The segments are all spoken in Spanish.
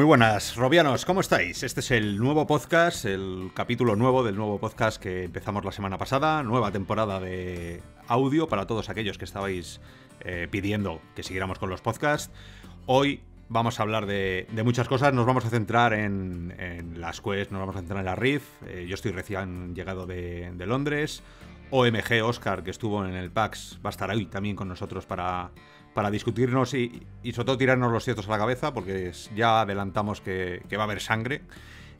Muy buenas, Robianos, ¿cómo estáis? Este es el nuevo podcast, el capítulo nuevo del nuevo podcast que empezamos la semana pasada, nueva temporada de audio para todos aquellos que estabais eh, pidiendo que siguiéramos con los podcasts. Hoy vamos a hablar de, muchas cosas, nos vamos a centrar en, las Quest, nos vamos a centrar en la riff. Eh, yo estoy recién llegado de, de Londres, OMG Oscar, que estuvo en el PAX, va a estar hoy también con nosotros para para discutirnos y, y, sobre todo tirarnos los ciertos a la cabeza, porque ya adelantamos que, va a haber sangre.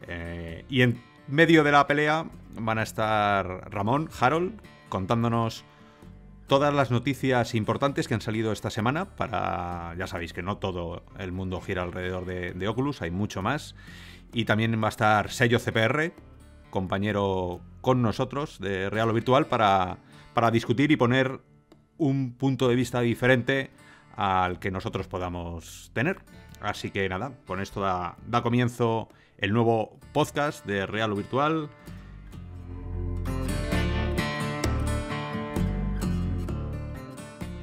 Eh, y en medio de la pelea van a estar Ramón, Harold, contándonos todas las noticias importantes que han salido esta semana para, ya sabéis que no todo el mundo gira alrededor de, de Oculus, hay mucho más. Y también va a estar Sello CPR, compañero con nosotros de Real o Virtual, para, para discutir y poner un punto de vista diferente al que nosotros podamos tener. Así que nada, con esto da, comienzo el nuevo podcast de Real o Virtual.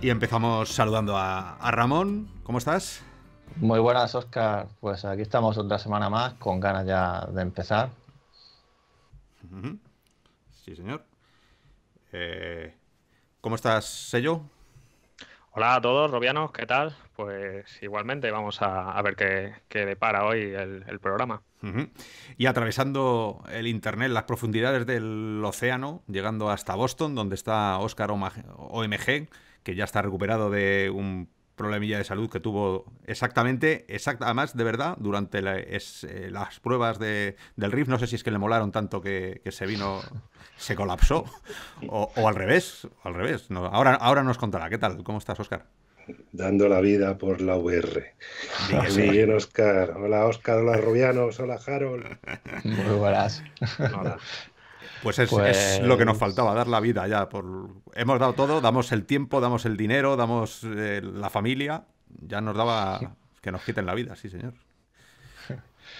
Y empezamos saludando a, Ramón. ¿Cómo estás? Muy buenas, Oscar. Pues aquí estamos otra semana más, con ganas ya de empezar. Sí, señor. Eh, ¿Cómo estás, Sello? Hola a todos, Robianos, ¿qué tal? Pues igualmente vamos a, ver qué, depara hoy el, programa. Y atravesando el Internet, las profundidades del océano, llegando hasta Boston, donde está Oscar OMG, que ya está recuperado de un problemilla de salud que tuvo exactamente, además de verdad, durante eh, las pruebas de, del RIF, no sé si es que le molaron tanto que, se vino, se colapsó, o, al revés, al revés. ahora, ahora nos contará, ¿qué tal? ¿Cómo estás, Oscar? Dando la vida por la VR. Bien, Oscar. Hola, Oscar. Hola, Rubianos. Hola, Harold. Muy buenas. Pues es, lo que nos faltaba, dar la vida ya. Por... Hemos dado todo, damos el tiempo, damos el dinero, damos eh, la familia. Ya nos daba que nos quiten la vida, sí, señor.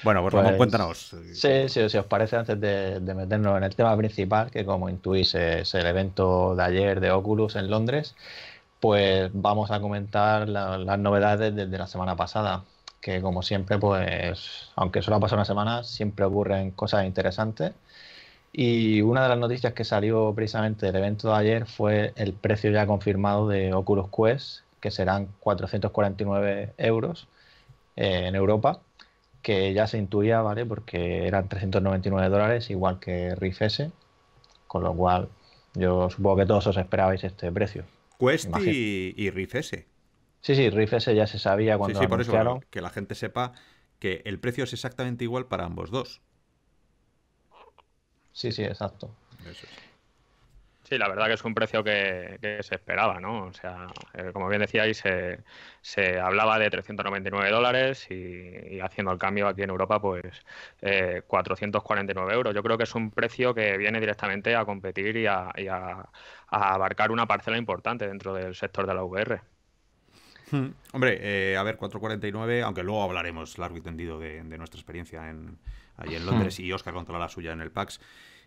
Bueno, pues, pues cuéntanos. Sí, si os parece, antes de, meternos en el tema principal, que como intuís es el evento de ayer de Oculus en Londres, pues vamos a comentar las novedades desde la semana pasada, que como siempre, pues aunque solo ha pasado una semana, siempre ocurren cosas interesantes y una de las noticias que salió precisamente del evento de ayer fue el precio ya confirmado de Oculus Quest, que serán 449 euros eh, en Europa, que ya se intuía, ¿vale? Porque eran 399 dólares, igual que Rift S, con lo cual yo supongo que todos os esperabais este precio. Quest y, Rift S. Sí, sí, Rift S ya se sabía cuando sí, sí, que la gente sepa que el precio es exactamente igual para ambos dos. Sí, sí, exacto. Sí, la verdad que es un precio que, se esperaba, ¿no? O sea, eh, como bien decíais, se hablaba de 399 dólares y, haciendo el cambio aquí en Europa, pues 449 eh, euros. Yo creo que es un precio que viene directamente a competir y a, abarcar una parcela importante dentro del sector de la VR. Hmm. Hombre, eh, a ver, 449, aunque luego hablaremos largo y tendido de nuestra experiencia en, allí en hmm. Londres, y Oscar controla la suya en el PAX.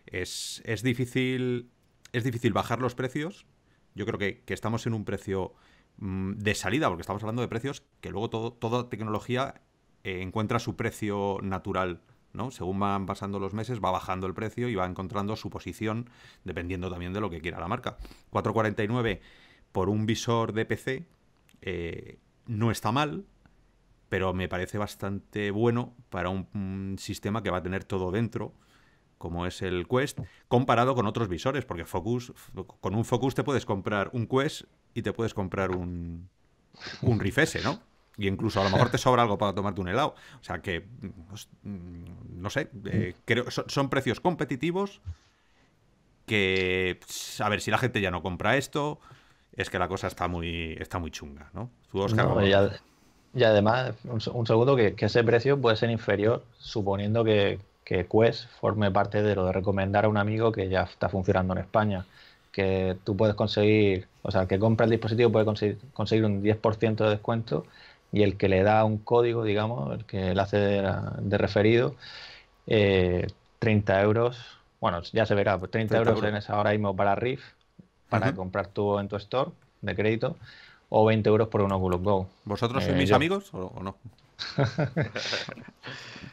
Es, difícil, es difícil bajar los precios. Yo creo que, estamos en un precio mm, de salida, porque estamos hablando de precios que luego toda tecnología eh, encuentra su precio natural. ¿no? Según van pasando los meses, va bajando el precio y va encontrando su posición, dependiendo también de lo que quiera la marca. 449 por un visor de PC eh, no está mal, pero me parece bastante bueno para un, sistema que va a tener todo dentro, como es el Quest, comparado con otros visores, porque Focus, con un Focus te puedes comprar un Quest y te puedes comprar un, un Rifese, ¿no? Y incluso a lo mejor te sobra algo para tomarte un helado. O sea que, pues, no sé, eh, creo, son, precios competitivos que, a ver, si la gente ya no compra esto, es que la cosa está muy, está muy chunga, ¿no? Tú, Oscar, y además, un, segundo, que, ese precio puede ser inferior, suponiendo que, que Quest forme parte de lo de recomendar a un amigo que ya está funcionando en España. Que tú puedes conseguir, o sea, el que compra el dispositivo puede conseguir, conseguir un 10% de descuento y el que le da un código, digamos, el que le hace de, referido, 30 eh, euros. Bueno, ya se verá, pues 30, euros, tienes ahora mismo para RIF, para comprar tú en tu store de crédito o 20 euros por un Oculus Go. ¿Vosotros sois eh, mis amigos o, no?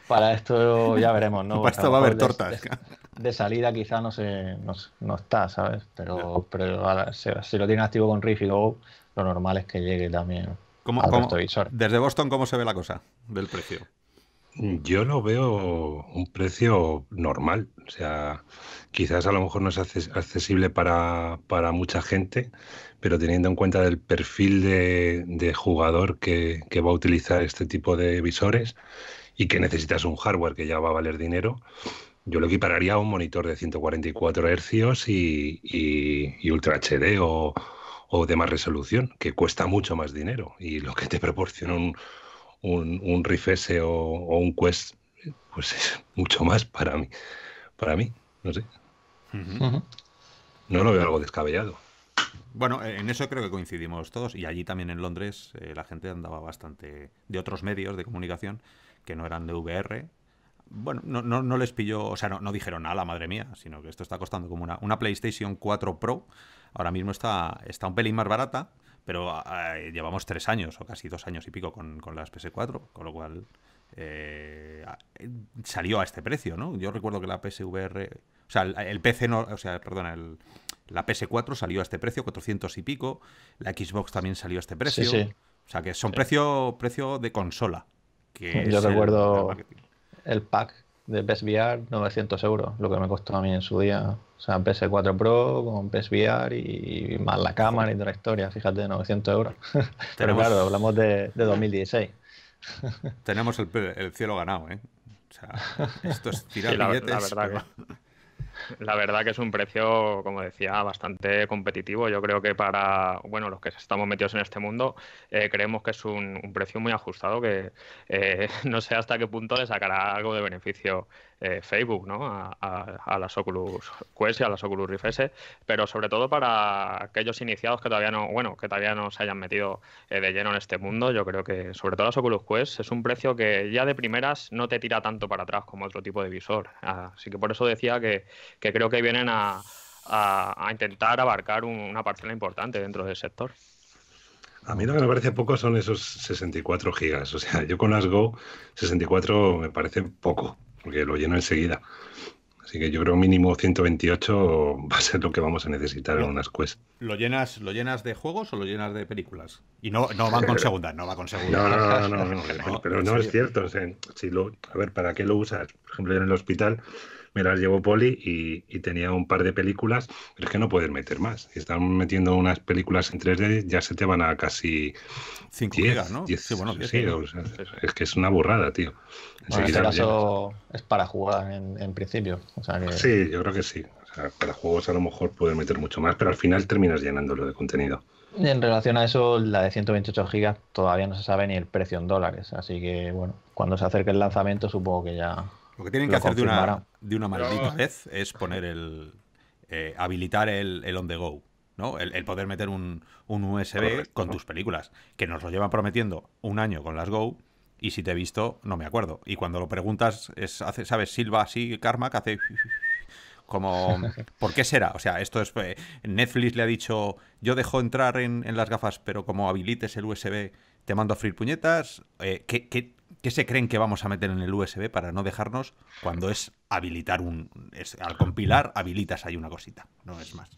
Para esto ya veremos, ¿no? Para esto va a haber pues tortas. De, salida quizá no, se, no, está, ¿sabes? Pero, pero si, lo tiene activo con Rift y Go, lo normal es que llegue también ¿Cómo, Desde Boston, ¿cómo se ve la cosa del precio? Yo lo veo un precio normal. O sea, quizás a lo mejor no es accesible para, para mucha gente, pero teniendo en cuenta el perfil de, jugador que, va a utilizar este tipo de visores y que necesitas un hardware que ya va a valer dinero, yo lo equipararía a un monitor de 144 Hz y, Ultra HD o, de más resolución, que cuesta mucho más dinero. Y lo que te proporciona un, un, o, un Quest, pues es mucho más para mí. Para mí, no sé. No lo veo algo descabellado. Bueno, eh, en eso creo que coincidimos todos y allí también en Londres eh, la gente andaba bastante de otros medios de comunicación que no eran de VR. Bueno, no, no, les pilló, o sea, no, no dijeron a la madre mía, sino que esto está costando como una, una PlayStation 4 Pro. Ahora mismo está, está un pelín más barata, pero eh, llevamos tres años o casi dos años y pico con, las PS4, con lo cual salió a este precio, ¿no? Yo recuerdo que la PSVR, o sea, el, PC, no, o sea, perdón, el, la PS4 salió a este precio, 400 y pico. La Xbox también salió a este precio. O sea que son precio, precio de consola. Yo recuerdo el, pack de VR 900 euros, lo que me costó a mí en su día. O sea, PS4 Pro con PSVR y, y más la cámara y toda la historia, fíjate, 900 euros. Pero claro, hablamos de, 2016. Tenemos el, cielo ganado, ¿eh? O sea, esto es tirar la, billetes. La verdad que es un precio, como decía, bastante competitivo. Yo creo que para bueno, los que estamos metidos en este mundo, eh, creemos que es un, precio muy ajustado que eh, no sé hasta qué punto le sacará algo de beneficio eh, Facebook, ¿no? A, las Oculus Quest y a las Oculus Rift pero sobre todo para aquellos iniciados que todavía no, bueno, que todavía no se hayan metido eh, de lleno en este mundo, yo creo que sobre todo las Oculus Quest es un precio que ya de primeras no te tira tanto para atrás como otro tipo de visor. Así que por eso decía que, creo que vienen a, intentar abarcar una parcela importante dentro del sector. A mí lo que me parece poco son esos 64 gigas. O sea, yo con las Go, 64 me parece poco porque lo lleno enseguida. Así que yo creo mínimo 128 va a ser lo que vamos a necesitar en unas quests. ¿Lo llenas, ¿Lo llenas de juegos o lo llenas de películas? Y no, no van con segunda, no va con segunda. No, no, no, no, pero no es cierto. a ver, ¿para qué lo usas? Por ejemplo, en el hospital me las llevó Poli y, tenía un par de películas, pero es que no puedes meter más. Si están metiendo unas películas en 3D, ya se te van a casi 5 ¿no? sí, bueno, sí, es que es una burrada, tío en este caso es para jugar en, principio. Sí, yo creo que sí. para juegos a lo mejor puedes meter mucho más, pero al final terminas llenándolo de contenido. Y en relación a eso, la de 128 GB todavía no se sabe ni el precio en dólares. Así que, bueno, cuando se acerque el lanzamiento, supongo que ya. Lo que tienen que hacer de una, maldita vez es poner el. Eh, habilitar el, on the go. ¿no? El, poder meter un, USB con tus películas, que nos lo llevan prometiendo un año con las Go y si te he visto, no me acuerdo. Y cuando lo preguntas, es, hace, ¿sabes? Silva así, Karma, que hace... Como, ¿por qué será? O sea, esto es... Eh, Netflix le ha dicho, yo dejo entrar en, las gafas, pero como habilites el USB, te mando a freír puñetas. Eh, ¿qué, se creen que vamos a meter en el USB para no dejarnos cuando es habilitar un... Es, al compilar, habilitas ahí una cosita, no es más.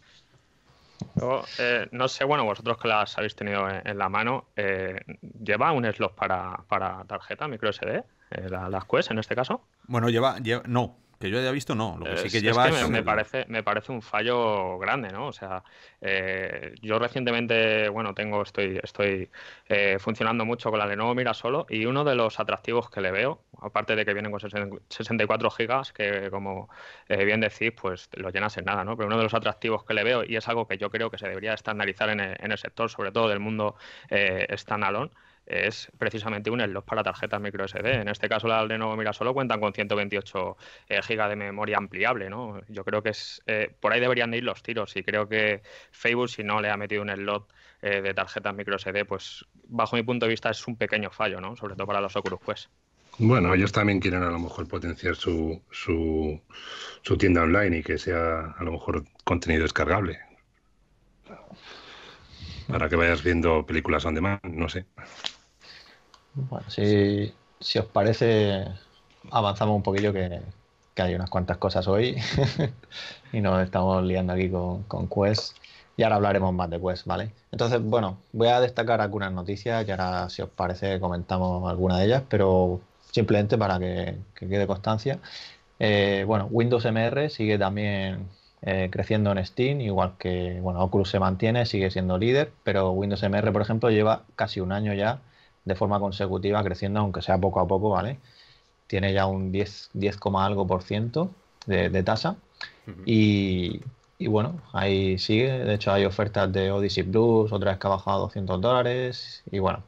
Eh, no sé, bueno, vosotros que las habéis tenido en, la mano, eh, ¿lleva un slot para, para tarjeta microSD? Eh, ¿Las Quest en este caso? Bueno, lleva, lleva no, que yo haya visto, no. Lo que sí que me, parece, me parece un fallo grande, ¿no? O sea, eh, yo recientemente, bueno, tengo, estoy, estoy eh, funcionando mucho con la Lenovo Mira Solo y uno de los atractivos que le veo, aparte de que vienen con 64 gigas, que como eh, bien decís, pues lo llenas en nada, ¿no? Pero uno de los atractivos que le veo, y es algo que yo creo que se debería estandarizar en el, en el sector, sobre todo del mundo standalone, es precisamente un slot para tarjetas micro SD. En este caso, las mira solo cuentan con 128 eh, GB de memoria ampliable, ¿no? Yo creo que es eh, por ahí deberían de ir los tiros y creo que Facebook, si no le ha metido un slot eh, de tarjetas micro SD, pues bajo mi punto de vista es un pequeño fallo, ¿no? Sobre todo para los Oculus Quest. Bueno, ellos también quieren a lo mejor potenciar su, su, su tienda online y que sea a lo mejor contenido descargable para que vayas viendo películas on demand, no sé. Bueno, si, os parece, avanzamos un poquillo que, hay unas cuantas cosas hoy y nos estamos liando aquí con, con, Quest. Y ahora hablaremos más de Quest, ¿vale? Entonces, bueno, voy a destacar algunas noticias y ahora, si os parece, comentamos alguna de ellas, pero simplemente para que, quede constancia. Eh, bueno, Windows MR sigue también eh, creciendo en Steam, igual que bueno, Oculus se mantiene, sigue siendo líder, pero Windows MR, por ejemplo, lleva casi un año ya de forma consecutiva creciendo, aunque sea poco a poco, ¿vale? Tiene ya un 10, 10 algo por ciento de, tasa. y, y, bueno, ahí sigue. De hecho, hay ofertas de Odyssey Plus, vez que ha bajado a 200 dólares. Y bueno,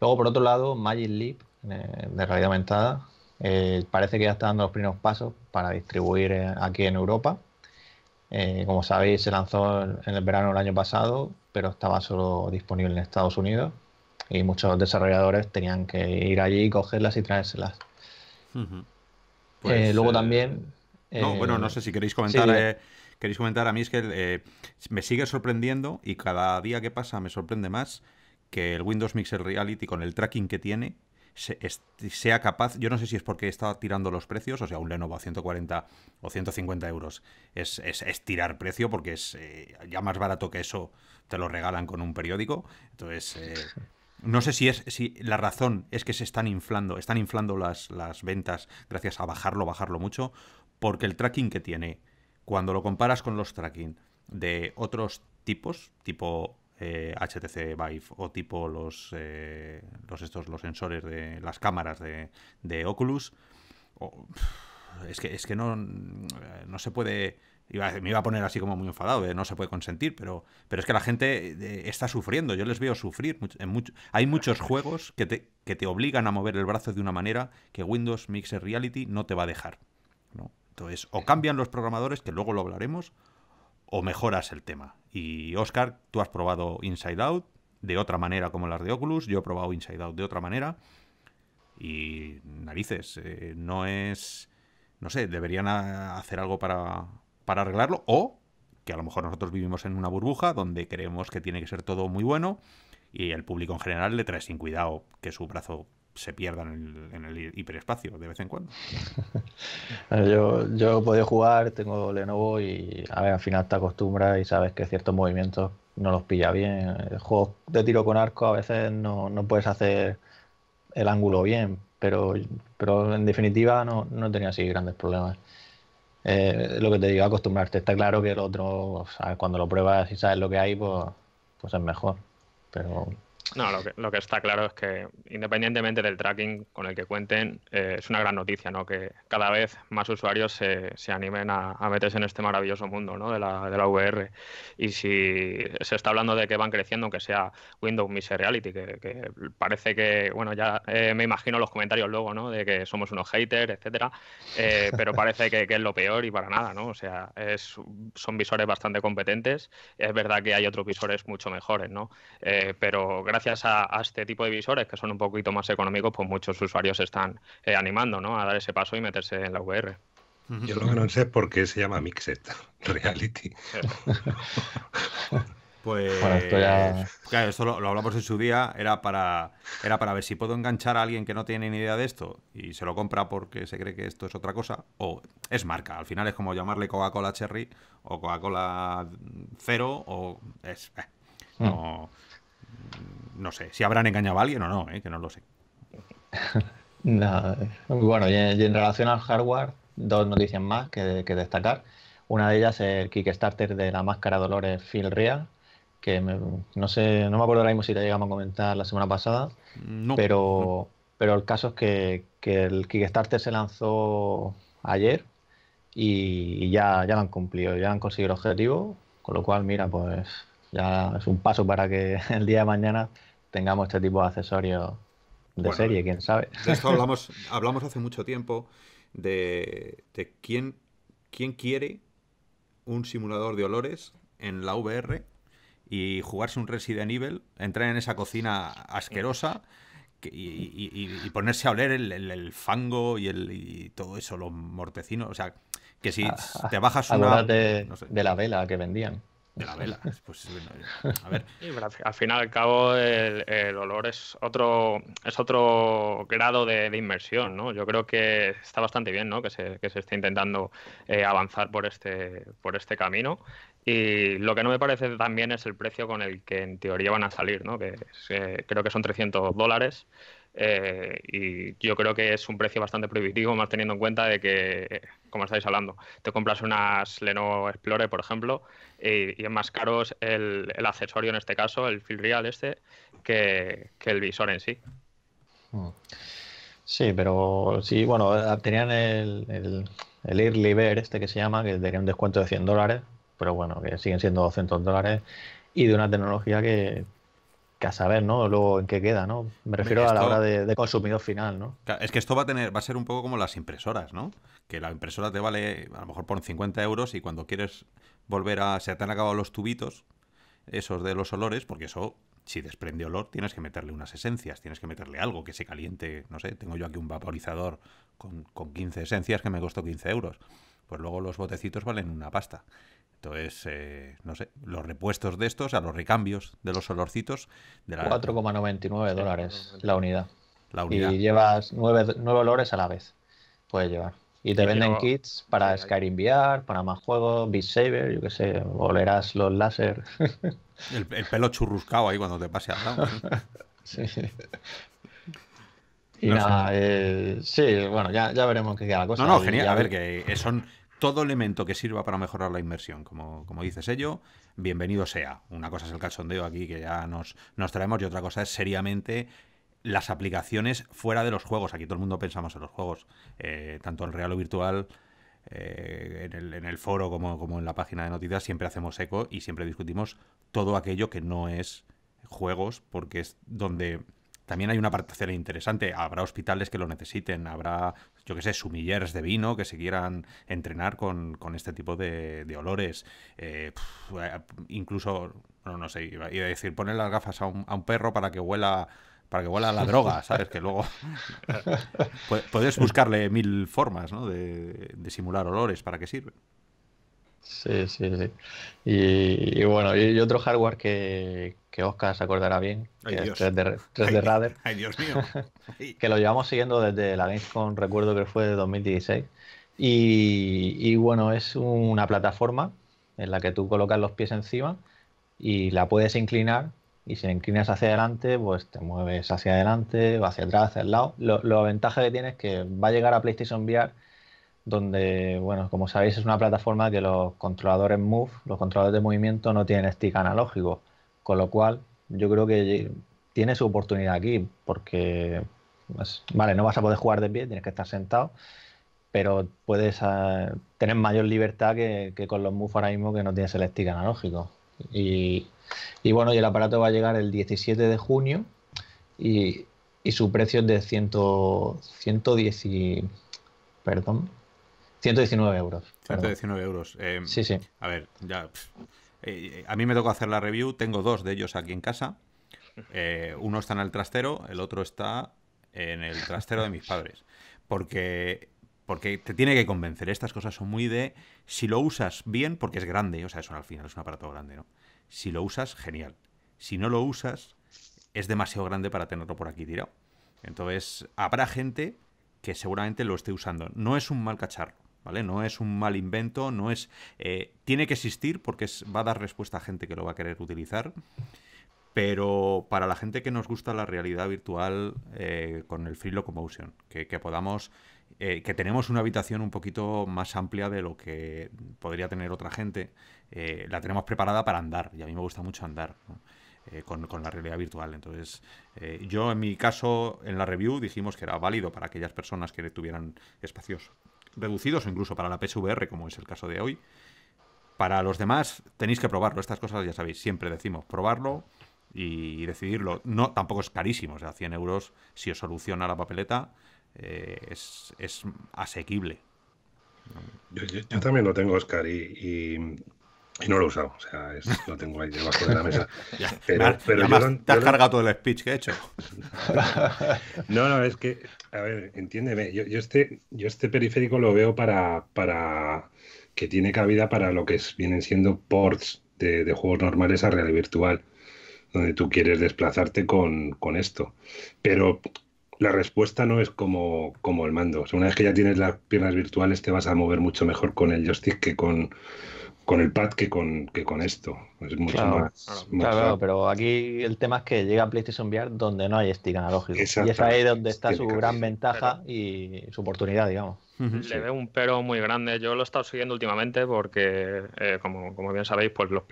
luego por otro lado, Magic Leap eh, de realidad aumentada. Eh, parece que ya está dando los primeros pasos para distribuir aquí en Europa eh, como sabéis, se lanzó en el verano del año pasado, pero estaba solo disponible en Estados Unidos y muchos desarrolladores tenían que ir allí, y cogerlas y traérselas. Eh, pues, luego eh, también... No, bueno, no sé si queréis comentar... queréis comentar, a mí es que me sigue sorprendiendo y cada día que pasa me sorprende más que el Windows Mixer Reality con el tracking que tiene sea capaz, yo no sé si es porque está tirando los precios, o sea, un Lenovo a 140 o 150 euros es, tirar precio porque es eh, ya más barato que eso, te lo regalan con un periódico. Entonces, eh, no sé si es si la razón es que se están inflando, están inflando las, las ventas gracias a bajarlo, bajarlo mucho, porque el tracking que tiene, cuando lo comparas con los tracking de otros tipos, tipo HTC eh, Vive o tipo los, eh, los, estos, los sensores de las cámaras de, Oculus. es que, es que no, eh, se puede... me iba a poner así como muy enfadado, no se puede consentir, pero, pero es que la gente está sufriendo, yo les veo sufrir. hay muchos juegos que te, que te obligan a mover el brazo de una manera que Windows Mixer Reality no te va a dejar. Entonces, o cambian los programadores, que luego lo hablaremos, o mejoras el tema. Y Oscar, tú has probado Inside Out de otra manera como las de Oculus, yo he probado Inside Out de otra manera. Y narices, eh, no es... No sé, deberían hacer algo para, para arreglarlo o que a lo mejor nosotros vivimos en una burbuja donde creemos que tiene que ser todo muy bueno y el público en general le trae sin cuidado que su brazo se pierdan en el, hiperespacio de vez en cuando. yo, yo he podido jugar, tengo Lenovo y a ver, al final te acostumbras y sabes que ciertos movimientos no los pilla bien. Juegos de tiro con arco a veces no, puedes hacer el ángulo bien, pero, pero en definitiva no, no tenía así grandes problemas. Eh, lo que te digo, acostumbrarte. Está claro que el otro, cuando lo pruebas y sabes lo que hay, pues, pues es mejor. Pero no, lo que, lo que, está claro es que independientemente del tracking con el que cuenten, eh, es una gran noticia, ¿no? Que cada vez más usuarios se, animen a, meterse en este maravilloso mundo, ¿no? De la, de VR. Y si se está hablando de que van creciendo, aunque sea Windows Mixed Reality, que, parece que, bueno, ya eh, me imagino los comentarios luego, ¿no? De que somos unos haters, etcétera, eh, pero parece que, es lo peor y para nada, ¿no? O sea, es, son visores bastante competentes. Es verdad que hay otros visores mucho mejores, ¿no? pero gracias a, este tipo de visores que son un poquito más económicos, pues muchos usuarios están eh, animando ¿no? a dar ese paso y meterse en la VR. Yo lo que no sé es por qué se llama Mixed Reality. Pues esto claro, esto lo, hablamos en su día, era para, era para ver si puedo enganchar a alguien que no tiene ni idea de esto y se lo compra porque se cree que esto es otra cosa, o es marca, al final es como llamarle Coca-Cola Cherry o Coca-Cola Cero o es... Eh, mm. no, no sé, si habrán engañado a alguien o no, ¿eh? que no lo sé. Eh, bueno, y en, relación al hardware, dos noticias más que, destacar. Una de ellas es el Kickstarter de la máscara Dolores Phil Real, que no sé, no me acuerdo ahora mismo si la llegamos a comentar la semana pasada, pero, pero el caso es que, el Kickstarter se lanzó ayer y, ya, ya lo han cumplido, ya han conseguido el objetivo, con lo cual, mira, pues ya es un paso para que el día de mañana tengamos este tipo de accesorios de serie, quién sabe. hablamos, hablamos hace mucho tiempo de, quién, quién quiere un simulador de olores en la VR y jugarse un Resident Evil, entrar en esa cocina asquerosa y, ponerse a oler el, fango y, el, todo eso, los mortecinos. O sea, que si ah, te bajas una... de la vela que vendían de la vela. Pues, al final y al cabo, el, el, olor es otro, es otro grado de, de, inmersión, ¿no? Yo creo que está bastante bien, ¿no? Que se, que se esté intentando eh, avanzar por este, por este camino. Y lo que no me parece también es el precio con el que en teoría van a salir, ¿no? Que eh, creo que son 300 dólares. Eh, y yo creo que es un precio bastante prohibitivo, más teniendo en cuenta de que, como estáis hablando, te compras unas Lenovo Explore por ejemplo, y, es más caro el, accesorio en este caso, el Field Real este, que, el visor en sí. Hmm. Sí, pero sí, bueno, eh, tenían el, el, el Early Bear este que se llama, que tenía un descuento de 100 dólares, pero bueno, que siguen siendo 200 dólares y de una tecnología que que a saber, ¿no? Luego en qué queda, ¿no? Me refiero a la hora de, consumidor final, ¿no? Es que esto va a tener, va a ser un poco como las impresoras, ¿no? Que la impresora te vale, a lo mejor por 50 euros y cuando quieres volver a, se te han acabado los tubitos, esos de los olores, porque eso, si desprende olor, tienes que meterle unas esencias, tienes que meterle algo que se caliente, no sé, tengo yo aquí un vaporizador con, con 15 esencias que me costó 15 euros. Pues luego los botecitos valen una pasta. Entonces, es, eh, no sé, los repuestos de estos, o sea, los recambios de los olorcitos. De la... 4,99 dólares la unidad. la unidad. Y llevas nueve, nueve olores a la vez. Puedes llevar. Y te venden kits para Skyrim VR, para más juegos, Beat Saber, yo qué sé, olerás los láser. El, pelo churruscado ahí cuando te pase al sí. Y nada, eh, sí, bueno, ya, veremos qué queda la cosa. No, no, genial. A ver, que son todo elemento que sirva para mejorar la inversión, como, dices ello, bienvenido sea. Una cosa es el cachondeo aquí que ya nos, nos traemos y otra cosa es seriamente las aplicaciones fuera de los juegos. Aquí todo el mundo pensamos en los juegos, eh, tanto en real o virtual. Eh, en, el, foro como, como en la página de noticias siempre hacemos eco y siempre discutimos todo aquello que no es juegos porque es donde también hay una parte interesante. Habrá hospitales que lo necesiten, habrá yo qué sé, sumillers de vino que se quieran entrenar con, este tipo de, olores. Eh, eh, incluso, no, sé, iba, a decir, poner las gafas a un, a un perro para que huela para que huela la droga, ¿sabes? Que luego puedes buscarle mil formas ¿no? de, de simular olores, ¿para qué sirve? Sí, sí, sí. Y, bueno, y, otro hardware que, Oscar se acordará bien, que es 3D, Ay, Dios mío. que lo llevamos siguiendo desde la Gamescom, recuerdo que fue de 2016. Y, bueno, es una plataforma en la que tú colocas los pies encima y la puedes inclinar. Y si la inclinas hacia adelante, pues te mueves hacia adelante, hacia atrás, hacia el lado. Lo, lo ventaja que tiene es que va a llegar a PlayStation VR donde, bueno, como sabéis, es una plataforma que los controladores Move, los controladores de movimiento, no tienen stick analógico. Con lo cual, yo creo que tiene su oportunidad aquí, porque, pues, vale, no vas a poder jugar de pie, tienes que estar sentado, pero puedes ah, tener mayor libertad que, con los Move ahora mismo que no tienes el stick analógico. Y, bueno, y el aparato va a llegar el 17 de junio y, su precio es de 110 perdón, 119 euros. 119 euros. Eh, sí, sí. A ver, ya. Eh, a mí me tocó hacer la review. Tengo dos de ellos aquí en casa. Eh, uno está en el trastero, el otro está en el trastero de mis padres. Porque, porque te tiene que convencer. Estas cosas son muy de. Si lo usas bien, porque es grande, o sea, eso al final es un aparato grande, ¿no? Si lo usas, genial. Si no lo usas, es demasiado grande para tenerlo por aquí tirado. Entonces, habrá gente que seguramente lo esté usando. No es un mal cacharro. ¿Vale? No es un mal invento, no es. Eh, tiene que existir porque va a dar respuesta a gente que lo va a querer utilizar. Pero para la gente que nos gusta la realidad virtual eh, con el Free Locomotion, que, podamos. Eh, que tenemos una habitación un poquito más amplia de lo que podría tener otra gente, la tenemos preparada para andar, y a mí me gusta mucho andar. con, la realidad virtual. Entonces, yo en mi caso, en la review, dijimos que era válido para aquellas personas que tuvieran espacios reducidos incluso para la PSVR, como es el caso de hoy. Para los demás, tenéis que probarlo. Estas cosas ya sabéis, siempre decimos probarlo y decidirlo. No, tampoco es carísimo, o sea, 100 euros si os soluciona la papeleta eh, es, asequible. Yo, también lo tengo, Oscar, y y no lo he usado, o sea, lo tengo ahí debajo de la mesa. pero, te has cargado todo el speech que he hecho. no, no, es que, a ver, entiéndeme, yo, este, yo este periférico lo veo para, para que tiene cabida para lo que vienen siendo ports de, juegos normales a realidad virtual, donde tú quieres desplazarte con, esto. Pero la respuesta no es como, como el mando. sea, una vez que ya tienes las piernas virtuales, te vas a mover mucho mejor con el joystick que con con el pad que con, que con esto. Es mucho más, claro, claro, pero aquí el tema es que llega a PlayStation VR donde no hay stick analógico. Y es ahí donde está su gran ventaja y su oportunidad, digamos. Le veo un pero muy grande. Yo lo he estado siguiendo últimamente porque, eh, como, bien sabéis, pues los,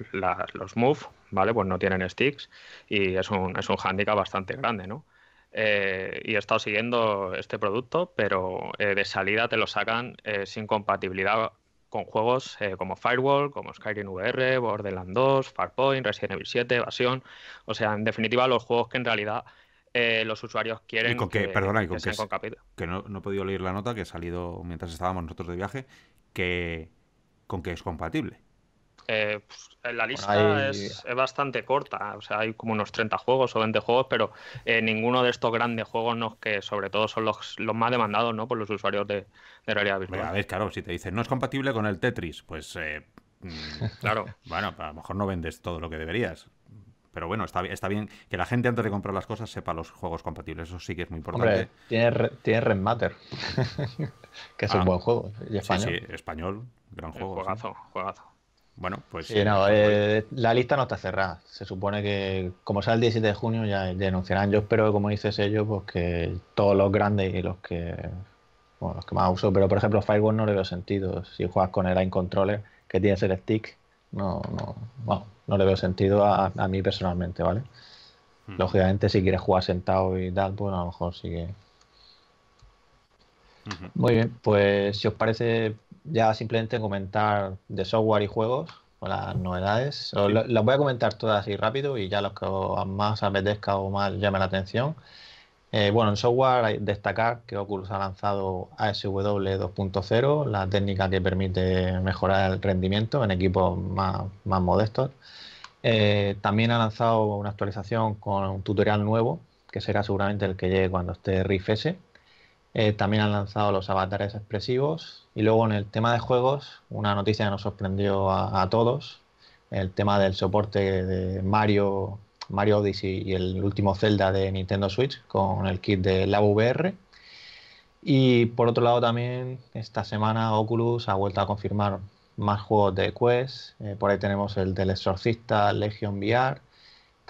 Move, ¿vale? Pues no tienen sticks y es un, es un handicap bastante grande, ¿no? Eh, y he estado siguiendo este producto, pero eh, de salida te lo sacan sin compatibilidad con juegos eh, como Firewall, como Skyrim VR, Borderlands 2, Farpoint, Resident Evil 7, Evasión. O sea, en definitiva, los juegos que en realidad eh, los usuarios quieren. que, perdona, y con que, que, no, no, he podido leer la nota que ha salido mientras estábamos nosotros de viaje, que con que es compatible. Eh, pues, eh, la lista es, bastante corta, o sea, hay como unos 30 juegos o 20 juegos, pero eh, ninguno de estos grandes juegos, que sobre todo son los, más demandados ¿no? por los usuarios de, de realidad virtual. a ver, claro, si te dicen no es compatible con el Tetris, pues. Mm, claro. bueno, a lo mejor no vendes todo lo que deberías. Pero bueno, está, está bien que la gente antes de comprar las cosas sepa los juegos compatibles. Eso sí que es muy importante. tiene, Red Matter, que es un ah. buen juego. español. gran juego. Juegazo, juegazo. Bueno, pues. Sí, eh, la lista no está cerrada. Se supone que, como sea el 17 de junio, ya, denunciarán, Yo espero, como dices ellos, pues que todos los grandes y los que. Bueno, los que más uso. Pero, por ejemplo, Firewall no le veo sentido. Si juegas con el Line Controller, que tienes el stick, no, no, bueno, no le veo sentido a, mí personalmente, ¿vale? Hmm. Lógicamente, si quieres jugar sentado y tal, pues a lo mejor sí que. Muy bien, pues si os parece, ya simplemente comentar de software y juegos, las novedades. Las voy a comentar todas así rápido y ya los que más apetezca o más llame la atención. Eh, bueno, en software hay destacar que Oculus ha lanzado ASW 2.0, la técnica que permite mejorar el rendimiento en equipos más, modestos. Eh, también ha lanzado una actualización con un tutorial nuevo, que será seguramente el que llegue cuando esté Rift S, eh, también han lanzado los avatares expresivos. Y luego en el tema de juegos, una noticia que nos sorprendió a, todos, el tema del soporte de Mario, Mario Odyssey y el último Zelda de Nintendo Switch con el kit de la VR. Y por otro lado también esta semana Oculus ha vuelto a confirmar más juegos de Quest. Eh, por ahí tenemos el del Exorcista, Legion VR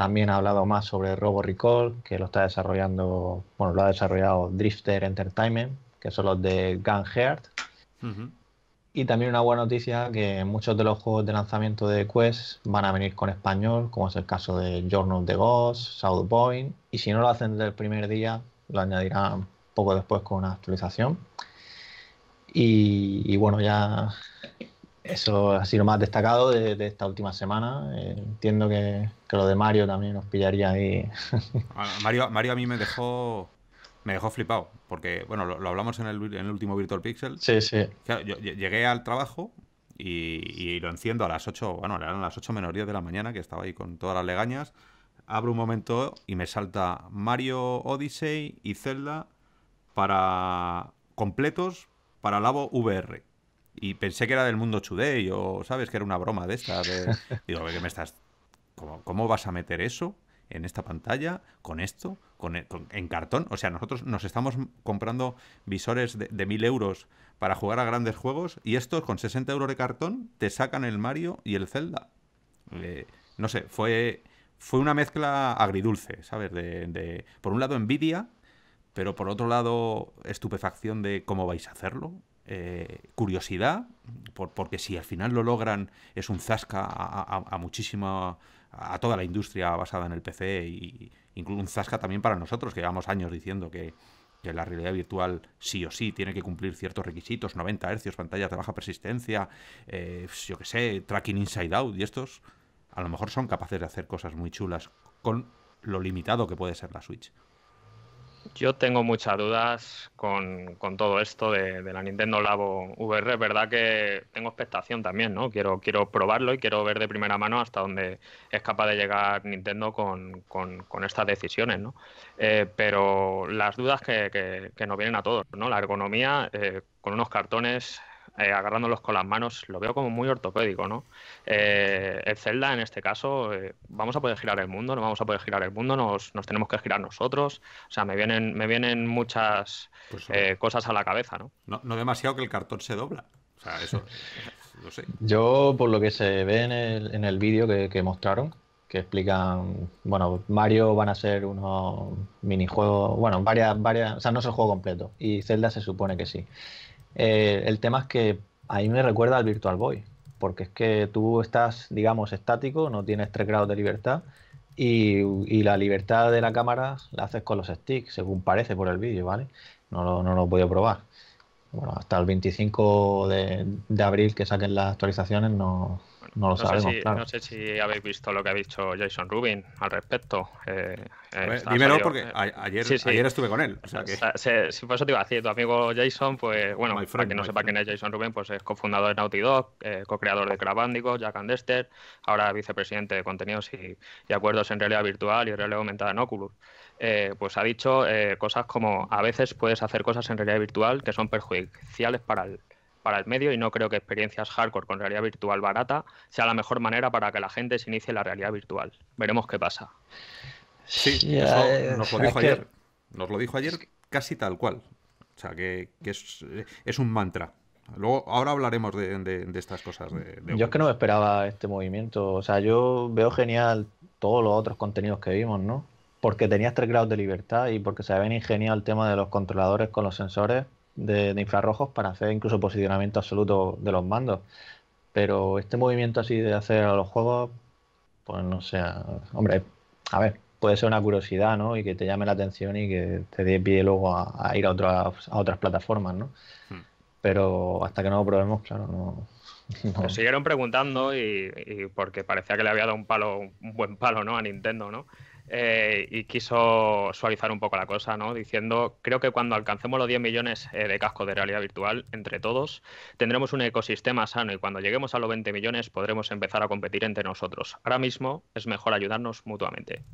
también ha hablado más sobre Robo Recall, que lo está desarrollando, bueno, lo ha desarrollado Drifter Entertainment, que son los de Gun Y también una buena noticia que muchos de los juegos de lanzamiento de Quest van a venir con español, como es el caso de Journal of the Ghost, South Point, y si no lo hacen desde el primer día, lo añadirán poco después con una actualización. y bueno, ya eso ha sido más destacado de, esta última semana. Eh, entiendo que, lo de Mario también nos pillaría ahí. Ah, Mario, Mario a mí me dejó me dejó flipado, porque, bueno, lo, hablamos en el, último Virtual Pixel. Sí, sí. llegué al trabajo y, lo enciendo a las 8, bueno, eran las 8 menos 10 de la mañana, que estaba ahí con todas las legañas. Abro un momento y me salta Mario Odyssey y Zelda para completos para Labo VR y pensé que era del mundo Today o, ¿sabes? Que era una broma de esta. Digo, ¿qué me estás...? ¿Cómo, vas a meter eso en esta pantalla con esto? Con, e, en cartón. O sea, nosotros nos estamos comprando visores de, mil euros para jugar a grandes juegos y estos con 60 euros de cartón te sacan el Mario y el Zelda. Eh, no sé, fue, fue una mezcla agridulce, ¿sabes? De, de, por un lado envidia, pero por otro lado estupefacción de cómo vais a hacerlo. Eh, curiosidad, porque si al final lo logran es un zasca a, a muchísima a toda la industria basada en el PC y incluso un zasca también para nosotros que llevamos años diciendo que, la realidad virtual sí o sí tiene que cumplir ciertos requisitos, 90 Hz, pantallas de baja persistencia, eh, yo qué sé, tracking inside out y estos, a lo mejor son capaces de hacer cosas muy chulas con lo limitado que puede ser la Switch. Yo tengo muchas dudas con, todo esto de, la Nintendo Labo VR. Es verdad que tengo expectación también, ¿no? Quiero, quiero probarlo y quiero ver de primera mano hasta dónde es capaz de llegar Nintendo con, estas decisiones, ¿no? Eh, pero las dudas que, nos vienen a todos, ¿no? La ergonomía eh, con unos cartones eh, agarrándolos con las manos, lo veo como muy ortopédico, ¿no? Eh, el Zelda, en este caso, eh, vamos a poder girar el mundo, no vamos a poder girar el mundo, nos, nos tenemos que girar nosotros. O sea, me vienen, me vienen muchas pues cosas a la cabeza, ¿no? ¿no? demasiado que el cartón se dobla. O sea, eso, Yo, por lo que se ve en el, en el vídeo que, mostraron, que explican, bueno, Mario van a ser unos minijuegos, bueno, varias, varias, o sea, no es el juego completo, y Zelda se supone que sí. Eh, el tema es que ahí me recuerda al Virtual Boy, porque es que tú estás, digamos, estático, no tienes tres grados de libertad. Y, la libertad de la cámara la haces con los sticks, según parece por el vídeo, ¿vale? No lo, no lo he podido probar. Bueno, hasta el 25 de, de abril que saquen las actualizaciones no, no lo Sé si, No sé si habéis visto lo que ha dicho Jason Rubin al respecto. Eh, porque ayer, estuve con él. si por eso te iba a decir, tu amigo Jason, pues bueno, para que no sepa quién es Jason Rubin, pues es cofundador de Naughty Dog, eh, co-creador de Crabandico, Jack and ahora vicepresidente de contenidos y, acuerdos en realidad virtual y realidad aumentada en Oculus. Eh, pues ha dicho eh, cosas como a veces puedes hacer cosas en realidad virtual que son perjudiciales para el, para el medio y no creo que experiencias hardcore con realidad virtual barata sea la mejor manera para que la gente se inicie la realidad virtual. Veremos qué pasa. Sí, eh, nos lo dijo ayer. Nos lo dijo ayer casi tal cual. O sea, que, es, un mantra. Luego, ahora hablaremos de, estas cosas. yo es que no me esperaba este movimiento. O sea, yo veo genial todos los otros contenidos que vimos, ¿no? Porque tenías tres grados de libertad y porque se habían ingeniado el tema de los controladores con los sensores de, infrarrojos para hacer incluso posicionamiento absoluto de los mandos. Pero este movimiento así de hacer a los juegos, pues no sé, hombre, a ver, puede ser una curiosidad, ¿no? Y que te llame la atención y que te dé pie luego a, ir a otras, a otras plataformas, ¿no? Hmm. Pero hasta que no lo probemos, claro, no, nos siguieron preguntando y, y, porque parecía que le había dado un palo, un buen palo, ¿no? A Nintendo, ¿no? Eh, y quiso suavizar un poco la cosa, ¿no? Diciendo, creo que cuando alcancemos los 10 millones eh, de cascos de realidad virtual entre todos, tendremos un ecosistema sano y cuando lleguemos a los 20 millones podremos empezar a competir entre nosotros. Ahora mismo es mejor ayudarnos mutuamente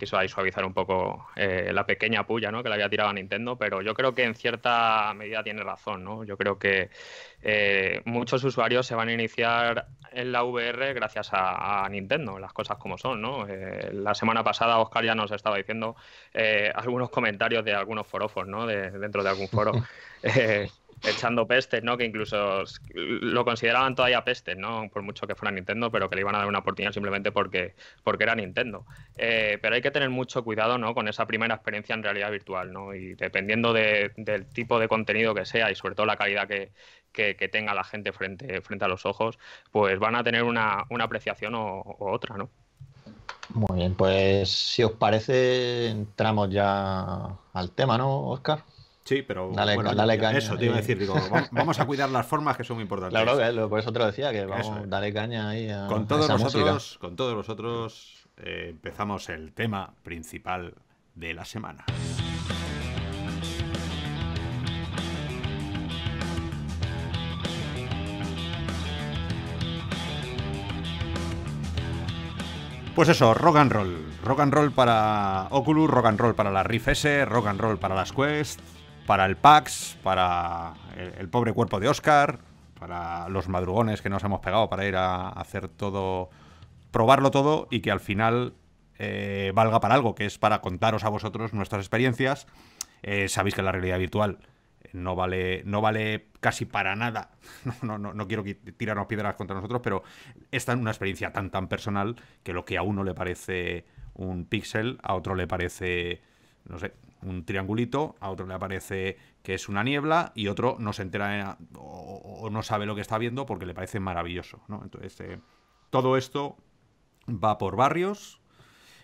quiso ahí suavizar un poco eh, la pequeña puya que le había tirado a Nintendo, pero yo creo que en cierta medida tiene razón. ¿no? Yo creo que eh, muchos usuarios se van a iniciar en la VR gracias a, Nintendo, las cosas como son. ¿no? Eh, la semana pasada Oscar ya nos estaba diciendo algunos comentarios de algunos forofos, ¿no? De, dentro de algún foro. echando pestes, ¿no? Que incluso lo consideraban todavía pestes, ¿no? Por mucho que fuera Nintendo, pero que le iban a dar una oportunidad simplemente porque, porque era Nintendo. Eh, pero hay que tener mucho cuidado, ¿no? Con esa primera experiencia en realidad virtual, ¿no? Y dependiendo del tipo de contenido que sea y sobre todo la calidad que, tenga la gente frente, frente a los ojos, pues van a tener una, apreciación o, o, otra, ¿no? Muy bien, pues si os parece, entramos ya al tema, ¿no, Oscar? Sí, pero dale, caña, eso te iba decir, vamos a cuidar las formas que son muy importantes. Claro, eh, por eso te lo decía, que vamos, dale caña ahí a, con todos nosotros, Con todos vosotros eh, empezamos el tema principal de la semana. Pues eso, rock and roll. Rock and roll para Oculus, rock and roll para la Rift S, rock and roll para las Quest, para el PAX, para el, pobre cuerpo de Oscar, para los madrugones que nos hemos pegado para ir a, hacer todo, probarlo todo y que al final eh, valga para algo, que es para contaros a vosotros nuestras experiencias. Eh, sabéis que la realidad virtual no vale, no vale casi para nada. No, no, no quiero tirarnos piedras contra nosotros, pero es una experiencia tan, tan personal que lo que a uno le parece un píxel, a otro le parece no sé, un triangulito, a otro le aparece que es una niebla y otro no se entera o, no sabe lo que está viendo porque le parece maravilloso, Entonces, eh, todo esto va por barrios,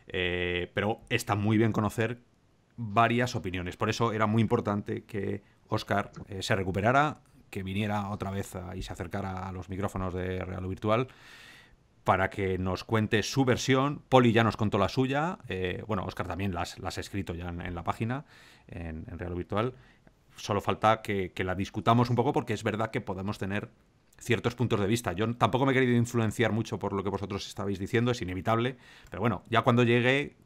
eh, pero está muy bien conocer varias opiniones. Por eso era muy importante que Oscar eh, se recuperara, que viniera otra vez y se acercara a los micrófonos de Real Virtual para que nos cuente su versión. Poli ya nos contó la suya. Eh, bueno, Oscar también las, ha escrito ya en, la página, en, Real Virtual. Solo falta que, la discutamos un poco porque es verdad que podemos tener ciertos puntos de vista. Yo tampoco me he querido influenciar mucho por lo que vosotros estabais diciendo, es inevitable. Pero bueno, ya cuando llegué,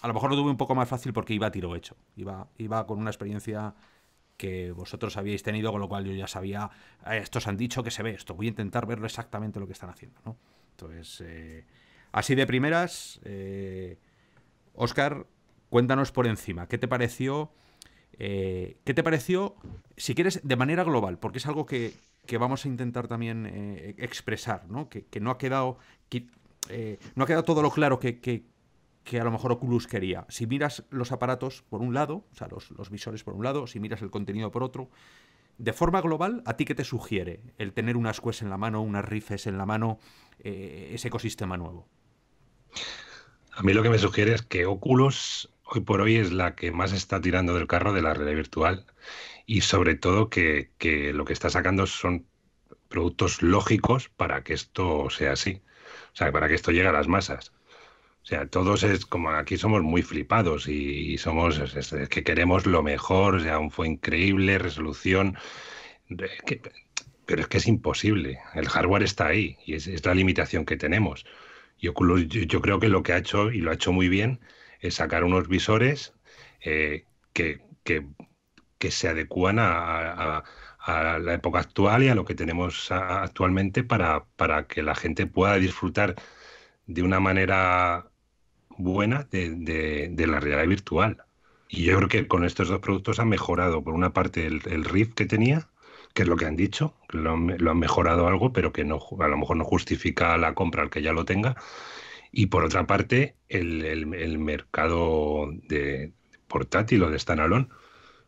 a lo mejor lo tuve un poco más fácil porque iba a tiro hecho. Iba, iba con una experiencia que vosotros habíais tenido, con lo cual yo ya sabía, eh, estos han dicho que se ve esto, voy a intentar verlo exactamente lo que están haciendo, ¿no? Entonces, eh, así de primeras, Oscar, eh, cuéntanos por encima. ¿Qué te pareció? Eh, ¿Qué te pareció, si quieres, de manera global? Porque es algo que, vamos a intentar también expresar, ¿no? Que, no ha quedado. no ha quedado todo lo claro que, a lo mejor Oculus quería. Si miras los aparatos por un lado, o sea, los, los, visores por un lado, si miras el contenido por otro, de forma global, ¿a ti qué te sugiere? El tener unas cues en la mano, unas rifes en la mano, eh, ese ecosistema nuevo. A mí lo que me sugiere es que Oculus hoy por hoy es la que más está tirando del carro de la red virtual y sobre todo que, lo que está sacando son productos lógicos para que esto sea así, o sea, para que esto llegue a las masas. O sea, todos es como aquí somos muy flipados y, somos que queremos lo mejor, o sea, un fue increíble, resolución. Que, pero es que es imposible. El hardware está ahí y es, la limitación que tenemos. Y yo, creo que lo que ha hecho, y lo ha hecho muy bien, es sacar unos visores eh, que, que, se adecuan a, la época actual y a lo que tenemos actualmente para, para, que la gente pueda disfrutar de una manera buena de, de, la realidad virtual. Y yo creo que con estos dos productos han mejorado, por una parte, el, el Rift que tenía, que es lo que han dicho, que lo, han mejorado algo, pero que no, a lo mejor no justifica la compra al que ya lo tenga. Y por otra parte, el, el, mercado de portátil o de standalone,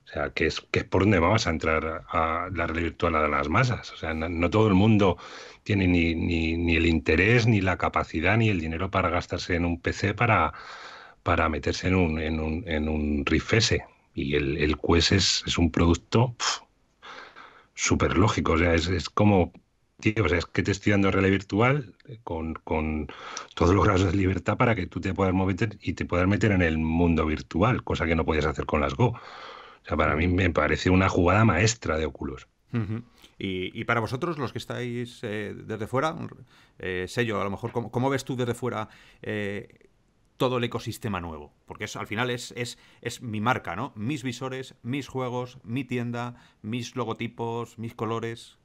o sea, que es, que es por donde vamos a entrar a la red virtual a las masas. O sea, no, todo el mundo tiene ni, ni, ni, el interés, ni la capacidad, ni el dinero para gastarse en un PC para, para meterse en un, en un, en un RIF Y el, el es, un producto súper lógico. O sea, es, como tío, o sea, es que te estoy dando realidad virtual con, todos los grados de libertad para que tú te puedas mover y te puedas meter en el mundo virtual, cosa que no podías hacer con las Go. O sea, para mí me parece una jugada maestra de Oculus. y, para vosotros, los que estáis eh, desde fuera, eh, sello, a lo mejor, ¿cómo, ¿cómo, ves tú desde fuera eh, todo el ecosistema nuevo, porque eso al final es, es, mi marca, ¿no? Mis visores, mis juegos, mi tienda, mis logotipos, mis colores.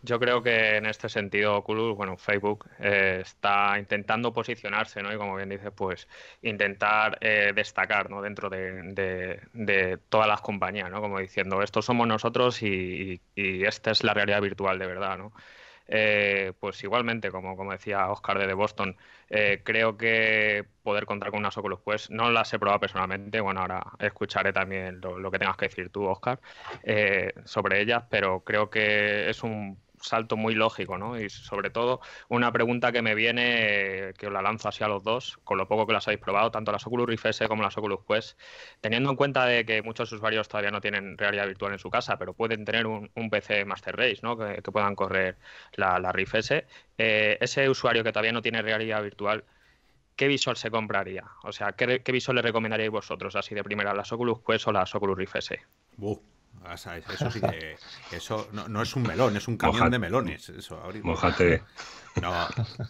Yo creo que en este sentido Oculus, bueno, Facebook eh, está intentando posicionarse, ¿no? Y como bien dices, pues intentar eh, destacar, Dentro de, todas las compañías, ¿no? Como diciendo, estos somos nosotros y, y esta es la realidad virtual de verdad, ¿no? Eh, pues igualmente, como, como decía Oscar de, Boston, eh, creo que poder contar con unas Oculus pues no las he probado personalmente, bueno, ahora escucharé también lo, que tengas que decir tú, Oscar, eh, sobre ellas, pero creo que es un salto muy lógico, ¿no? Y sobre todo una pregunta que me viene, que os la lanzo así a los dos, con lo poco que las habéis probado, tanto las Oculus Rift S como las Oculus Quest, teniendo en cuenta de que muchos usuarios todavía no tienen realidad virtual en su casa, pero pueden tener un, PC Master Race, ¿no? Que, puedan correr la, Rift S. Eh, ese usuario que todavía no tiene realidad virtual, ¿qué visor se compraría? O sea, ¿qué, qué visual le recomendaríais vosotros, así de primera, la Oculus Quest o la Oculus Rift S? eso sí que. Eso no, es un melón, es un camión de melones. Mojate.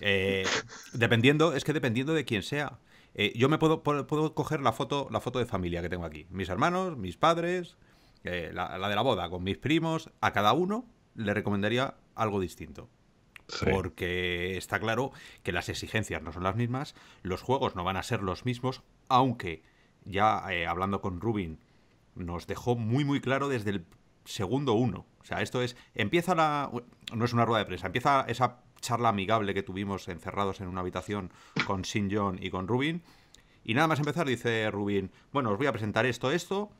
Eh, dependiendo, es que dependiendo de quién sea. Eh, yo me puedo, puedo coger la foto, la foto de familia que tengo aquí. Mis hermanos, mis padres, eh, la, de la boda, con mis primos. A cada uno le recomendaría algo distinto. Porque está claro que las exigencias no son las mismas, los juegos no van a ser los mismos, aunque ya hablando con Rubin nos dejó muy, muy claro desde el segundo uno. O sea, esto es, empieza la... No es una rueda de prensa, empieza esa charla amigable que tuvimos encerrados en una habitación con Shin John y con Rubin. Y nada más empezar, dice Rubin, bueno, os voy a presentar esto, esto.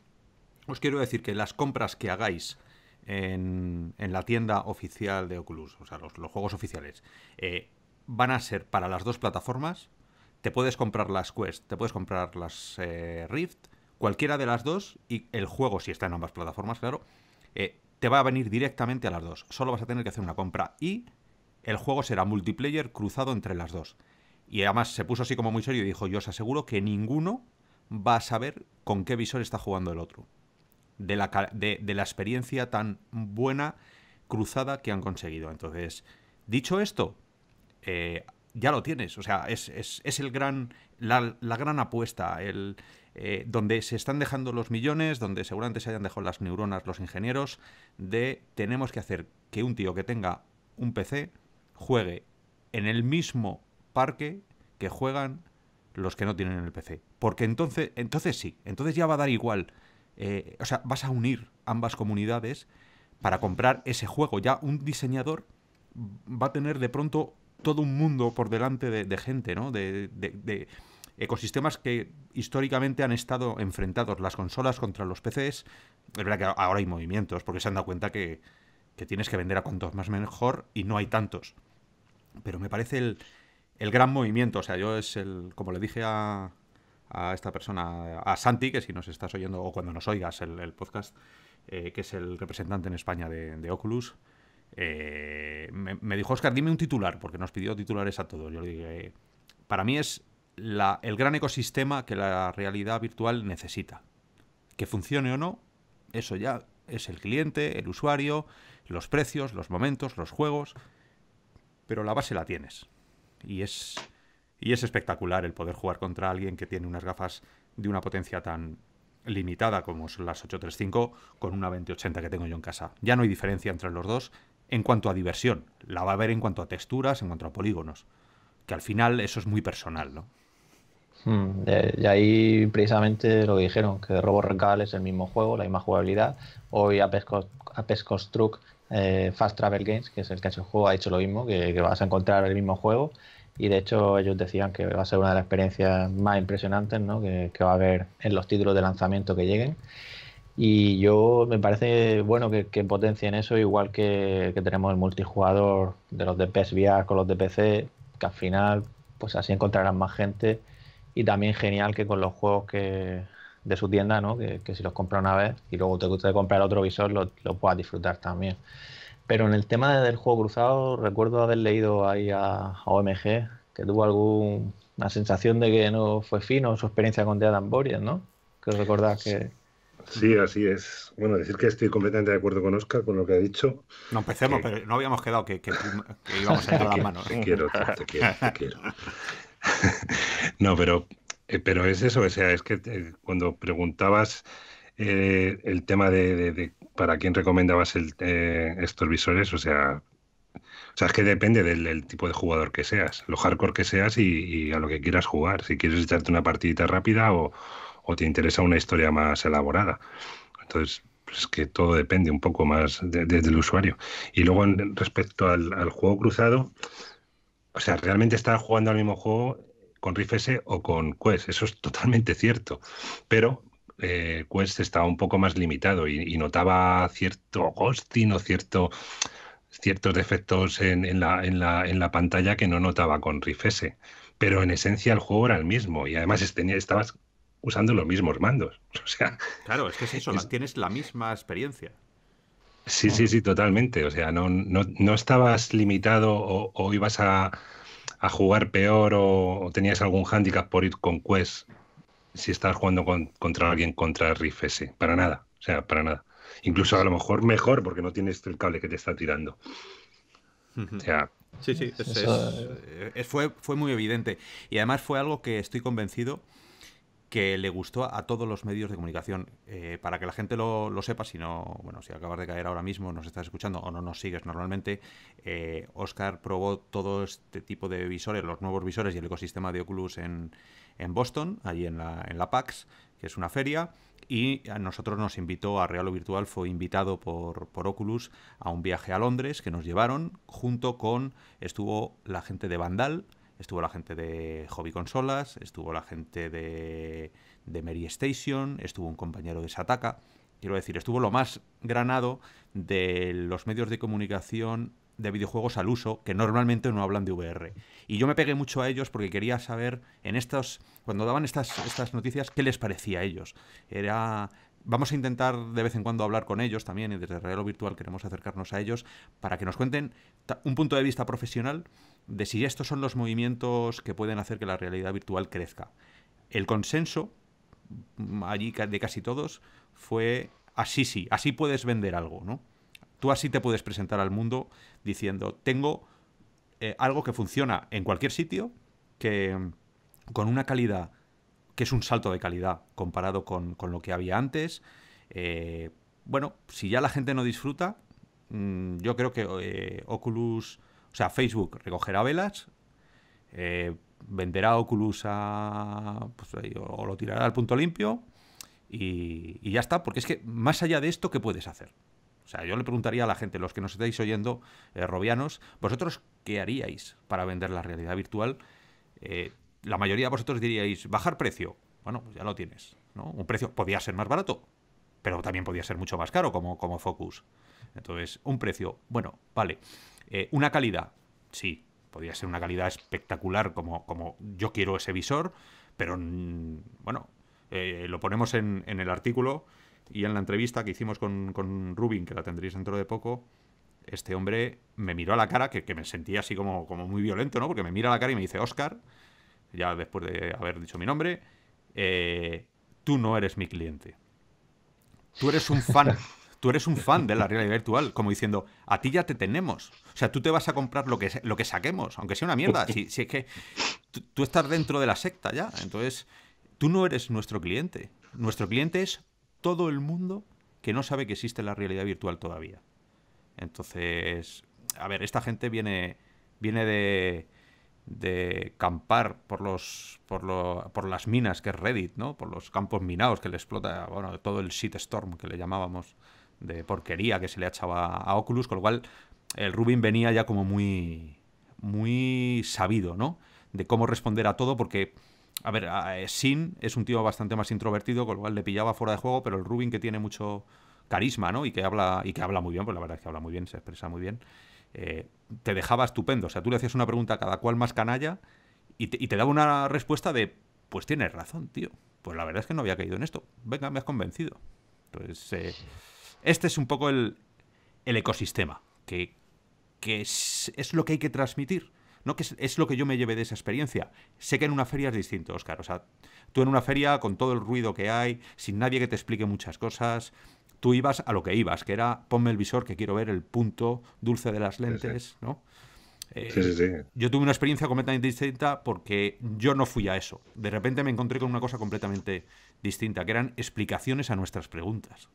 Os quiero decir que las compras que hagáis en, en la tienda oficial de Oculus, o sea, los, juegos oficiales, eh, van a ser para las dos plataformas. Te puedes comprar las Quest, te puedes comprar las eh, Rift, cualquiera de las dos, y el juego, si está en ambas plataformas, claro, eh, te va a venir directamente a las dos. Solo vas a tener que hacer una compra y el juego será multiplayer cruzado entre las dos. Y además se puso así como muy serio y dijo, yo os aseguro que ninguno va a saber con qué visor está jugando el otro. De la, la experiencia tan buena cruzada que han conseguido. Entonces, dicho esto, eh, ya lo tienes. O sea, es, el gran, la, la gran apuesta, el, eh, donde se están dejando los millones, donde seguramente se hayan dejado las neuronas los ingenieros, de tenemos que hacer que un tío que tenga un PC juegue en el mismo parque que juegan los que no tienen el PC. Porque entonces, entonces sí, entonces ya va a dar igual. Eh, o sea, vas a unir ambas comunidades para comprar ese juego. Ya un diseñador va a tener de pronto todo un mundo por delante de, gente, ¿no? de, de ecosistemas que históricamente han estado enfrentados, las consolas contra los PCs. Es verdad que ahora hay movimientos, porque se han dado cuenta que, tienes que vender a cuantos más mejor y no hay tantos. Pero me parece el, gran movimiento. O sea, yo es el, como le dije a, a esta persona, a Santi, que si nos estás oyendo o cuando nos oigas el, podcast, eh, que es el representante en España de, Oculus, eh, me, dijo, Oscar, dime un titular, porque nos pidió titulares a todos. Yo le dije, eh, para mí es el gran ecosistema que la realidad virtual necesita. Que funcione o no, eso ya es el cliente, el usuario, los precios, los momentos, los juegos, pero la base la tienes. Y es, y es espectacular el poder jugar contra alguien que tiene unas gafas de una potencia tan limitada como son las 835 con una 2080 que tengo yo en casa. Ya no hay diferencia entre los dos en cuanto a diversión. La va a haber en cuanto a texturas, en cuanto a polígonos. Que al final eso es muy personal, ¿no? Mm, de y ahí precisamente lo dijeron, que Robo Recal es el mismo juego, la misma jugabilidad. Hoy Apex, Construct eh, Fast Travel Games, que es el que ha hecho el juego, ha hecho lo mismo, que, vas a encontrar el mismo juego. Y de hecho ellos decían que va a ser una de las experiencias más impresionantes ¿no? que, va a haber en los títulos de lanzamiento que lleguen. Y yo me parece bueno que, que potencien eso, igual que, que, tenemos el multijugador de los de VR con los de PC, que al final, pues así encontrarán más gente y también genial que con los juegos que de su tienda, ¿no? que, si los compras una vez y luego te gusta comprar otro visor, lo, lo, puedas disfrutar también. Pero en el tema del juego cruzado, recuerdo haber leído ahí a, OMG que tuvo alguna sensación de que no fue fino su experiencia con Dead and ¿no? Que os recordás que... Sí, así es. Bueno, decir que estoy completamente de acuerdo con Oscar, con lo que ha dicho. No empecemos, pero no habíamos quedado que, íbamos a ir las manos. quiero, te quiero, te quiero. no, pero, eh, pero es eso, o sea, es que eh, cuando preguntabas eh, el tema de, para quién recomendabas estos visores, o sea, o sea, es que depende del, tipo de jugador que seas, lo hardcore que seas y, a lo que quieras jugar. Si quieres echarte una partidita rápida o, te interesa una historia más elaborada. Entonces, pues es que todo depende un poco más desde el usuario. Y luego, respecto al, al juego cruzado, o sea, realmente está jugando al mismo juego con Riff S eh, o con Quest, eso es totalmente cierto. Pero eh, Quest estaba un poco más limitado y, notaba cierto ghosting o cierto, ciertos defectos en, en, la, en, la, en, la, pantalla que no notaba con Riff S. Eh. Pero en esencia el juego era el mismo y además tenía, estabas usando los mismos mandos. O sea, claro, es que eso, tienes la misma experiencia. Sí, sí, sí, totalmente. O sea, no, estabas limitado o, ibas a, jugar peor o, tenías algún hándicap por ir con Quest si estabas jugando con, contra alguien contra Riff S. Para nada. O sea, para nada. Incluso a lo mejor mejor porque no tienes el cable que te está tirando. O sea, sí, sí, eh, fue, fue muy evidente. Y además fue algo que estoy convencido que le gustó a todos los medios de comunicación. Eh, para que la gente lo, sepa, si no, bueno, si acabas de caer ahora mismo, nos estás escuchando o no nos sigues normalmente, Oscar eh, probó todo este tipo de visores, los nuevos visores y el ecosistema de Oculus en, Boston, allí en la, PAX, que es una feria, y a nosotros nos invitó a Real o Virtual, fue invitado por, por, Oculus a un viaje a Londres que nos llevaron, junto con, estuvo la gente de Vandal, estuvo la gente de Hobby Consolas, estuvo la gente de, de Mary Station, estuvo un compañero de Sataka. Quiero decir, estuvo lo más granado de los medios de comunicación de videojuegos al uso que normalmente no hablan de VR. Y yo me pegué mucho a ellos porque quería saber en estos, cuando daban estas, estas noticias, qué les parecía a ellos. Era Vamos a intentar de vez en cuando hablar con ellos también y desde o Virtual queremos acercarnos a ellos para que nos cuenten un punto de vista profesional de si estos son los movimientos que pueden hacer que la realidad virtual crezca. El consenso mm, allí de casi todos fue así sí, así puedes vender algo, ¿no? Tú así te puedes presentar al mundo diciendo, tengo eh, algo que funciona en cualquier sitio, que mm, con una calidad que es un salto de calidad comparado con, lo que había antes. Eh, bueno, si ya la gente no disfruta, mm, yo creo que eh, Oculus, o sea, Facebook recogerá velas, eh, venderá Oculus a, pues, o lo tirará al punto limpio y, ya está, porque es que más allá de esto, ¿qué puedes hacer? O sea, yo le preguntaría a la gente, los que nos estáis oyendo, robianos, ¿vosotros qué haríais para vender la realidad virtual? la mayoría de vosotros diríais, bajar precio. Bueno, pues ya lo tienes. ¿no? Un precio podía ser más barato, pero también podía ser mucho más caro como, como Focus. Entonces, un precio, bueno, vale. Eh, una calidad, sí, podría ser una calidad espectacular como, como yo quiero ese visor, pero mm, bueno, eh, lo ponemos en, en, el artículo y en la entrevista que hicimos con, con, Rubin, que la tendréis dentro de poco. Este hombre me miró a la cara, que, me sentía así como, como muy violento, ¿no? Porque me mira a la cara y me dice, Oscar, ya después de haber dicho mi nombre, eh, tú no eres mi cliente. Tú eres un fan. tú eres un fan de la realidad virtual, como diciendo, a ti ya te tenemos. O sea, tú te vas a comprar lo que, lo que saquemos, aunque sea una mierda. Si, si es que tú estás dentro de la secta ya. Entonces, tú no eres nuestro cliente. Nuestro cliente es todo el mundo que no sabe que existe la realidad virtual todavía. Entonces, a ver, esta gente viene, viene de, de campar por los por, lo, por las minas que es Reddit, ¿no? Por los campos minados que le explota, todo el shitstorm que le llamábamos de porquería que se le echaba a Oculus, con lo cual el Rubin venía ya como muy muy sabido, ¿no? De cómo responder a todo porque a ver, eh, Sin es un tío bastante más introvertido, con lo cual le pillaba fuera de juego, pero el Rubin que tiene mucho carisma, ¿no? Y que habla y que habla muy bien, pues la verdad es que habla muy bien, se expresa muy bien. Eh, te dejaba estupendo. O sea, tú le hacías una pregunta a cada cual más canalla y te, daba una respuesta de, pues tienes razón, tío. Pues la verdad es que no había caído en esto. Venga, me has convencido. Entonces, pues, eh, este es un poco el, ecosistema, que, es, lo que hay que transmitir. ¿no? Que es, lo que yo me lleve de esa experiencia. Sé que en una feria es distinto, Oscar. O sea, tú en una feria, con todo el ruido que hay, sin nadie que te explique muchas cosas, tú ibas a lo que ibas, que era ponme el visor que quiero ver el punto dulce de las lentes, ¿no? Eh, sí, sí, sí. Yo tuve una experiencia completamente distinta porque yo no fui a eso. De repente me encontré con una cosa completamente distinta, que eran explicaciones a nuestras preguntas.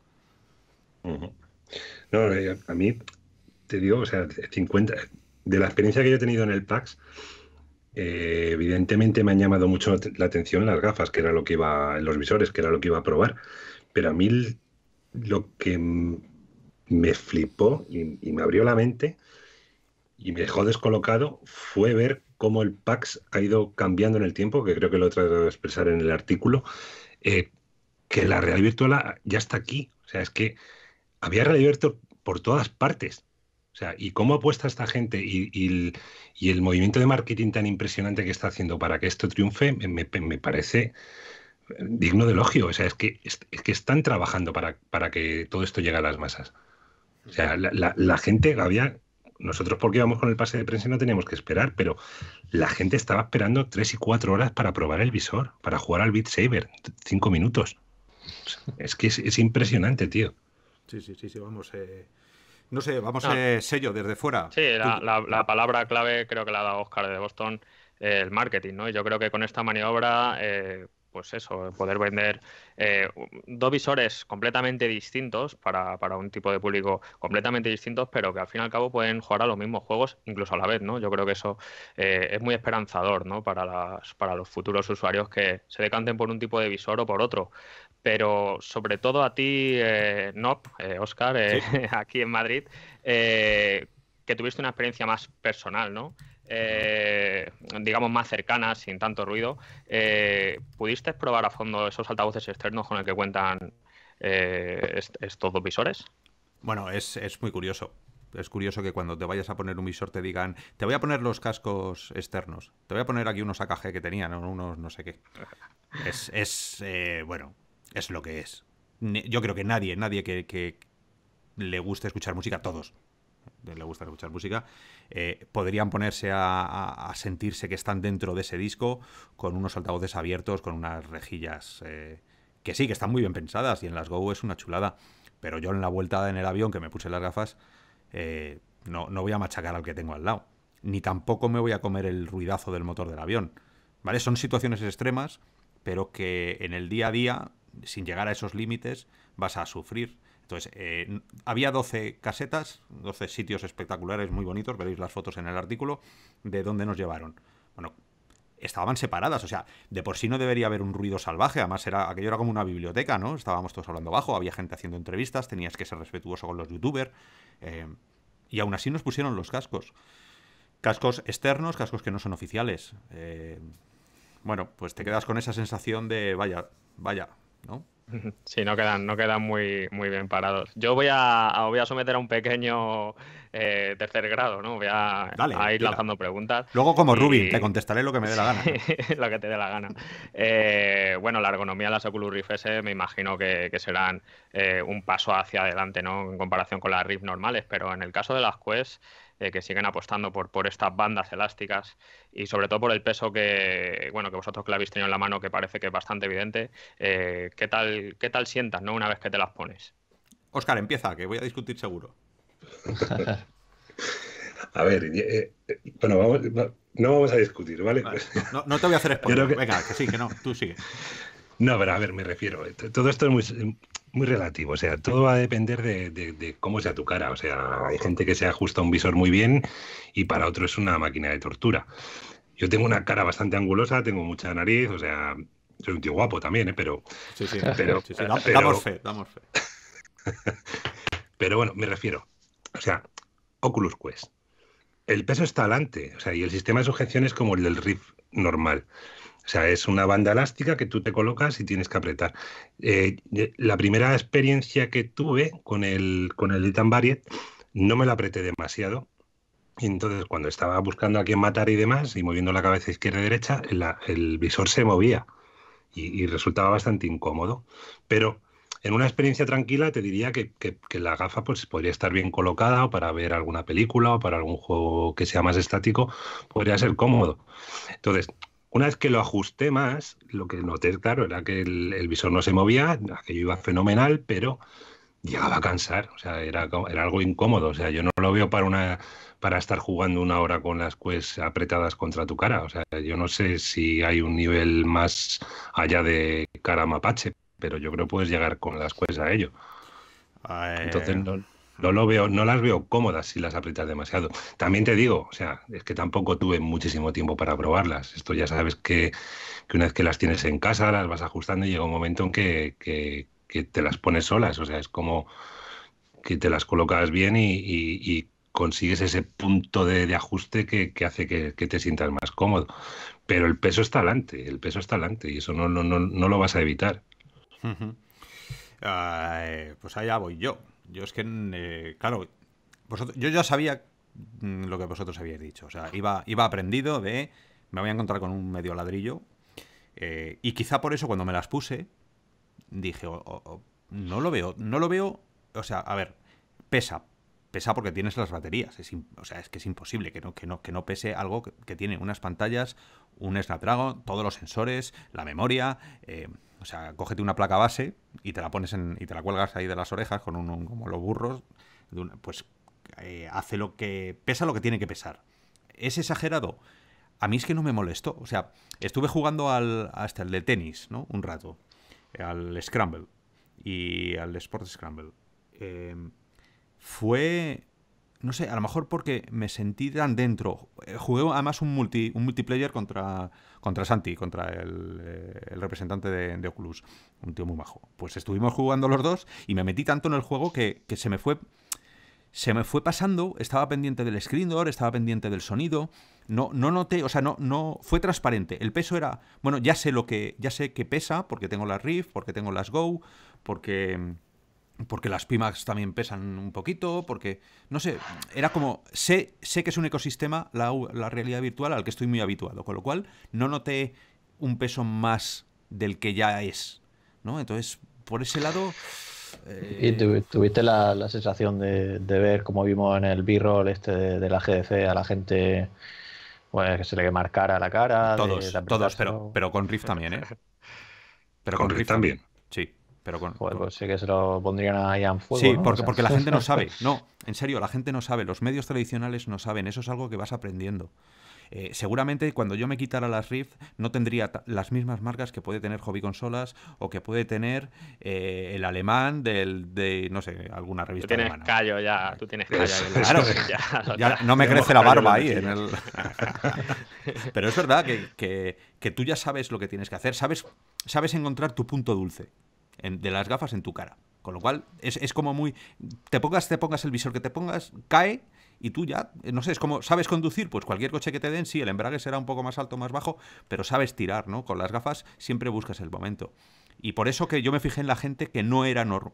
No, eh, a mí, te digo, o sea, 50, de la experiencia que yo he tenido en el PAX, eh, evidentemente me han llamado mucho la atención las gafas, que era lo que iba, los visores, que era lo que iba a probar, pero a mí lo que me flipó y, me abrió la mente y me dejó descolocado fue ver cómo el PAX ha ido cambiando en el tiempo, que creo que lo he tratado de expresar en el artículo, eh, que la realidad virtual ya está aquí. O sea, es que había realidad virtual por todas partes. O sea, y cómo apuesta esta gente y, el, movimiento de marketing tan impresionante que está haciendo para que esto triunfe, me parece digno de elogio. O sea, es que, es, que están trabajando para, para, que todo esto llegue a las masas. O sea, la, gente había. Nosotros, porque íbamos con el pase de prensa, no teníamos que esperar, pero la gente estaba esperando tres y cuatro horas para probar el visor, para jugar al Beat Saber, cinco minutos. Es que es, impresionante, tío. Sí, sí, sí, sí, vamos. Eh, no sé, vamos eh, sello desde fuera. Sí, la, palabra clave creo que la ha dado Oscar de Boston, eh, el marketing, ¿no? Y yo creo que con esta maniobra eh, pues eso, poder vender eh, dos visores completamente distintos para, un tipo de público completamente distintos, pero que al fin y al cabo pueden jugar a los mismos juegos incluso a la vez, ¿no? Yo creo que eso eh, es muy esperanzador, ¿no? Para, para los futuros usuarios que se decanten por un tipo de visor o por otro. Pero sobre todo a ti, eh, Oscar, eh, aquí en Madrid, que tuviste una experiencia más personal, ¿no? Eh, digamos, más cercanas, sin tanto ruido, eh, ¿pudiste probar a fondo esos altavoces externos con el que cuentan eh, estos dos visores? Bueno, es, muy curioso es curioso que cuando te vayas a poner un visor te digan, te voy a poner los cascos externos, te voy a poner aquí unos AKG que tenían, unos no sé qué. Es, bueno, es lo que es. Yo creo que nadie, nadie que, que le guste escuchar música, todos, le gusta escuchar música, eh, podrían ponerse a, sentirse que están dentro de ese disco con unos altavoces abiertos, con unas rejillas eh, que sí, que están muy bien pensadas y en las Go es una chulada. Pero yo en la vuelta en el avión que me puse las gafas, eh, no, no voy a machacar al que tengo al lado. Ni tampoco me voy a comer el ruidazo del motor del avión. ¿Vale? Son situaciones extremas, pero que en el día a día, sin llegar a esos límites, vas a sufrir. Entonces, eh, había 12 casetas, 12 sitios espectaculares, muy bonitos, veréis las fotos en el artículo, de dónde nos llevaron. Bueno, estaban separadas, o sea, de por sí no debería haber un ruido salvaje, además era, aquello era como una biblioteca, ¿no? Estábamos todos hablando bajo, había gente haciendo entrevistas, tenías que ser respetuoso con los youtubers, eh, y aún así nos pusieron los cascos. Cascos externos, cascos que no son oficiales. Eh, bueno, pues te quedas con esa sensación de, vaya, vaya, ¿no? Sí, no quedan, no quedan muy, muy bien parados. Yo voy a, voy a someter a un pequeño eh, tercer grado, ¿no? Voy a, ir lanzando preguntas. Luego, como Ruby, te contestaré lo que me dé la gana. lo que te dé la gana. Eh, bueno, la ergonomía de las Oculus Rift S me imagino que, serán eh, un paso hacia adelante, ¿no? En comparación con las Rift normales, pero en el caso de las Quest. Eh, que siguen apostando por, por estas bandas elásticas y sobre todo por el peso que, bueno, que vosotros que habéis tenido en la mano, que parece que es bastante evidente, eh, ¿qué, tal, ¿qué tal sientas ¿no? una vez que te las pones? Oscar, empieza, que voy a discutir seguro. a ver, eh, bueno, no vamos a discutir, ¿vale? no, no, te voy a hacer spoiler. Venga, que sí, que no, tú sigue. No, pero a ver, me refiero. Todo esto es muy, muy relativo, o sea, todo va a depender de, cómo sea tu cara, o sea, hay gente que se ajusta un visor muy bien y para otro es una máquina de tortura. Yo tengo una cara bastante angulosa, tengo mucha nariz, o sea, soy un tío guapo también, ¿eh? pero... Sí, pero, fe, damos fe. pero bueno, me refiero, o sea, Oculus Quest, el peso está adelante, o sea, y el sistema de sujeción es como el del Rift normal. O sea, es una banda elástica que tú te colocas y tienes que apretar. Eh, la primera experiencia que tuve con el, con el no me la apreté demasiado. Y entonces, cuando estaba buscando a quién matar y demás, y moviendo la cabeza izquierda y derecha, el visor se movía y, resultaba bastante incómodo. Pero en una experiencia tranquila, te diría que, la gafa pues, podría estar bien colocada o para ver alguna película o para algún juego que sea más estático, podría ser cómodo. Entonces, una vez que lo ajusté más, lo que noté, claro, era que el, visor no se movía, aquello iba fenomenal, pero llegaba a cansar, o sea, era, era algo incómodo, o sea, yo no lo veo para una para estar jugando una hora con las cues apretadas contra tu cara, o sea, yo no sé si hay un nivel más allá de cara mapache, pero yo creo que puedes llegar con las cues a ello. Ah, eh. Entonces no, lo veo, no las veo cómodas si las aprietas demasiado. También te digo, o sea, es que tampoco tuve muchísimo tiempo para probarlas. Esto ya sabes que, una vez que las tienes en casa, las vas ajustando y llega un momento en que, te las pones solas. O sea, es como que te las colocas bien y, consigues ese punto de, ajuste que, hace que, te sientas más cómodo. Pero el peso está adelante, el peso está alante y eso no, no, no, lo vas a evitar. Ah, eh, pues allá voy yo. Yo es que, mm, eh, claro, yo ya sabía mm, lo que vosotros habíais dicho. O sea, iba, iba aprendido de me voy a encontrar con un medio ladrillo. Eh, y quizá por eso cuando me las puse, dije, oh, oh, oh, no lo veo, no lo veo. O sea, a ver, pesa, pesa porque tienes las baterías. o sea, es que es imposible que no, que no, que no pese algo que, tiene unas pantallas, un Snapdragon, todos los sensores, la memoria. Eh, o sea, cógete una placa base y te la pones en, y te la cuelgas ahí de las orejas con un, como los burros, de pues eh, hace lo que pesa lo que tiene que pesar. ¿Es exagerado? A mí es que no me molestó. O sea, estuve jugando hasta el de tenis, ¿no? Un rato. Al Scramble. Y al Sport Scramble. Em, fue no sé, a lo mejor porque me sentí tan dentro. Eh, jugué además un, multi, un multiplayer contra, contra Santi, contra el, eh, representante de, Oculus, un tío muy majo. Pues estuvimos jugando los dos y me metí tanto en el juego que, que se me fue... Se me fue pasando, estaba pendiente del screen door, estaba pendiente del sonido, no, no noté, o sea, no, no, fue transparente. El peso era, bueno, ya sé lo que, ya sé que pesa, porque tengo las Rift, porque tengo las Go, porque, porque las PIMAX también pesan un poquito, porque, no sé, era como, sé, sé que es un ecosistema, la, realidad virtual, al que estoy muy habituado, con lo cual no noté un peso más del que ya es, ¿no? Entonces, por ese lado... Eh, ¿Y tuviste la, sensación de, ver, como vimos en el B-roll este de, la GDC, a la gente pues, que se le marcara la cara? Todos, todos, pero, pero con rift también, ¿eh? Pero con, con también. Pero con, Pues sí que se lo pondrían a Ian Fuego. Sí, porque, porque la gente no sabe. No, en serio, la gente no sabe. Los medios tradicionales no saben. Eso es algo que vas aprendiendo. Eh, seguramente cuando yo me quitara las Rift no tendría las mismas marcas que puede tener Hobby Consolas o que puede tener eh, el alemán de, no sé, alguna revista. Tú tienes callo ya, tú tienes callo. claro, ya, ya, no me crece la barba ahí. Pero es verdad que, tú ya sabes lo que tienes que hacer, sabes, sabes encontrar tu punto dulce de las gafas en tu cara. Con lo cual, es, como muy. Te pongas, te pongas el visor que te pongas, cae y tú ya, eh, no sé, es como. ¿Sabes conducir? Pues cualquier coche que te den, sí, el embrague será un poco más alto, más bajo, pero sabes tirar, ¿no? Con las gafas siempre buscas el momento. Y por eso que yo me fijé en la gente que no era, no,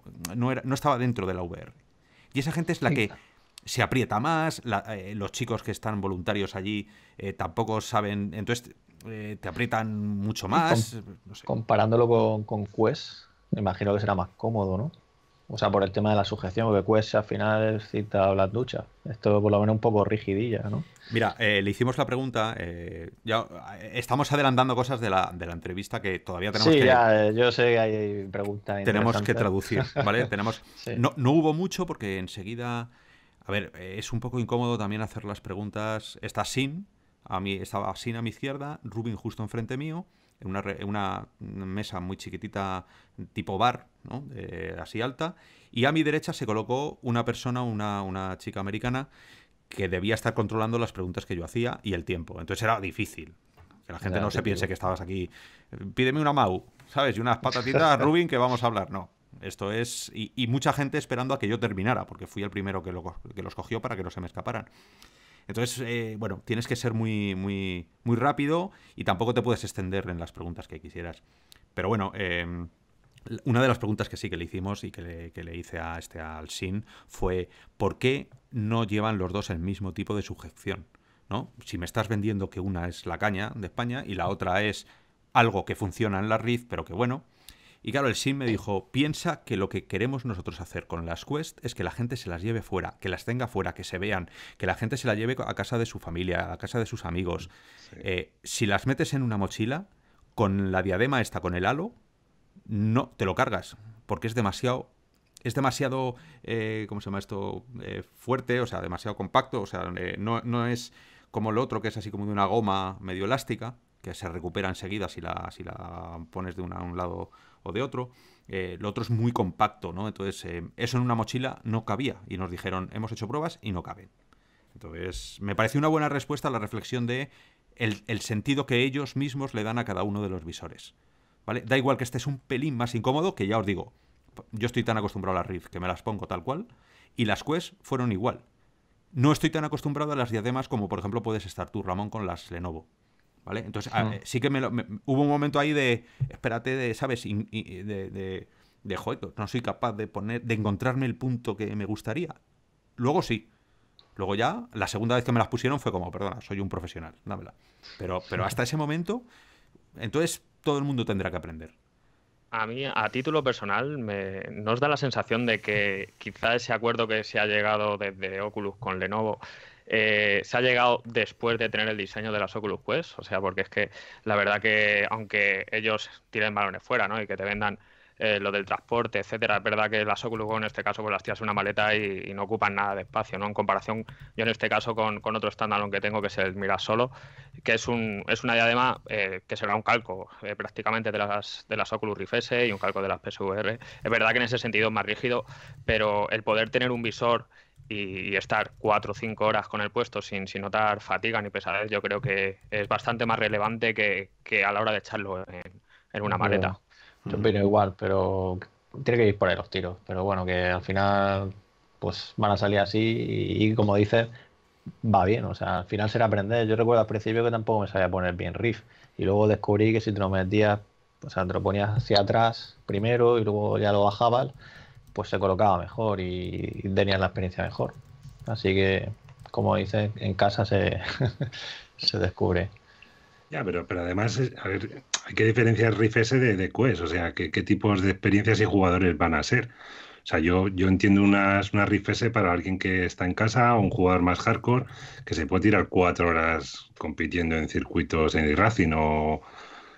estaba dentro de la VR. Y esa gente es la que se aprieta más, eh, los chicos que están voluntarios allí eh, tampoco saben, entonces te aprietan mucho más. Comparándolo con, con Quest, imagino que será más cómodo, ¿no? O sea, por el tema de la sujeción, porque cueste al final cita las ducha. Esto por lo menos un poco rigidilla, ¿no? Mira, eh, le hicimos la pregunta. Eh, ya eh, estamos adelantando cosas de la, entrevista que todavía tenemos sí, que. Ya, yo sé que hay preguntas. Tenemos que traducir, ¿vale? tenemos. No, hubo mucho porque enseguida. A ver, es un poco incómodo también hacer las preguntas. Está Sin, a mí, estaba Sin a mi izquierda, Rubin justo enfrente mío en una, mesa muy chiquitita tipo bar, ¿no? Eh, así alta, y a mi derecha se colocó una persona, una, chica americana, que debía estar controlando las preguntas que yo hacía y el tiempo. Entonces era difícil. Que la gente no se piense que estabas aquí. Eh, pídeme una Mau, ¿sabes? Y unas patatitas Rubin que vamos a hablar. No. Esto es. Y, mucha gente esperando a que yo terminara, porque fui el primero que, que los cogió para que no se me escaparan. Entonces, eh, bueno, tienes que ser muy, muy, muy rápido y tampoco te puedes extender en las preguntas que quisieras. Pero bueno, em, una de las preguntas que sí que le hicimos y que le, hice a este al Sin fue ¿por qué no llevan los dos el mismo tipo de sujeción? ¿No? Si me estás vendiendo que una es la caña de España y la otra es algo que funciona en la RIF, pero que bueno, y claro, el sim me dijo, piensa que lo que queremos nosotros hacer con las Quest es que la gente se las lleve fuera, que las tenga fuera, que se vean, que la gente se las lleve a casa de su familia, a casa de sus amigos. Eh, si las metes en una mochila, con la diadema esta, con el halo, no, te lo cargas, porque es demasiado... Es demasiado, eh, ¿cómo se llama esto? Eh, fuerte, o sea, demasiado compacto, o sea, no, es como el otro que es así como de una goma medio elástica, que se recupera enseguida si la, si la pones de una, un lado o de otro. el eh, lo otro es muy compacto, ¿no? Entonces, eh, eso en una mochila no cabía. Y nos dijeron, hemos hecho pruebas y no caben. Entonces, me pareció una buena respuesta a la reflexión de el, sentido que ellos mismos le dan a cada uno de los visores. ¿Vale? Da igual que este es un pelín más incómodo, que ya os digo, yo estoy tan acostumbrado a las Rift que me las pongo tal cual, y las Quest fueron igual. No estoy tan acostumbrado a las diademas como por ejemplo puedes estar tú, Ramón, con las Lenovo. ¿Vale? Entonces, ah, mm. eh, sí que me, hubo un momento ahí de, espérate, de, ¿sabes? de, de, joder, pues no soy capaz de poner, de encontrarme el punto que me gustaría. Luego sí. Luego ya, la segunda vez que me las pusieron fue como, perdona, soy un profesional, dámela. Pero, pero hasta ese momento, entonces todo el mundo tendrá que aprender. A mí, a título personal, me, nos da la sensación de que quizá ese acuerdo que se ha llegado desde Oculus con Lenovo eh, se ha llegado después de tener el diseño de las Oculus Quest, o sea, porque es que la verdad que aunque ellos tiren balones fuera, ¿no? Y que te vendan eh, lo del transporte, etcétera, es verdad que las Oculus en este caso pues las tiras en una maleta y, no ocupan nada de espacio, ¿no? En comparación, yo en este caso con, con otro standalone que tengo que es el Mira Solo, que es, un, es una diadema eh, que será un calco prácticamente de las, de las Oculus Rift S y un calco de las PSVR. Es verdad que en ese sentido es más rígido, pero el poder tener un visor y, estar cuatro o cinco horas con el puesto sin, sin notar fatiga ni pesadez, yo creo que es bastante más relevante que, a la hora de echarlo en, una maleta. Yo, opino igual, pero tiene que ir por ahí los tiros. Pero bueno, que al final pues van a salir así y, como dices, va bien. O sea, al final será aprender. Yo recuerdo al principio que tampoco me sabía poner bien riff y luego descubrí que si te lo metías, o sea, te lo ponías hacia atrás primero y luego ya lo bajabas pues se colocaba mejor y, tenía la experiencia mejor. Así que, como dices, en casa se, descubre. Ya, pero, pero además, a ver, hay que diferenciar Riff S de, de Quest, o sea, ¿qué, tipos de experiencias y jugadores van a ser. O sea, yo, yo entiendo unas, una Riff S para alguien que está en casa o un jugador más hardcore que se puede tirar cuatro horas compitiendo en circuitos en el Racing o...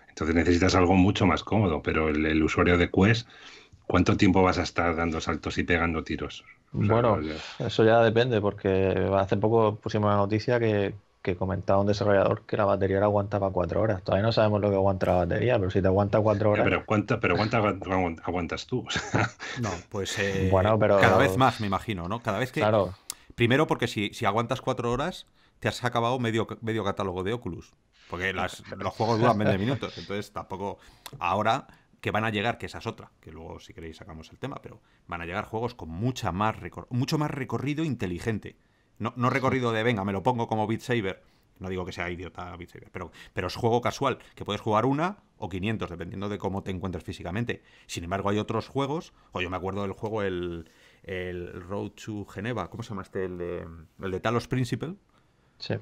Entonces necesitas algo mucho más cómodo, pero el, el usuario de Quest ¿Cuánto tiempo vas a estar dando saltos y pegando tiros? bueno, eso ya depende, porque hace poco pusimos la noticia que, comentaba un desarrollador que la batería la aguantaba cuatro horas. Todavía no sabemos lo que aguanta la batería, pero si te aguanta cuatro horas. pero ¿cuánto pero aguantas tú? no, pues eh, cada vez más, me imagino, ¿no? Cada vez que. Claro. Primero, porque si, aguantas cuatro horas, te has acabado medio, medio catálogo de Oculus. Porque los juegos duran 20 minutos. Entonces tampoco. Ahora que van a llegar, que esa es otra, que luego si queréis sacamos el tema, pero van a llegar juegos con mucha más mucho más recorrido inteligente. No, recorrido de, venga, me lo pongo como Beat Saber. No digo que sea idiota Beat Saber, pero, pero es juego casual, que puedes jugar una o 500, dependiendo de cómo te encuentres físicamente. Sin embargo, hay otros juegos, o yo me acuerdo del juego, el, el Road to Geneva, ¿cómo se llama este? El de, el de Talos Principle. Sí.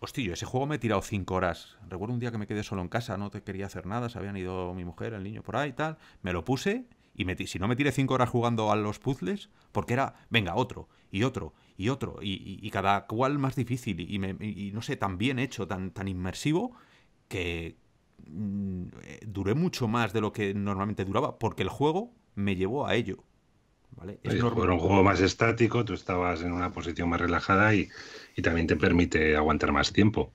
Hostia, ese juego me he tirado cinco horas. Recuerdo un día que me quedé solo en casa, no te quería hacer nada, se habían ido mi mujer, el niño por ahí y tal. Me lo puse y si no me tiré cinco horas jugando a los puzzles, porque era, venga, otro, y otro, y otro, y, cada cual más difícil, y, no sé, tan bien hecho, tan, tan inmersivo, que mm, eh, duré mucho más de lo que normalmente duraba, porque el juego me llevó a ello. ¿vale? un juego más estático, tú estabas en una posición más relajada y, también te permite aguantar más tiempo.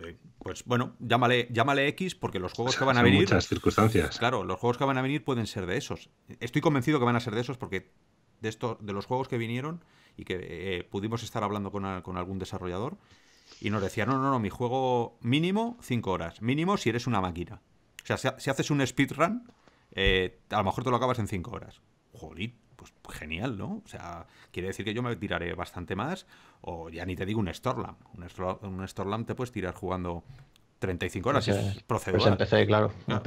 Eh, pues bueno, llámale, llámale X porque los juegos que van a venir. Muchas circunstancias. Claro, los juegos que van a venir pueden ser de esos. Estoy convencido que van a ser de esos porque de, estos, de los juegos que vinieron y que eh, pudimos estar hablando con, algún desarrollador y nos decía no, no, no, mi juego mínimo 5 horas. Mínimo si eres una máquina. O sea, si, haces un speedrun, eh, a lo mejor te lo acabas en 5 horas. jolito pues, genial, ¿no? O sea, quiere decir que yo me tiraré bastante más, o ya ni te digo un Storlam. Un, Storlam, un te puedes tirar jugando 35 horas, pues, es eh, procedural. Pues empecé, claro, ah.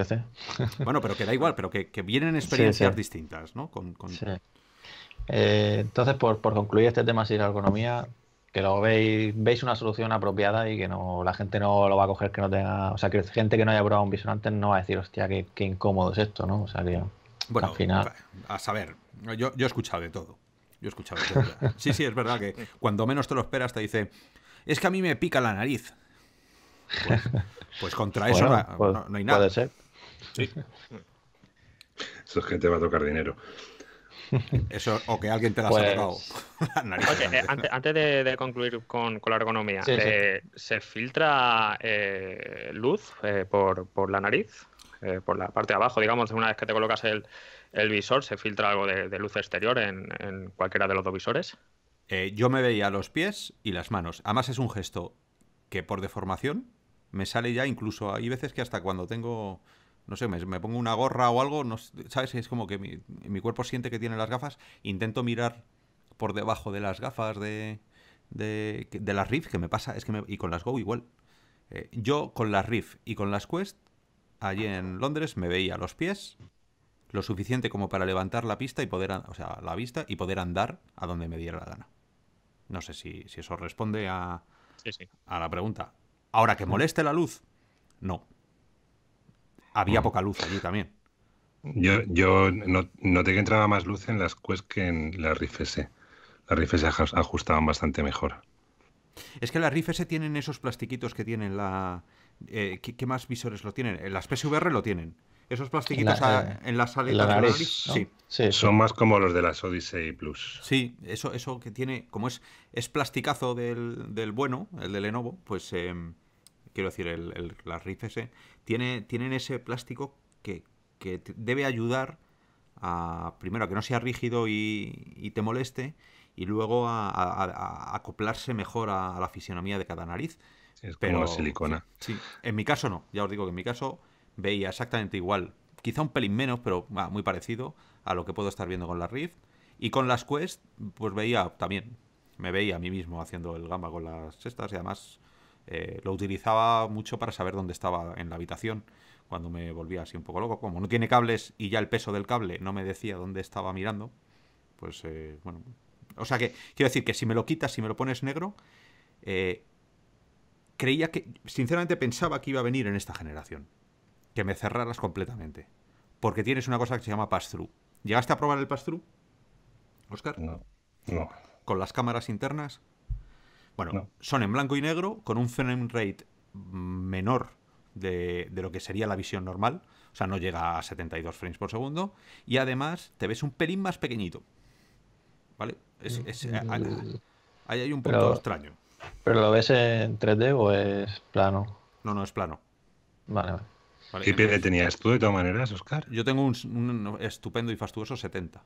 Bueno, pero que da igual, pero que, vienen experiencias distintas, ¿no? Con, eh, entonces, por, concluir este tema si la economía, que lo veis, veis una solución apropiada y que no la gente no lo va a coger que no tenga, o sea, que gente que no haya probado un visor antes no va a decir, hostia, qué, incómodo es esto, ¿no? O sea, que bueno, al final... a saber, yo, he escuchado de todo. Yo escuchado Sí, sí, es verdad que cuando menos te lo esperas te dice, es que a mí me pica la nariz. Pues, pues contra eso pues, no, hay nada. Puede ser. Eso es que te va a tocar dinero. Eso, o que alguien te la ha pues, sacado. Oye, eh, antes, de, concluir con, la ergonomía, eh, ¿se filtra eh, luz por, la nariz? por la parte de abajo, digamos, una vez que te colocas el, el visor, ¿se filtra algo de, luz exterior en, cualquiera de los dos visores? Eh, yo me veía los pies y las manos. Además es un gesto que por deformación me sale ya incluso... Hay veces que hasta cuando tengo no sé, me, pongo una gorra o algo, ¿sabes? Es como que mi, cuerpo siente que tiene las gafas, intento mirar por debajo de las gafas de, de, las Rift, que me pasa, es que y con las Go igual. Eh, yo con las Rift y con las Quest, allí en Londres, me veía los pies, lo suficiente como para levantar la pista y poder, o sea, la vista y poder andar a donde me diera la gana. No sé si, eso responde a, a la pregunta. Ahora, ¿que mm. moleste la luz? No. Había mm. poca luz allí también. Yo, yo noté que entraba más luz en las Quest que en las rif Las rif S ajustaban bastante mejor. Es que las RIFS tienen esos plastiquitos que tienen la... Eh, ¿qué, ¿qué, más visores lo tienen? Las PSVR lo tienen esos plastiquitos en, la, eh, las nariz, sí. Son más como los de las Odyssey Plus. Sí, eso, eso que tiene, como es, es plasticazo del, bueno, el de Lenovo, pues em, quiero decir, el, las Rift eh, tiene, tienen ese plástico que, debe ayudar a, primero, a que no sea rígido y, y te moleste, y luego a, acoplarse mejor a, la fisionomía de cada nariz. Es Pero, como silicona. Sí, en mi caso no, ya os digo que en mi caso veía exactamente igual, quizá un pelín menos, pero muy parecido a lo que puedo estar viendo con la Rift. Y con las Quest, pues veía también, me veía a mí mismo haciendo el gamba con las cestas y además eh, lo utilizaba mucho para saber dónde estaba en la habitación cuando me volvía así un poco loco. Como no tiene cables y ya el peso del cable no me decía dónde estaba mirando, pues eh, bueno. O sea que quiero decir que si me lo quitas, si me lo pones negro, eh, creía que, sinceramente pensaba que iba a venir en esta generación que me cerraras completamente. Porque tienes una cosa que se llama pass-through. ¿Llegaste a probar el pass-through, Oscar? No, ¿Con las cámaras internas? Bueno, son en blanco y negro, con un frame rate menor de, lo que sería la visión normal. O sea, no llega a 72 frames por segundo. Y además te ves un pelín más pequeñito. ¿Vale? Es, mm. ahí hay un punto extraño. ¿Pero lo ves en 3D o es plano? No, no, es plano. Vale, vale. ¿Qué tenías tú de todas maneras, Oscar? Yo tengo un, estupendo y fastuoso 70.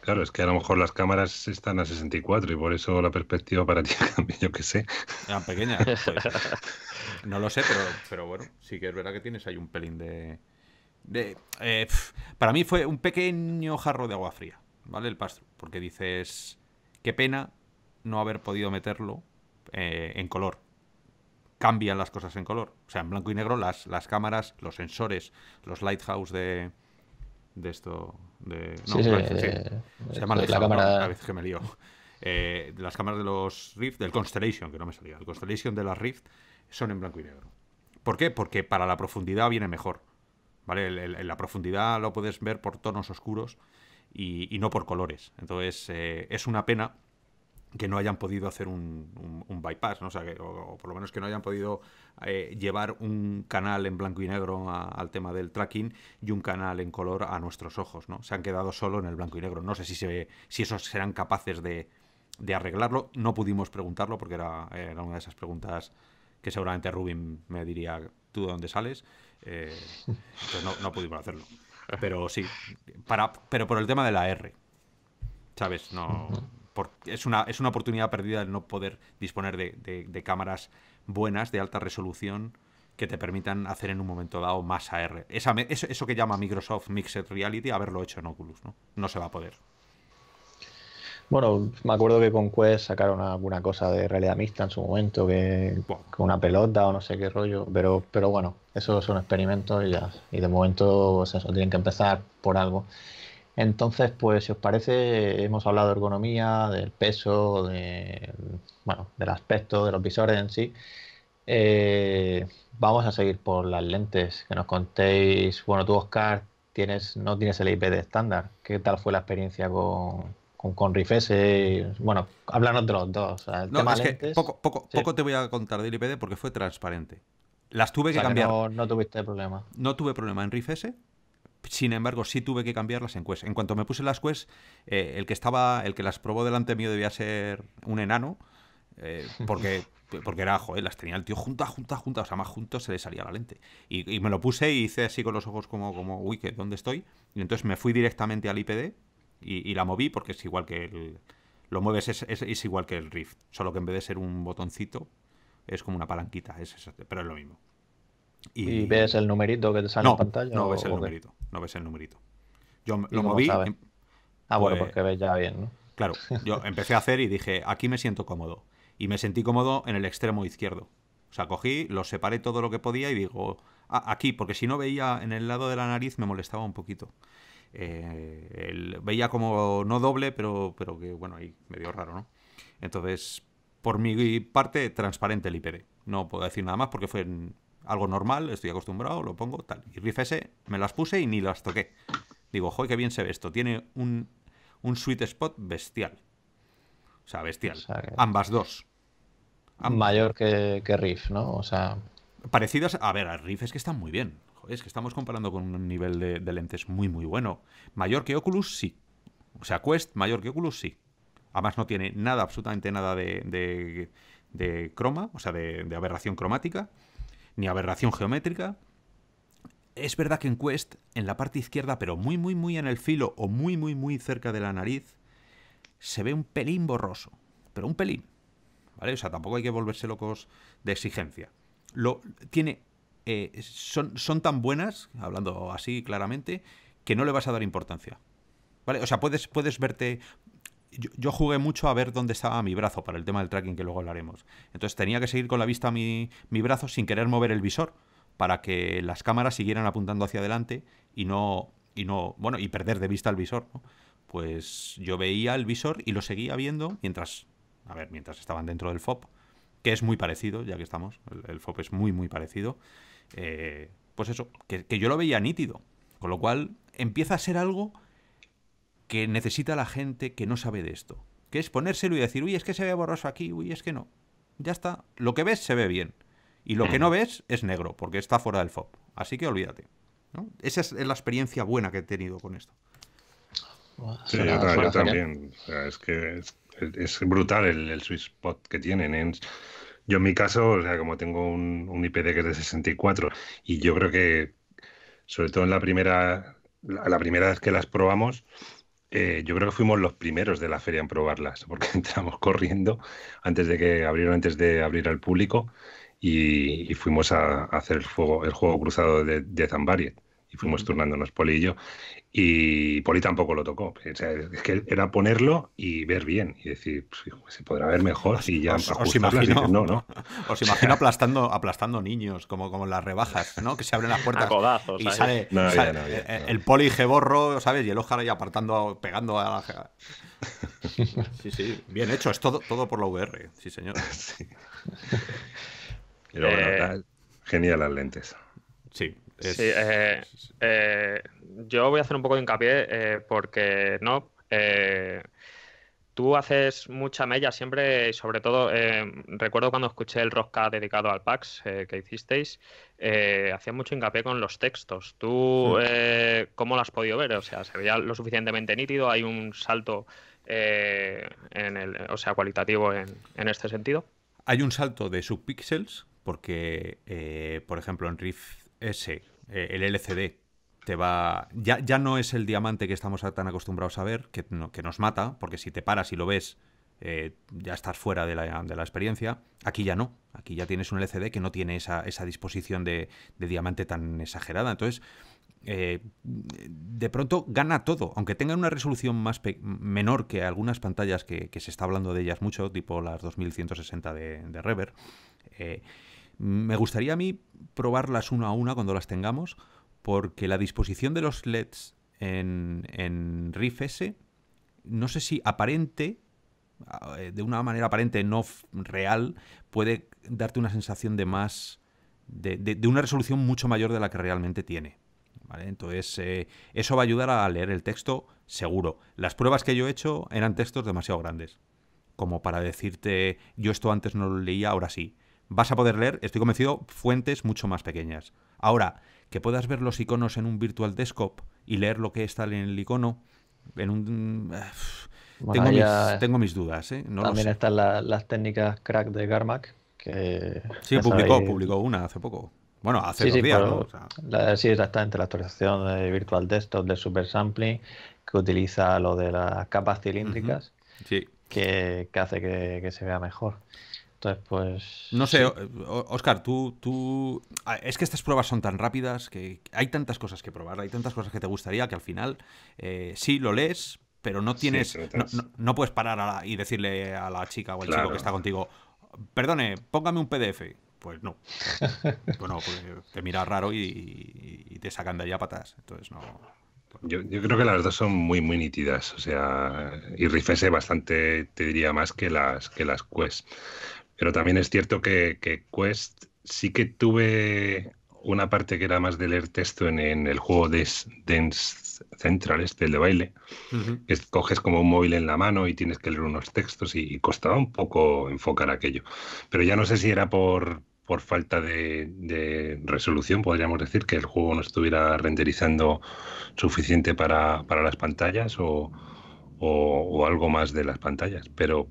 Claro, es que a lo mejor las cámaras están a 64 y por eso la perspectiva para ti cambia, yo qué sé. Eran ah, pequeñas. Pues, no lo sé, pero, bueno, sí que es verdad que tienes ahí un pelín de... Eh, para mí fue un pequeño jarro de agua fría, ¿vale? El pasto. Porque dices, qué pena no haber podido meterlo eh, en color cambian las cosas en color. O sea, en blanco y negro las, las cámaras, los sensores, los lighthouse de, de esto. De, no, sí, sí, sí. la cámara. A veces que me lío. Eh, las cámaras de los Rift, del Constellation, que no me salía. El Constellation de las Rift son en blanco y negro. ¿Por qué? Porque para la profundidad viene mejor. ¿Vale? en la profundidad lo puedes ver por tonos oscuros y, y no por colores. Entonces, eh, es una pena que no hayan podido hacer un, bypass, ¿no? o, por lo menos que no hayan podido eh, llevar un canal en blanco y negro al tema del tracking y un canal en color a nuestros ojos. ¿no? Se han quedado solo en el blanco y negro. No sé si, se, si esos serán capaces de, arreglarlo. No pudimos preguntarlo porque era, una de esas preguntas que seguramente Rubin me diría, ¿tú de dónde sales? Eh, no, pudimos hacerlo. Pero sí, para, pero por el tema de la R. ¿Sabes? No es una, es una oportunidad perdida de no poder disponer de, de, cámaras buenas, de alta resolución, que te permitan hacer en un momento dado más AR. eso, que llama Microsoft Mixed Reality, haberlo hecho en Oculus, ¿no? No se va a poder. Bueno, me acuerdo que con Quest sacaron alguna cosa de realidad mixta en su momento, que con una pelota o no sé qué rollo, pero, pero bueno, eso son experimentos y ya. Y de momento pues tienen que empezar por algo. Entonces, pues si os parece, hemos hablado de ergonomía, del peso, bueno, del aspecto, de los visores en sí. Eh, vamos a seguir por las lentes, que nos contéis, bueno, tú Oscar, tienes, no tienes el IPD estándar, ¿qué tal fue la experiencia con, con, con Bueno, háblanos de los dos. poco, poco, poco te voy a contar del IPD porque fue transparente. Las tuve que cambiar. no, no, tuviste problema. No tuve problema en Riff sin embargo, sí tuve que cambiarlas en Quest En cuanto me puse las Quest, eh, el que estaba, el que las probó delante mío debía ser un enano, eh, porque porque era, joder, las tenía el tío juntas, juntas, juntas, o sea, más juntos se le salía la lente. Y, me lo puse y hice así con los ojos como, como uy, ¿qué, ¿dónde estoy? Y entonces me fui directamente al IPD y, la moví porque es igual que el... Lo mueves, es, es, igual que el Rift, solo que en vez de ser un botoncito, es como una palanquita, pero es lo mismo. Y... ves el numerito que te sale en pantalla? No ves el numerito, no ves el numerito. Yo lo moví. Em, ah, bueno, porque pues pues ves ya bien, ¿no? Claro, yo empecé a hacer y dije, aquí me siento cómodo. Y me sentí cómodo en el extremo izquierdo. O sea, cogí, lo separé todo lo que podía y digo, ah, aquí, porque si no veía en el lado de la nariz me molestaba un poquito. Eh, veía como no doble, pero, pero que bueno, ahí me dio raro, ¿no? Entonces, por mi parte, transparente el IPD. No puedo decir nada más porque fue en, algo normal, estoy acostumbrado, lo pongo, tal. Y Riff S me las puse y ni las toqué. Digo, joder, qué bien se ve esto. Tiene un, sweet spot bestial. O sea, bestial. Ambas dos. Mayor que, Riff, ¿no? O sea... Parecidas... A ver, a Riff es que están muy bien. Joder, es que estamos comparando con un nivel de, lentes muy, muy bueno. Mayor que Oculus, sí. O sea, Quest, mayor que Oculus, sí. Además no tiene nada, absolutamente nada de, de, croma, o sea, de aberración cromática ni aberración geométrica. Es verdad que en Quest, en la parte izquierda, pero muy, muy, muy en el filo o muy, muy, muy cerca de la nariz, se ve un pelín borroso, pero un pelín. ¿Vale? O sea, tampoco hay que volverse locos de exigencia. Lo, tiene, eh, son, son tan buenas, hablando así claramente, que no le vas a dar importancia. ¿Vale? O sea, puedes, puedes verte yo, jugué mucho a ver dónde estaba mi brazo para el tema del tracking que luego hablaremos. Entonces tenía que seguir con la vista mi, mi brazo sin querer mover el visor para que las cámaras siguieran apuntando hacia adelante y no, y no bueno, y perder de vista el visor, Pues yo veía el visor y lo seguía viendo mientras, a ver, mientras estaban dentro del FOP, que es muy parecido, ya que estamos, el, FOP es muy, muy parecido. Eh, pues eso, que, que yo lo veía nítido, con lo cual empieza a ser algo que necesita la gente que no sabe de esto, que es ponérselo y decir, uy, es que se ve borroso aquí, uy, es que no. Ya está, lo que ves se ve bien y lo que no ves es negro, porque está fuera del FOB. Así que olvídate. Esa es la experiencia buena que he tenido con esto. Sí, yo, también. es que es, brutal el, el, spot que tienen. En, ¿eh? yo en mi caso, o sea, como tengo un, un, IPD que es de 64 y yo creo que, sobre todo en la primera, la primera vez que las probamos, eh, yo creo que fuimos los primeros de la feria en probarlas, porque entramos corriendo antes de que abrieron, antes de abrir al público, y, fuimos a, hacer el, el juego cruzado de, de y fuimos turnándonos Poli y yo. Y Poli tampoco lo tocó. es que era ponerlo y ver bien y decir, pues, se podrá ver mejor si ya os, os imagino, no, no. Os imagino aplastando, aplastando niños, como, como en las rebajas, ¿no? Que se abren las puertas codazos, y sale, eh, el Poli geborro, ¿sabes? Y el Ojalá y apartando, pegando a Sí, sí, bien hecho. Es todo, por la VR, sí, señor. Eh, genial las lentes. Sí, Sí, eh, eh, yo voy a hacer un poco de hincapié eh, porque no. tú haces mucha mella siempre y sobre todo recuerdo cuando escuché el Rosca dedicado al PAX que hicisteis, hacía mucho hincapié con los textos. ¿Tú cómo lo has podido ver? O sea, ¿se veía lo suficientemente nítido? ¿Hay un salto en el, o sea, cualitativo en, en este sentido? Hay un salto de subpíxeles porque, por ejemplo, en riff ese, eh, eh, el LCD, te va. Ya, no es el diamante que estamos tan acostumbrados a ver, que, que nos mata, porque si te paras y lo ves, eh, ya estás fuera de la, de la, experiencia. Aquí ya no. Aquí ya tienes un LCD que no tiene esa, esa disposición de, diamante tan exagerada. Entonces. de pronto gana todo, aunque tenga una resolución más menor que algunas pantallas que, se está hablando de ellas mucho, tipo las 2160 de, de Rever, eh, me gustaría a mí probarlas una a una cuando las tengamos, porque la disposición de los LEDs en, en S, no sé si aparente, eh, de una manera aparente no real, puede darte una sensación de más, de, de, una resolución mucho mayor de la que realmente tiene. ¿Vale? Entonces, eh, eso va a ayudar a leer el texto seguro. Las pruebas que yo he hecho eran textos demasiado grandes, como para decirte, yo esto antes no lo leía, ahora sí vas a poder leer, estoy convencido, fuentes mucho más pequeñas. Ahora, que puedas ver los iconos en un virtual desktop y leer lo que está en el icono, en un... tengo, mis, dudas. ¿eh? también están las técnicas crack de Garmac. Que sí, publicó, una hace poco. Bueno, hace días, la, sí, exactamente, la actualización de Virtual Desktop de Super Sampling que utiliza lo de las capas cilíndricas que, hace que, se vea mejor. Pues, no sé, Oscar, tú, tú. Es que estas pruebas son tan rápidas que hay tantas cosas que probar, hay tantas cosas que te gustaría que al final eh, sí lo lees, pero no tienes. no, puedes parar y decirle a la chica o al chico que está contigo, perdone, póngame un PDF. Pues no. bueno, pues, te mira raro y, te sacan de allá patas. Entonces no. Yo, yo, creo que las dos son muy, muy nítidas. O sea, y rifese bastante, te diría más que las, que las pero también es cierto que, Quest sí que tuve una parte que era más de leer texto en, el juego de Dance Central, este, de baile, que coges como un móvil en la mano y tienes que leer unos textos y, costaba un poco enfocar aquello. Pero ya no sé si era por, por falta de, resolución, podríamos decir, que el juego no estuviera renderizando suficiente para, para las pantallas o, o, o, algo más de las pantallas. Pero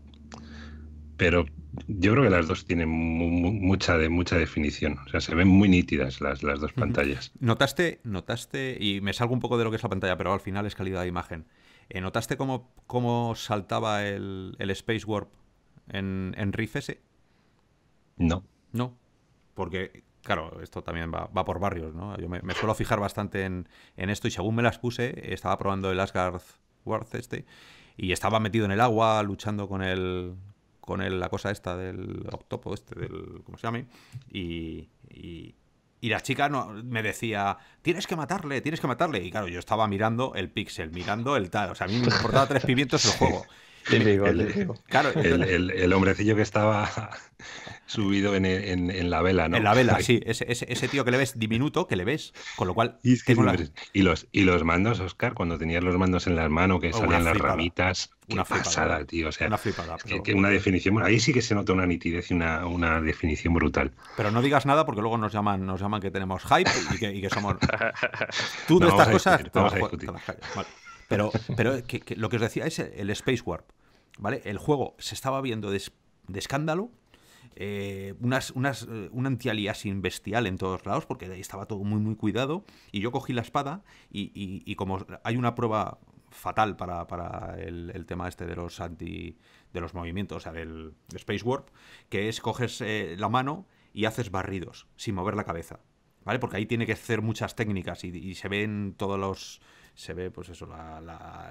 pero yo creo que las dos tienen mucha, de, mucha definición. O sea, se ven muy nítidas las, dos pantallas. Notaste, notaste, y me salgo un poco de lo que es la pantalla, pero al final es calidad de imagen. Eh, ¿Notaste cómo, cómo saltaba el, Space Warp en, en Riff No. No. Porque, claro, esto también va, va por barrios, ¿no? Yo me, suelo fijar bastante en, en, esto y según me las puse, estaba probando el Asgard Warp este y estaba metido en el agua luchando con el, con el, la cosa esta del octopo, este, del. ¿Cómo se llame? y, y la chica no, me decía, tienes que matarle, tienes que matarle. Y claro, yo estaba mirando el pixel, mirando el tal. O sea, a mí me importaba tres pimientos el juego. el, Claro, el, hombrecillo que estaba subido en, la vela, ¿no? En la vela, sí. Ese, tío que le ves diminuto, que le ves. Con lo cual. Y, los, y los mandos, Oscar, cuando tenías los mandos en las manos, que oh, salían las ramitas. una pasada, tío. sea, una flipada. Que, una definición. Ahí sí que se nota una nitidez y una, una, definición brutal. Pero no digas nada porque luego nos llaman, nos llaman que tenemos hype y que, somos. Tú de estas cosas. Pero, pero lo que os decía es el Space Warp. ¿vale? El juego se estaba viendo de, escándalo. Eh, unas, unas, eh, un anti-aliasing bestial en todos lados, porque ahí estaba todo muy, muy cuidado. Y yo cogí la espada y, y, como hay una prueba fatal para, para el, tema este de los anti de los movimientos, o sea, del Space Warp, que es coges eh, la mano y haces barridos sin mover la cabeza, ¿vale? Porque ahí tiene que hacer muchas técnicas y se ven todos los se ve pues eso,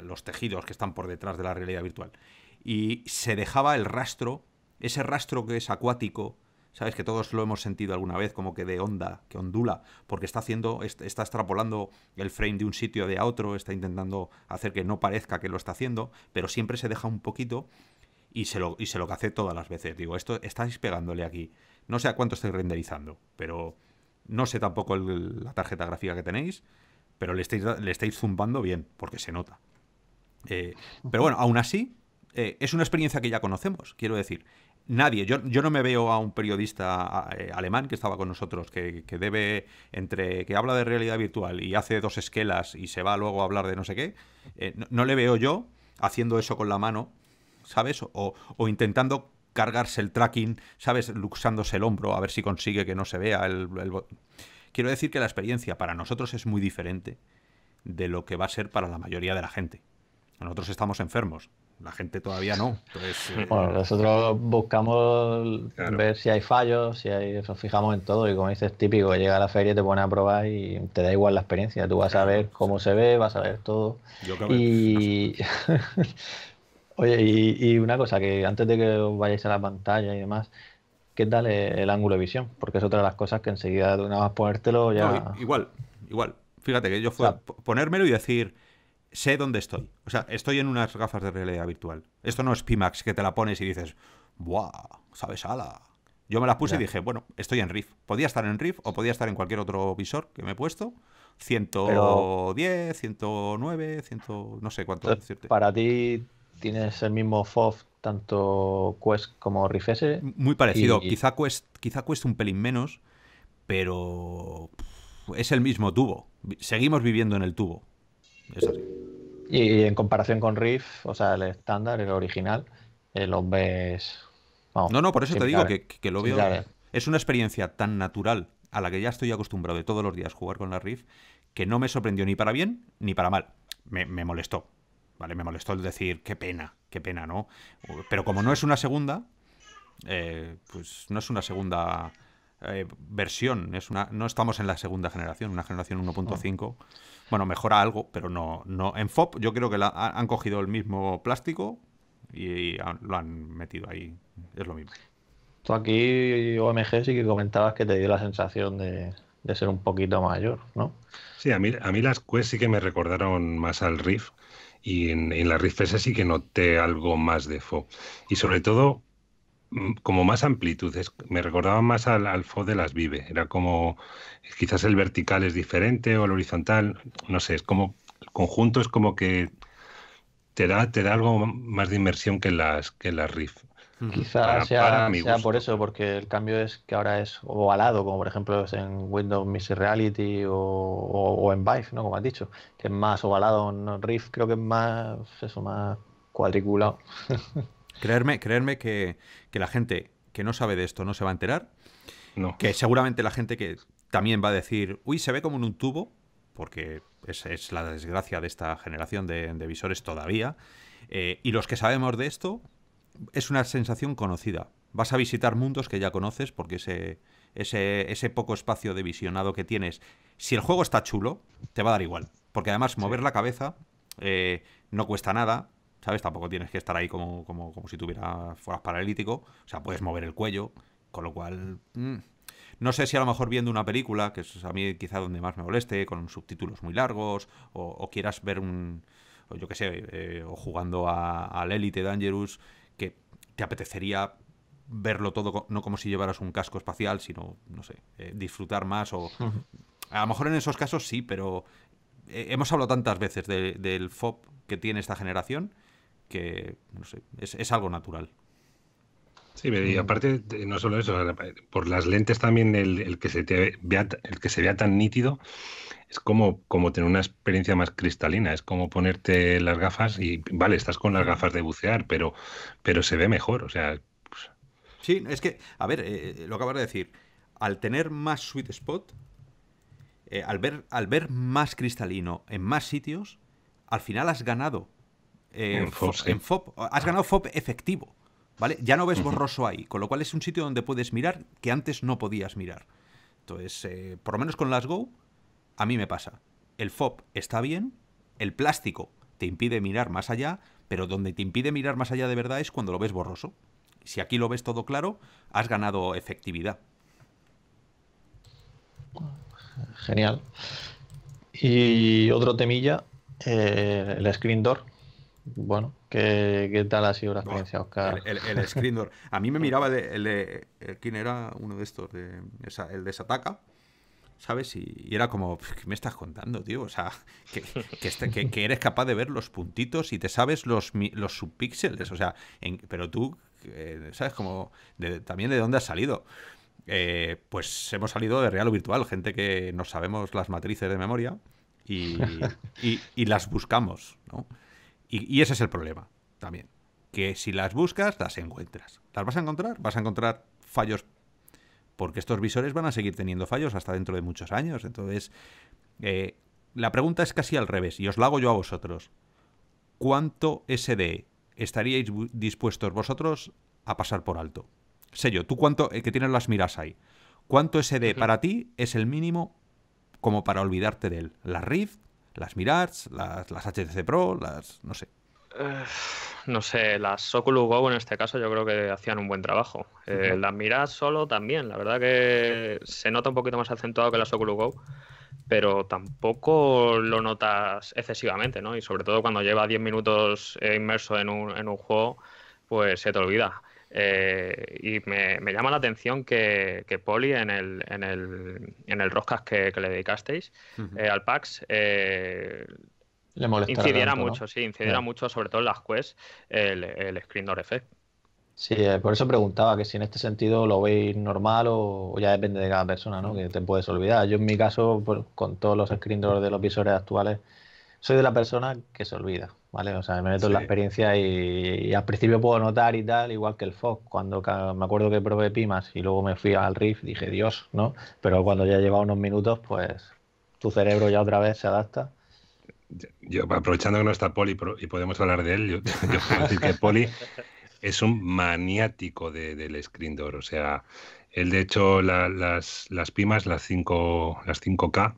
los tejidos que están por detrás de la realidad virtual. Y se dejaba el rastro, ese rastro que es acuático, ¿sabes? Que todos lo hemos sentido alguna vez, como que de onda, que ondula, porque está haciendo, está extrapolando el frame de un sitio de a otro, está intentando hacer que no parezca que lo está haciendo, pero siempre se deja un poquito y se lo, y se lo hace todas las veces. Digo, esto estáis pegándole aquí. No sé a cuánto estoy renderizando, pero no sé tampoco la tarjeta gráfica que tenéis pero le estáis, zumbando bien, porque se nota. Eh, pero bueno, aún así, eh, es una experiencia que ya conocemos, quiero decir. Nadie, yo, yo no me veo a un periodista eh, alemán que estaba con nosotros, que, debe, entre que habla de realidad virtual y hace dos esquelas y se va luego a hablar de no sé qué, no, le veo yo haciendo eso con la mano, ¿sabes? o, o intentando cargarse el tracking, ¿sabes? Luxándose el hombro a ver si consigue que no se vea el... el... Quiero decir que la experiencia para nosotros es muy diferente de lo que va a ser para la mayoría de la gente. Nosotros estamos enfermos, la gente todavía no. Eh, nosotros buscamos ver si hay fallos, si hay, nos fijamos en todo y como dices, típico llega a la feria te pone a probar y te da igual la experiencia, tú vas a ver cómo se ve, vas a ver todo. Yo creo y... Oye, y, y, una cosa que antes de que os vayáis a la pantalla y demás, qué tal el ángulo de visión, porque es otra de las cosas que enseguida una vas ponértelo ya. igual, igual. Fíjate que yo fue ponérmelo y decir, sé dónde estoy. O sea, estoy en unas gafas de realidad virtual. Esto no es Pimax que te la pones y dices, ¡buah! ¿Sabes ala? Yo me las puse y dije, bueno, estoy en Rift. Podía estar en Rift o podía estar en cualquier otro visor que me he puesto. 110, 109, 100, no sé cuánto. para ti tienes el mismo FOV tanto Quest como riff S. Muy parecido, quizá, Quest, quizá un pelín menos, pero es el mismo tubo. Seguimos viviendo en el tubo. Y en comparación con Riff, o sea, el estándar, el original, el eh, hombre ves. no, no, por eso te digo que, lo veo. Eh. Es una experiencia tan natural a la que ya estoy acostumbrado de todos los días jugar con la Riff que no me sorprendió ni para bien ni para mal. Me, molestó, ¿vale? Me molestó el decir, qué pena, qué pena, ¿no? Pero como no es una segunda, eh, pues no es una segunda eh, versión, es una, no estamos en la segunda generación, una generación 1.5. Ah. Bueno, mejora algo, pero no, no. En FOP yo creo que la, han cogido el mismo plástico y, lo han metido ahí, es lo mismo. Tú aquí, OMG, sí que comentabas que te dio la sensación de, de ser un poquito mayor, ¿no? Sí, a mí, a mí las Quest sí que me recordaron más al Riff y en, en la Riff sí que noté algo más de Fo. Y sobre todo, mm, como más amplitudes me recordaba más al, al Fo de las Vive, era como, quizás el vertical es diferente o el horizontal, no sé, es como, el conjunto es como que te da, te da algo más de inmersión que las, que las Riff. Quizá sea, por eso, porque el cambio es que ahora es ovalado, como por ejemplo es en Windows Mixed Reality o, en Vive, ¿no? Como has dicho, que es más ovalado. En Rift creo que es más, eso, más cuadriculado. creerme, creerme que, la gente que no sabe de esto no se va a enterar. Que seguramente la gente que también va a decir, uy, se ve como en un tubo, porque es, es la desgracia de esta generación de, visores todavía. Eh, y los que sabemos de esto, es una sensación conocida. Vas a visitar mundos que ya conoces porque ese, ese, poco espacio de visionado que tienes, si el juego está chulo, te va a dar igual. Porque además mover la cabeza eh, no cuesta nada, ¿sabes? Tampoco tienes que estar ahí como, como, como si tuvieras, fueras paralítico. O sea, puedes mover el cuello, con lo cual... Mm. No sé si a lo mejor viendo una película, que es a mí quizá donde más me moleste, con subtítulos muy largos, o, quieras ver un... yo qué sé, eh, o jugando al Elite Dangerous te apetecería verlo todo, no como si llevaras un casco espacial, sino, no sé, eh, disfrutar más o... A lo mejor en esos casos sí, pero eh, hemos hablado tantas veces del FOB que tiene esta generación que, no sé, es, es algo natural. Sí, y mm. aparte, eh, no solo eso, por las lentes también el, que, se te vea, el que se vea tan nítido es como, como tener una experiencia más cristalina, es como ponerte las gafas y, vale, estás con las gafas de bucear, pero, pero se ve mejor, o sea... Pues sí, es que, a ver, eh, eh, lo acabas de decir, al tener más sweet spot, al, ver, al ver más cristalino en más sitios, al final has ganado en, fop has ganado fop efectivo. ¿vale? Ya no ves borroso ahí, con lo cual es un sitio donde puedes mirar que antes no podías mirar. Entonces, eh, por lo menos con las Go, a mí me pasa. El FOB está bien, el plástico te impide mirar más allá, pero donde te impide mirar más allá de verdad es cuando lo ves borroso. Si aquí lo ves todo claro, has ganado efectividad. Genial. Y otro temilla, eh, el screen door, bueno, ¿qué, tal ha sido la experiencia, El, el, screen A mí me miraba el eh, ¿Quién era uno de estos? el de Sataka. ¿Sabes? Y, era como, ¿qué me estás contando, tío? O sea, este, que, que, eres capaz de ver los puntitos y te sabes los, los subpíxeles. O sea, pero tú, eh, ¿sabes? Como, también de dónde has salido. Eh, pues hemos salido de real o virtual, gente que no sabemos las matrices de memoria y las buscamos, ¿no? Y, ese es el problema también. Que si las buscas, las encuentras. ¿Las vas a encontrar? Vas a encontrar fallos. Porque estos visores van a seguir teniendo fallos hasta dentro de muchos años. Entonces, eh, la pregunta es casi al revés, y os la hago yo a vosotros. ¿Cuánto SD estaríais dispuestos vosotros a pasar por alto? Sello, tú cuánto, eh, que tienes las miras ahí. ¿Cuánto SD para ti es el mínimo como para olvidarte de él? ¿La RIF? las Mirage, las, las HTC Pro, las. no sé. no sé, las Oculus Go en este caso yo creo que hacían un buen trabajo. Eh, las Mirage solo también, la verdad que se nota un poquito más acentuado que las Oculus Go, pero tampoco lo notas excesivamente, ¿no? Y sobre todo cuando lleva 10 minutos eh, inmerso en un, en un juego, pues se te olvida. Eh, y me, llama la atención que, que Poli en el, en el, en el Roscast que, le dedicasteis eh, al PAX eh, le incidiera mucho, sí, incidiera mucho sobre todo en las quests el, el screen door effect. Sí, eh, por eso preguntaba que si en este sentido lo veis normal o, ya depende de cada persona, ¿no? Que te puedes olvidar. Yo en mi caso, pues, con todos los screen doors de los visores actuales, soy de la persona que se olvida, ¿vale? O sea, me meto en la experiencia y, al principio puedo notar y tal, igual que el Fox. Cuando me acuerdo que probé Pimas y luego me fui al Riff, dije, Dios, ¿no? Pero cuando ya lleva unos minutos, pues tu cerebro ya otra vez se adapta. Yo, aprovechando que no está Poli y podemos hablar de él, yo, puedo decir que Poli es un maniático del screen door. O sea, él de hecho las, Pimas, las, 5, las 5K,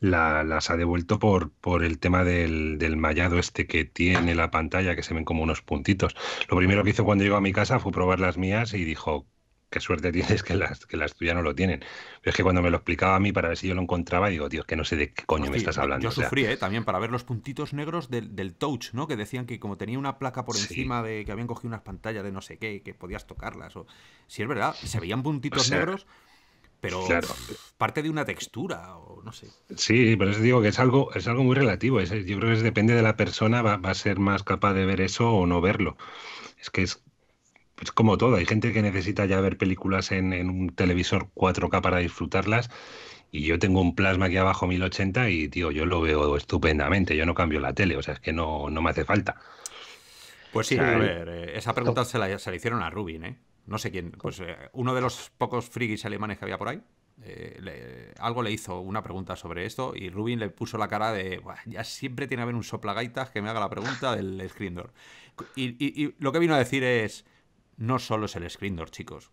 las ha devuelto por, por el tema del, mallado este que tiene la pantalla, que se ven como unos puntitos. Lo primero que hizo cuando llegó a mi casa fue probar las mías y dijo, qué suerte tienes que las, que las tuyas no lo tienen. Pero es que cuando me lo explicaba a mí para ver si yo lo encontraba, digo, dios que no sé de qué coño me estás hablando. Yo sufrí eh, también para ver los puntitos negros del, touch, ¿no? Que decían que como tenía una placa por encima de que habían cogido unas pantallas de no sé qué, que podías tocarlas. O... Si sí, es verdad, se veían puntitos negros pero parte de una textura o no sé. Sí, pero eso digo que es algo, es algo muy relativo. yo creo que depende de la persona, va, a ser más capaz de ver eso o no verlo. Es que es, como todo. Hay gente que necesita ya ver películas en, un televisor 4K para disfrutarlas. Y yo tengo un plasma aquí abajo 1080 y, tío, yo lo veo estupendamente. Yo no cambio la tele, o sea, es que no, me hace falta. Pues sí, a ver, eh, esa pregunta se la, se la hicieron a Rubin, ¿eh? no sé quién, pues eh, uno de los pocos frikis alemanes que había por ahí, eh, algo le hizo una pregunta sobre esto y Rubin le puso la cara de ya siempre tiene que haber un soplagaitas que me haga la pregunta del screen door. Y, lo que vino a decir es no solo es el screen door, chicos,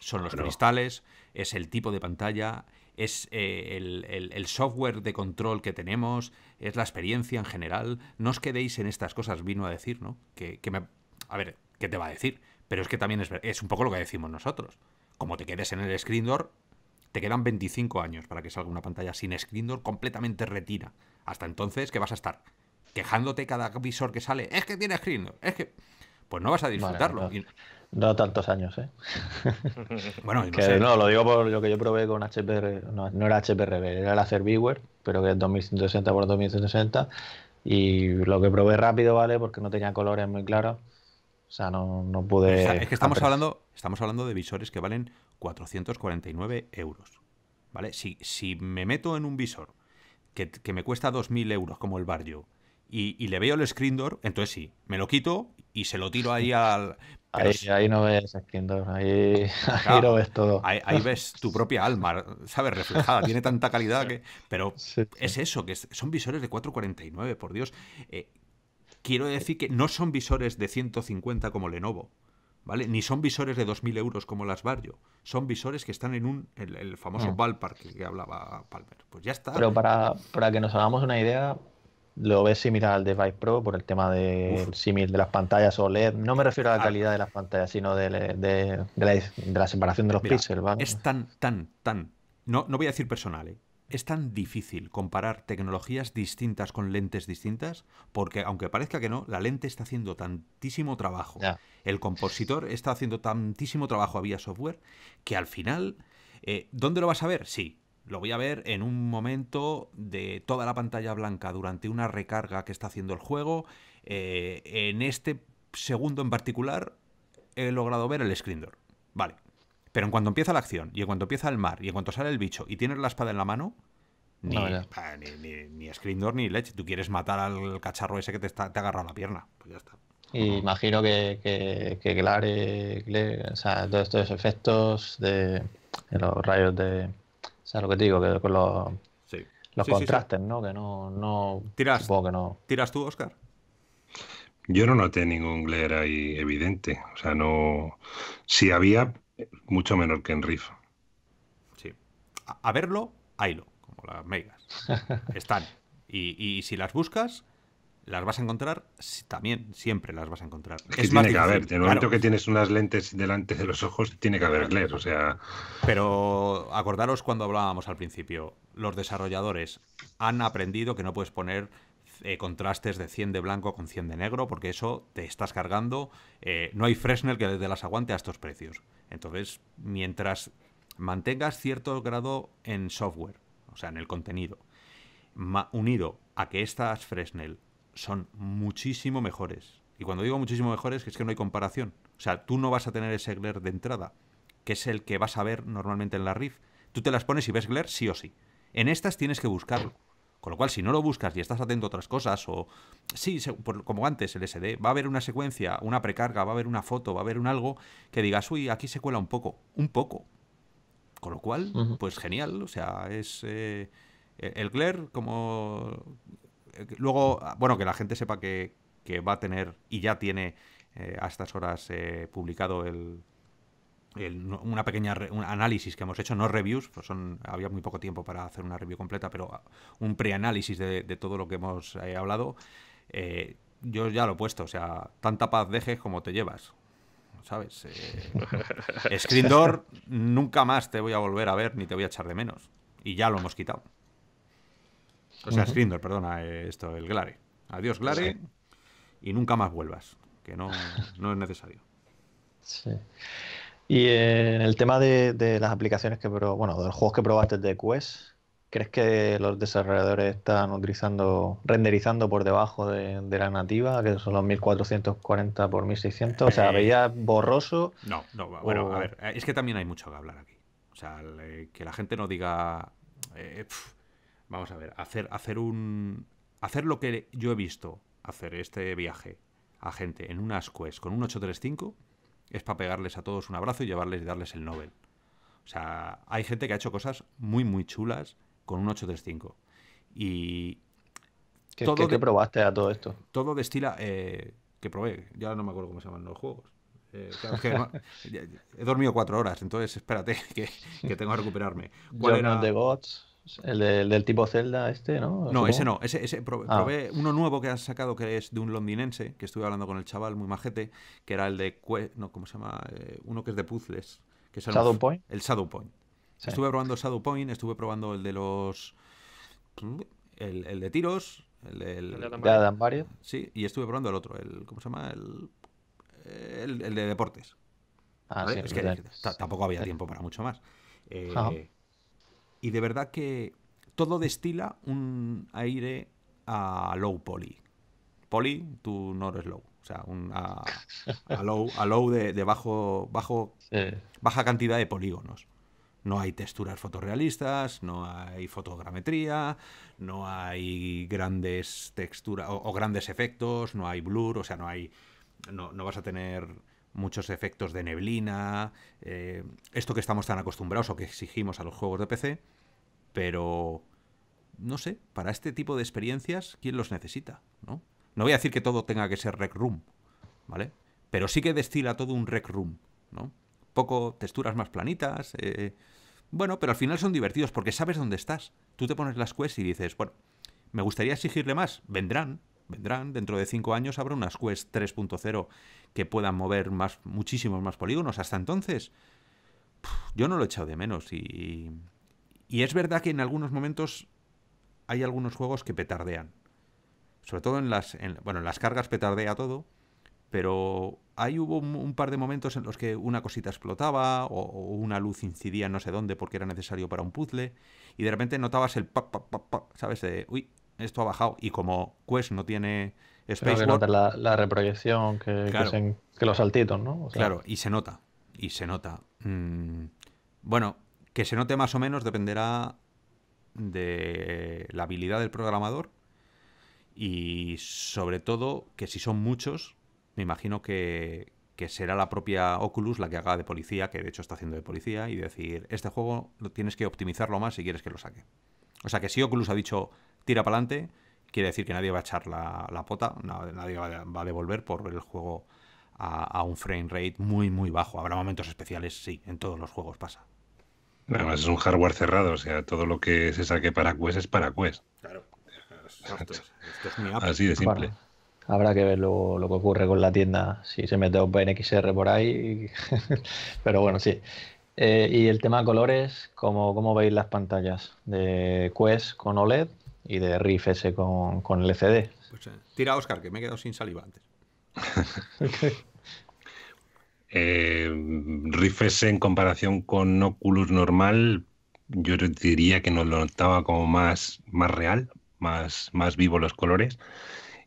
son los cristales, es el tipo de pantalla, es eh, el, software de control que tenemos, es la experiencia en general. No os quedéis en estas cosas, vino a decir, ¿no? que me, a ver, ¿qué te va a decir? Pero es que también es, un poco lo que decimos nosotros. Como te quedes en el screen door, te quedan 25 años para que salga una pantalla sin screen door completamente retira. Hasta entonces, que vas a estar? Quejándote cada visor que sale. Es que tiene screen door, es que. Pues no vas a disfrutarlo. no, tantos años, ¿eh? bueno, no, lo digo por lo que yo probé con HPR. No, era HPRB, era la Viewer, pero que es 2160 por 2160. Y lo que probé rápido, ¿vale? Porque no tenía colores muy claros. O sea, no, puede. es que estamos hablando, estamos hablando de visores que valen 449 euros. ¿Vale? Si, si me meto en un visor que, me cuesta 2.000 euros, como el barrio, y, le veo el screen door, entonces sí, me lo quito y se lo tiro ahí al... Ahí, no ves screen door, ahí, ves todo. Ahí, ves tu propia alma, ¿sabes? Reflejada, tiene tanta calidad que... Pero es eso, que son visores de 4.49, por Dios. Eh, quiero eh, decir que no son visores de 150 como Lenovo, ¿vale? Ni son visores de 2.000 euros como las Barrio. Son visores que están en un, el, famoso mm. ballpark que hablaba Palmer. Pues ya está. Pero para, que nos hagamos una idea, lo ves similar al de Vive Pro por el tema de símil de las pantallas OLED. No me refiero a la ah, calidad de las pantallas, sino de, de, la, separación de los píxeles. Es tan, tan, tan. No, no voy a decir personal, ¿eh? ¿Es tan difícil comparar tecnologías distintas con lentes distintas? Porque aunque parezca que no, la lente está haciendo tantísimo trabajo, el compositor está haciendo tantísimo trabajo a vía software, que al final, eh, ¿dónde lo vas a ver? Sí, lo voy a ver en un momento de toda la pantalla blanca durante una recarga que está haciendo el juego. Eh, en este segundo en particular he logrado ver el screen door. Vale, pero en cuanto empieza la acción, y en cuanto empieza el mar, y en cuanto sale el bicho, y tienes la espada en la mano, ni, ni, Screen Door ni Lech. Tú quieres matar al cacharro ese que te, está, ha agarrado la pierna. Pues ya está. Y imagino que, que, que Glare, o sea, todos estos efectos de, los rayos de. O sea, lo que te digo, que los, sí. contrastes, ¿no? Que no. no ¿Tiras, que no... ¿Tiras tú, Oscar? Yo no noté ningún glare ahí evidente. O sea, no. Si había, mucho menor que en Riff. Sí. A, verlo, haylo, como las megas. Están. Y, si las buscas, las vas a encontrar también, siempre las vas a encontrar. Es, tiene más que haber, en el momento que tienes unas lentes delante de los ojos, tiene que haber leer, o sea... Pero acordaros cuando hablábamos al principio, los desarrolladores han aprendido que no puedes poner eh, contrastes de 100 de blanco con 100 de negro, porque eso te estás cargando. Eh, no hay Fresnel que te las aguante a estos precios. Entonces, mientras mantengas cierto grado en software, o sea, en el contenido, unido a que estas Fresnel son muchísimo mejores. Y cuando digo muchísimo mejores, es que no hay comparación. O sea, tú no vas a tener ese Glare de entrada, que es el que vas a ver normalmente en la RIF. Tú te las pones y ves Glare sí o sí. En estas tienes que buscarlo. Con lo cual, si no lo buscas y estás atento a otras cosas, o sí, como antes, el SD, va a haber una secuencia, una precarga, va a haber una foto, va a haber un algo que digas, uy, aquí se cuela un poco, un poco. Con lo cual, pues genial, o sea, es eh, el Glare como... Eh, luego, bueno, que la gente sepa que, va a tener y ya tiene eh, a estas horas publicado el, una pequeña un análisis que hemos hecho, no reviews, pues son, había muy poco tiempo para hacer una review completa, pero ah, un preanálisis de, de todo lo que hemos eh, hablado. Eh, yo ya lo he puesto, o sea, tanta paz dejes como te llevas. ¿Sabes? Eh, nunca más te voy a volver a ver ni te voy a echar de menos. Y ya lo hemos quitado. O sea, perdona, esto, el Glare. Adiós, Glare. Y nunca más vuelvas, que no, no es necesario. Sí. Y en eh, el tema de, las aplicaciones que, probó, bueno, de los juegos que probaste de Quest, ¿crees que los desarrolladores están utilizando, renderizando por debajo de, la nativa, que son los 1440 por 1600? O sea, veía eh, borroso? No, no, bueno, a ver, eh, es que también hay mucho que hablar aquí. O sea, que la gente no diga, vamos a ver, hacer, hacer un, hacer lo que yo he visto hacer este viaje a gente en unas Quest con un 835 es para pegarles a todos un abrazo y llevarles y darles el Nobel. O sea, hay gente que ha hecho cosas muy, muy chulas con un 835. Y. ¿Qué, qué, probaste a todo esto? Todo destila. Eh, que probé, ya no me acuerdo cómo se llaman los juegos. Eh, he dormido cuatro horas, entonces espérate que, tengo que recuperarme. ¿Cuál era? Gods. El, del tipo Zelda este, ¿no? No, no ese no. Ese, ese ah. probé, uno nuevo que han sacado que es de un londinense, que estuve hablando con el chaval, muy majete, que era el de... No, ¿cómo se llama? Eh, uno que es de puzzles. Que el, Shadow Point. El Shadow Point. Estuve probando Shadow Point, estuve probando el de los... El, de tiros, el, de Adam, Sí, y estuve probando el otro, el... ¿Cómo se llama? El, de deportes. Ah, sí, es tampoco había tiempo para mucho más. Eh, y de verdad que todo destila un aire a low poly. Poly, tú no eres low. O sea, un, a, low, low de, bajo, bajo baja cantidad de polígonos. No hay texturas fotorrealistas, no hay fotogrametría, no hay grandes texturas o, grandes efectos, no hay blur, o sea, no hay. no vas a tener muchos efectos de neblina, eh, esto que estamos tan acostumbrados o que exigimos a los juegos de PC, pero no sé, para este tipo de experiencias, ¿quién los necesita? ¿no? no voy a decir que todo tenga que ser rec room, ¿vale? Pero sí que destila todo un rec room, ¿no? Poco texturas más planitas, eh, bueno, pero al final son divertidos porque sabes dónde estás. Tú te pones las quests y dices, bueno, me gustaría exigirle más, vendrán, vendrán. Dentro de cinco años habrá unas Quest 3.0 que puedan mover más, muchísimos más polígonos. Hasta entonces, yo no lo he echado de menos. Y, y es verdad que en algunos momentos hay algunos juegos que petardean. Sobre todo en las, bueno, las cargas petardea todo, pero ahí hubo un, par de momentos en los que una cosita explotaba o, una luz incidía no sé dónde porque era necesario para un puzzle y de repente notabas el pap, ¿sabes? De, uy, esto ha bajado. Y como Quest no tiene Space la, la, reproyección, que, hacen que, los saltitos, ¿no? Claro, y se nota. Y se nota. Mm, bueno, que se note más o menos dependerá de la habilidad del programador y sobre todo que si son muchos, me imagino que, que será la propia Oculus la que haga de policía, que de hecho está haciendo de policía, y decir, este juego tienes que optimizarlo más si quieres que lo saque. O sea que si Oculus ha dicho, tira para adelante, quiere decir que nadie va a echar la, la pota, nadie va, a devolver por el juego a, un frame rate muy, muy bajo. Habrá momentos especiales, sí, en todos los juegos pasa. Además es un hardware cerrado, o sea, todo lo que se saque para Quest es para Quest. Claro. Esto Así de simple. habrá que ver lo que ocurre con la tienda, si se mete OpenXR por ahí. Pero bueno, sí. Eh, y el tema colores, ¿cómo, ¿cómo veis las pantallas de Quest con OLED y de riff S con, con LCD. Pues, eh, tira Oscar, que me he quedado sin saliva antes. Eh, riff S en comparación con Oculus normal, yo diría que nos lo notaba como más, más real, más, más vivo los colores.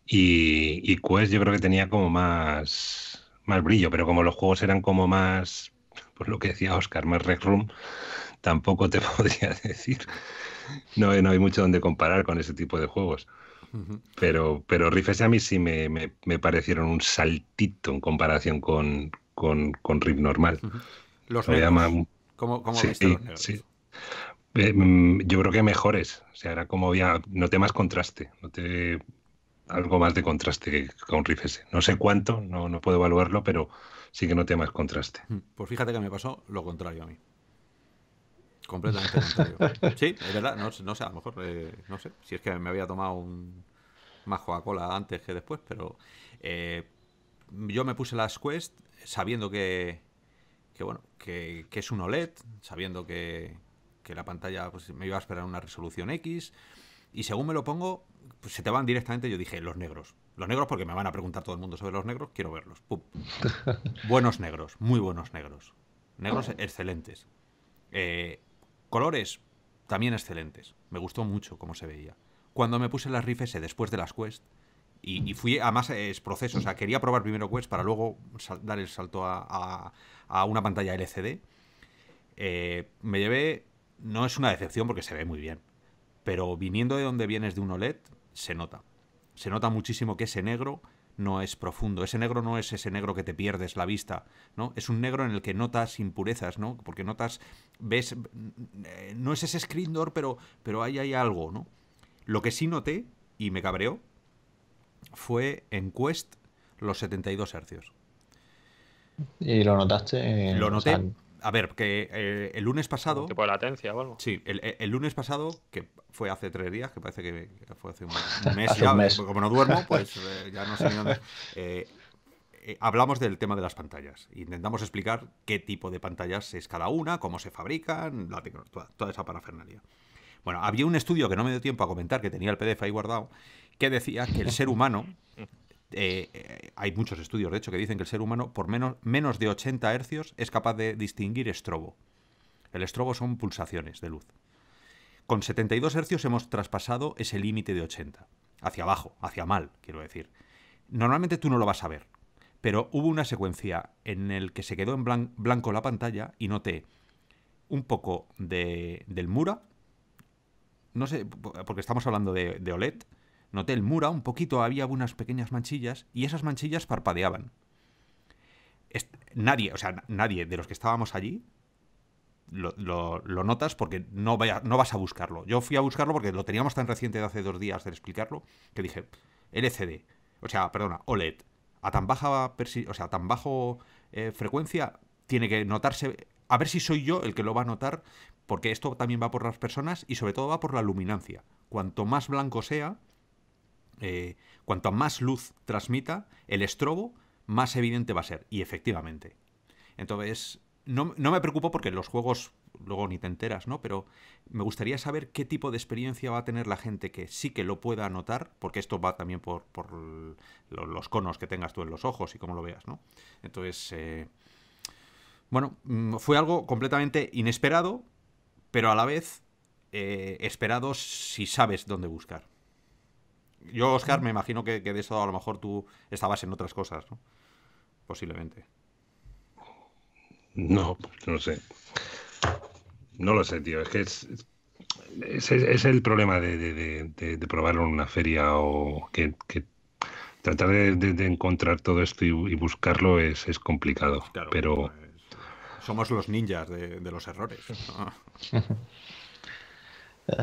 Y, Quest yo creo que tenía como más, más brillo, pero como los juegos eran como más, pues lo que decía Oscar, más Red Room, tampoco te podría decir no, hay mucho donde comparar con ese tipo de juegos. Pero, pero S a mí sí me, parecieron un saltito en comparación con, con, con Rift normal. Los ¿Cómo, Sí. Eh, mm, yo creo que mejores. O sea, era como había. Noté más contraste. Noté algo más de contraste que con Rifes. No sé cuánto, no, no puedo evaluarlo, pero sí que te más contraste. Pues fíjate que me pasó lo contrario a mí completamente contrario. Sí, es verdad, no, sé, a lo mejor, eh, no sé, si es que me había tomado un, más Coca-Cola antes que después, pero eh, yo me puse las Quest sabiendo que, que bueno, que, que, es un OLED, sabiendo que, que la pantalla pues, me iba a esperar una resolución X, y según me lo pongo, pues, se te van directamente, yo dije, los negros. Los negros porque me van a preguntar todo el mundo sobre los negros, quiero verlos. buenos negros, muy buenos negros. Negros excelentes. Eh, Colores, también excelentes. Me gustó mucho cómo se veía. Cuando me puse las rifes eh, después de las Quest y, fui a más es eh, proceso. O sea, quería probar primero Quest para luego dar el salto a, una pantalla LCD. Eh, me llevé. No es una decepción porque se ve muy bien. Pero viniendo de donde vienes de un OLED, se nota. Se nota muchísimo que ese negro no es profundo. Ese negro no es ese negro que te pierdes la vista, ¿no? Es un negro en el que notas impurezas, ¿no? Porque notas, ves, eh, no es ese screen pero, pero ahí hay algo, ¿no? Lo que sí noté, y me cabreó, fue en Quest los 72 hercios. ¿Y lo notaste? lo noté, a ver, que eh, el lunes pasado. Tipo de latencia o algo. Sí, el, lunes pasado, que fue hace tres días, que parece que fue hace un mes, ya, como no duermo, pues eh, ya no sé dónde. Eh, hablamos del tema de las pantallas. Intentamos explicar qué tipo de pantallas es cada una, cómo se fabrican, la toda, toda esa parafernalia. Bueno, había un estudio que no me dio tiempo a comentar, que tenía el PDF ahí guardado, que decía que el ser humano eh, hay muchos estudios, de hecho, que dicen que el ser humano por menos, menos de 80 hercios es capaz de distinguir estrobo. El estrobo son pulsaciones de luz. Con 72 hercios hemos traspasado ese límite de 80, hacia abajo, hacia mal, quiero decir. Normalmente tú no lo vas a ver, pero hubo una secuencia en la que se quedó en blanco la pantalla y noté un poco de, del Mura, no sé, porque estamos hablando de, de OLED, Noté el muro, un poquito había unas pequeñas manchillas y esas manchillas parpadeaban. nadie, o sea, nadie de los que estábamos allí lo, notas porque no, vas a buscarlo. Yo fui a buscarlo porque lo teníamos tan reciente de hace dos días de explicarlo que dije, LCD, o sea, perdona, OLED, a tan baja, o sea, tan bajo eh, frecuencia tiene que notarse a ver si soy yo el que lo va a notar, porque esto también va por las personas y sobre todo va por la luminancia. Cuanto más blanco sea, eh, cuanto más luz transmita el estrobo, más evidente va a ser. Y efectivamente. Entonces, no, me preocupo porque los juegos luego ni te enteras, ¿no? Pero me gustaría saber qué tipo de experiencia va a tener la gente que sí que lo pueda notar, porque esto va también por, los conos que tengas tú en los ojos y cómo lo veas, ¿no? Entonces, eh, bueno, mm, fue algo completamente inesperado, pero a la vez eh, esperado si sabes dónde buscar. Yo, Oscar, me imagino que, que, de eso a lo mejor tú estabas en otras cosas, ¿no? Posiblemente. No, pues no sé. No lo sé, tío. Es que es, es, el problema de, probarlo en una feria o que, tratar de, encontrar todo esto y, buscarlo es, es complicado. pero pues, somos los ninjas de, los errores.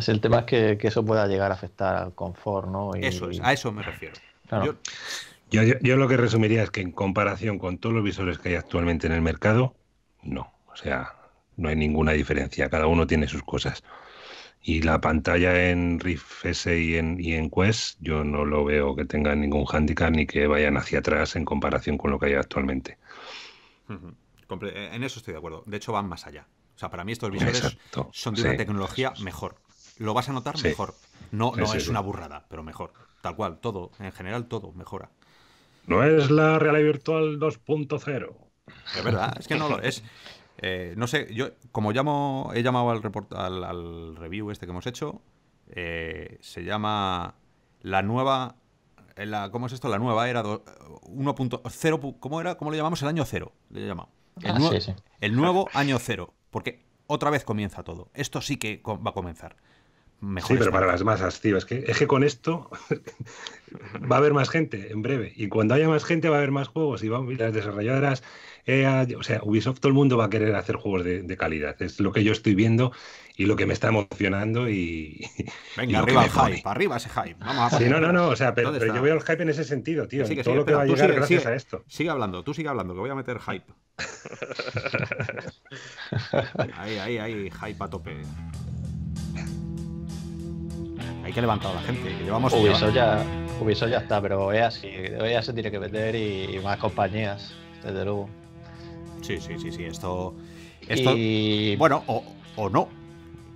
El tema es que, eso pueda llegar a afectar al confort, ¿no? Eso a eso me refiero. Yo... lo que resumiría es que en comparación con todos los visores que hay actualmente en el mercado, no. O sea, no hay ninguna diferencia. Cada uno tiene sus cosas. Y la pantalla en Rift S y en, Quest, yo no lo veo que tenga ningún handicap ni que vayan hacia atrás en comparación con lo que hay actualmente. En eso estoy de acuerdo. De hecho, van más allá. O sea, para mí estos visores son de una tecnología mejor lo vas a notar mejor. No, no es una burrada, pero mejor. Tal cual, todo, en general todo mejora. No es la realidad virtual 2.0. Es verdad, es que no lo es. Eh, no sé, yo como llamo, he llamado al, report, al, review este que hemos hecho, eh, se llama la nueva, ¿cómo es esto? La nueva era 1.0, ¿cómo era? ¿Cómo le llamamos? El año cero, le El, ah, el nuevo año cero, porque otra vez comienza todo. Esto sí que va a comenzar sí, pero para las masas, tío. Es que, es que con esto va a haber más gente en breve. Y cuando haya más gente va a haber más juegos. Y, vamos, las desarrolladoras, e o sea, Ubisoft, todo el mundo va a querer hacer juegos de, calidad. Es lo que yo estoy viendo y lo que me está emocionando. Y, Venga, arriba el hype, arriba ese hype. Vamos sí, no, no, no. O sea, pero, yo veo el hype en ese sentido, tío. Sí, todo lo que va a llegar gracias a esto. Sigue hablando, tú sigue hablando, que voy a meter hype. ahí, ahí, ahí, hype a tope hay que levantar a la gente. Llevamos Ubisoft, ya, ya está, pero EA, e se tiene que vender y, más compañías, desde luego. Sí, sí, sí, sí, esto... y... Bueno, o, no,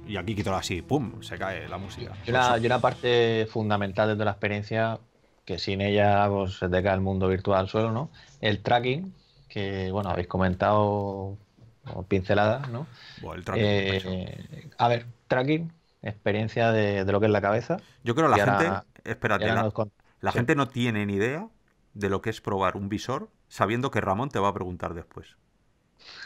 y aquí quito así, ¡pum! Se cae la música. Y una, parte fundamental dentro de la experiencia, que sin ella pues, se te el mundo virtual al suelo, ¿no? El tracking, que bueno, habéis comentado pinceladas, ¿no? Bueno, el tracking. Eh, a ver, tracking experiencia de, lo que es la cabeza. Yo creo la gente, la, gente no tiene ni idea de lo que es probar un visor sabiendo que Ramón te va a preguntar después.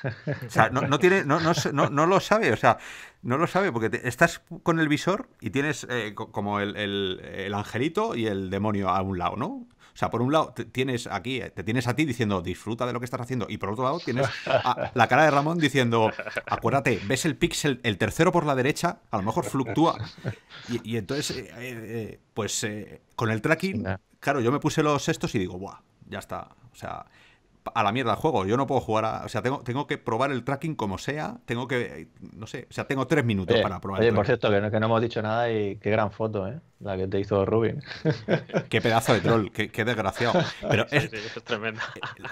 O sea, no, tiene, no, no, no, lo sabe, o sea, no lo sabe porque estás con el visor y tienes eh, como el, el, angelito y el demonio a un lado, ¿no? O sea, por un lado, tienes aquí, eh, te tienes a ti diciendo disfruta de lo que estás haciendo, y por otro lado, tienes la cara de Ramón diciendo acuérdate, ves el píxel, el tercero por la derecha, a lo mejor fluctúa. Y, entonces, eh, eh, pues con el tracking, claro, yo me puse los sextos y digo, ¡buah! Ya está. O sea, a la mierda el juego. Yo no puedo jugar O sea, tengo, tengo que probar el tracking como sea. Tengo que. No sé. O sea, tengo tres minutos para probar oye, por cierto, que no, hemos dicho nada y qué gran foto, ¿eh? La que te hizo Rubin. Qué pedazo de troll. qué, desgraciado. Pero es, es tremendo.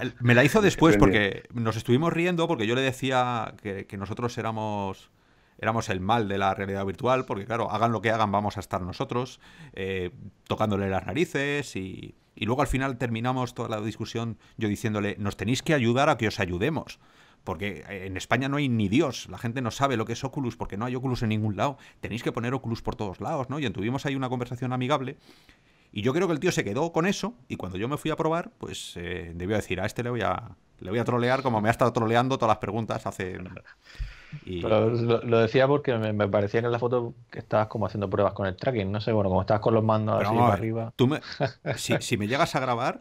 Eh, me la hizo después porque nos estuvimos riendo porque yo le decía que, nosotros éramos éramos el mal de la realidad virtual, porque claro, hagan lo que hagan, vamos a estar nosotros eh, tocándole las narices y, y luego al final terminamos toda la discusión yo diciéndole, nos tenéis que ayudar a que os ayudemos. Porque eh, en España no hay ni Dios, la gente no sabe lo que es Oculus porque no hay Oculus en ningún lado. Tenéis que poner Oculus por todos lados, ¿no? Y tuvimos ahí una conversación amigable y yo creo que el tío se quedó con eso y cuando yo me fui a probar, pues eh, debió decir, a este le voy a, le voy a trolear como me ha estado troleando todas las preguntas hace lo, decía porque me, parecía en la foto que estabas como haciendo pruebas con el tracking, no sé, bueno, como estabas con los mandos arriba. si, me llegas a grabar,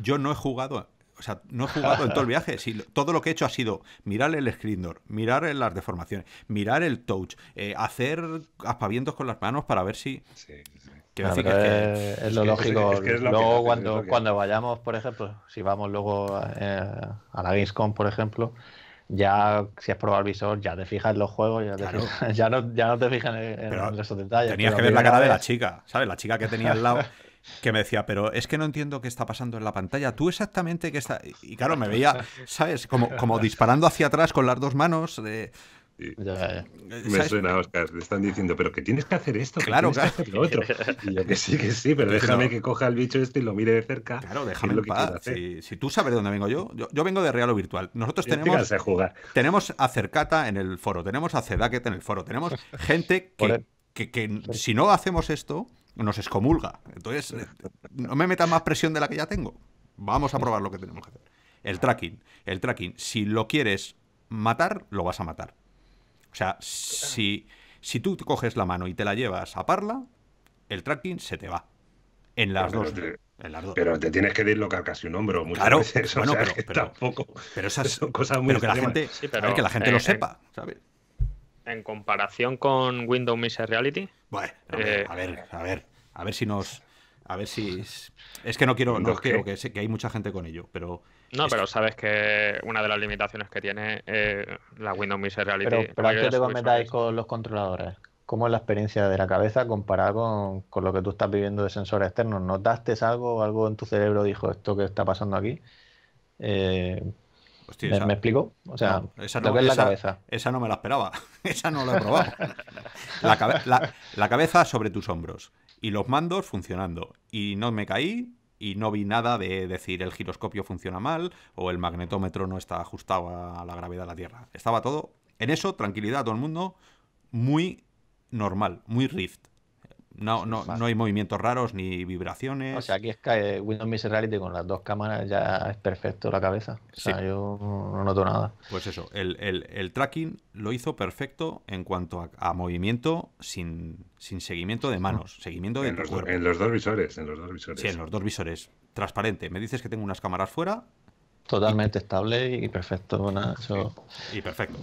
yo no he jugado, o sea, no he jugado en todo el viaje. Si, todo lo que he hecho ha sido mirar el screen door, mirar las deformaciones, mirar el touch, eh, hacer aspavientos con las manos para ver si. es, lo lógico. luego, cuando, cuando vayamos, por ejemplo, si vamos luego a, eh, a la Gamescom, por ejemplo, ya si has probado el visor, ya te fijas en los juegos, ya, no, ya no te fijas en, en esos detalles. Tenías que ver la cara de la chica, ¿sabes? La chica que tenía al lado. que me decía, pero es que no entiendo qué está pasando en la pantalla. Tú exactamente qué está. Y claro, me veía, ¿sabes? Como, como disparando hacia atrás con las dos manos. De... Eh, me suena, Oscar. Le están diciendo, pero que tienes que hacer esto. Claro, que claro. Que lo otro. Y yo que sí, que sí, pero déjame que coja el bicho este y lo mire de cerca. Claro, déjame Si, tú sabes de dónde vengo yo, yo, vengo de Real o Virtual. Nosotros este tenemos. Tenemos a Cercata en el foro, tenemos a Cedaket en el foro, tenemos gente que, que si no hacemos esto, nos excomulga. Entonces, eh, no me metas más presión de la que ya tengo. Vamos a probar lo que tenemos que hacer. El tracking. El tracking. Si lo quieres matar, lo vas a matar o sea, si, tú coges la mano y te la llevas a Parla, el tracking se te va. En las dos. en las dos. Pero te tienes que dislocar casi un hombro claro, pero, tampoco. Pero esas son cosas muy que la gente, pero, que la gente lo sepa, ¿sabes? En comparación con Windows Mixed Reality. Bueno, eh, a ver, a ver, a ver, si nos. A ver si. Es, que no quiero, no quiero que, que hay mucha gente con ello, pero no, pero sabes que una de las limitaciones que tiene eh, la Windows Mixed Reality. Pero, pero antes te cometáis con los controladores, ¿cómo es la experiencia de la cabeza comparada con, lo que tú estás viviendo de sensores externos? ¿Notaste algo? ¿Algo en tu cerebro dijo esto que está pasando aquí? Eh, ¿me, explico? O sea, la cabeza. Esa no me la esperaba. esa no la he probado. la cabeza sobre tus hombros y los mandos funcionando. Y no me caí y no vi nada de decir el giroscopio funciona mal o el magnetómetro no está ajustado a la gravedad de la Tierra. Estaba todo en eso, tranquilidad todo el mundo, muy normal, muy rift. No, no, no hay movimientos raros ni vibraciones. O sea, aquí es que eh, Windows Mixed Reality con las dos cámaras ya es perfecto la cabeza. O sea, yo no noto nada. Pues eso, el, tracking lo hizo perfecto en cuanto a, movimiento sin, sin, seguimiento de manos, seguimiento de los, cuerpo. En los dos visores, en los dos visores. Sí, en los dos visores. Transparente. Me dices que tengo unas cámaras fuera. Totalmente estable y perfecto. Y perfecto.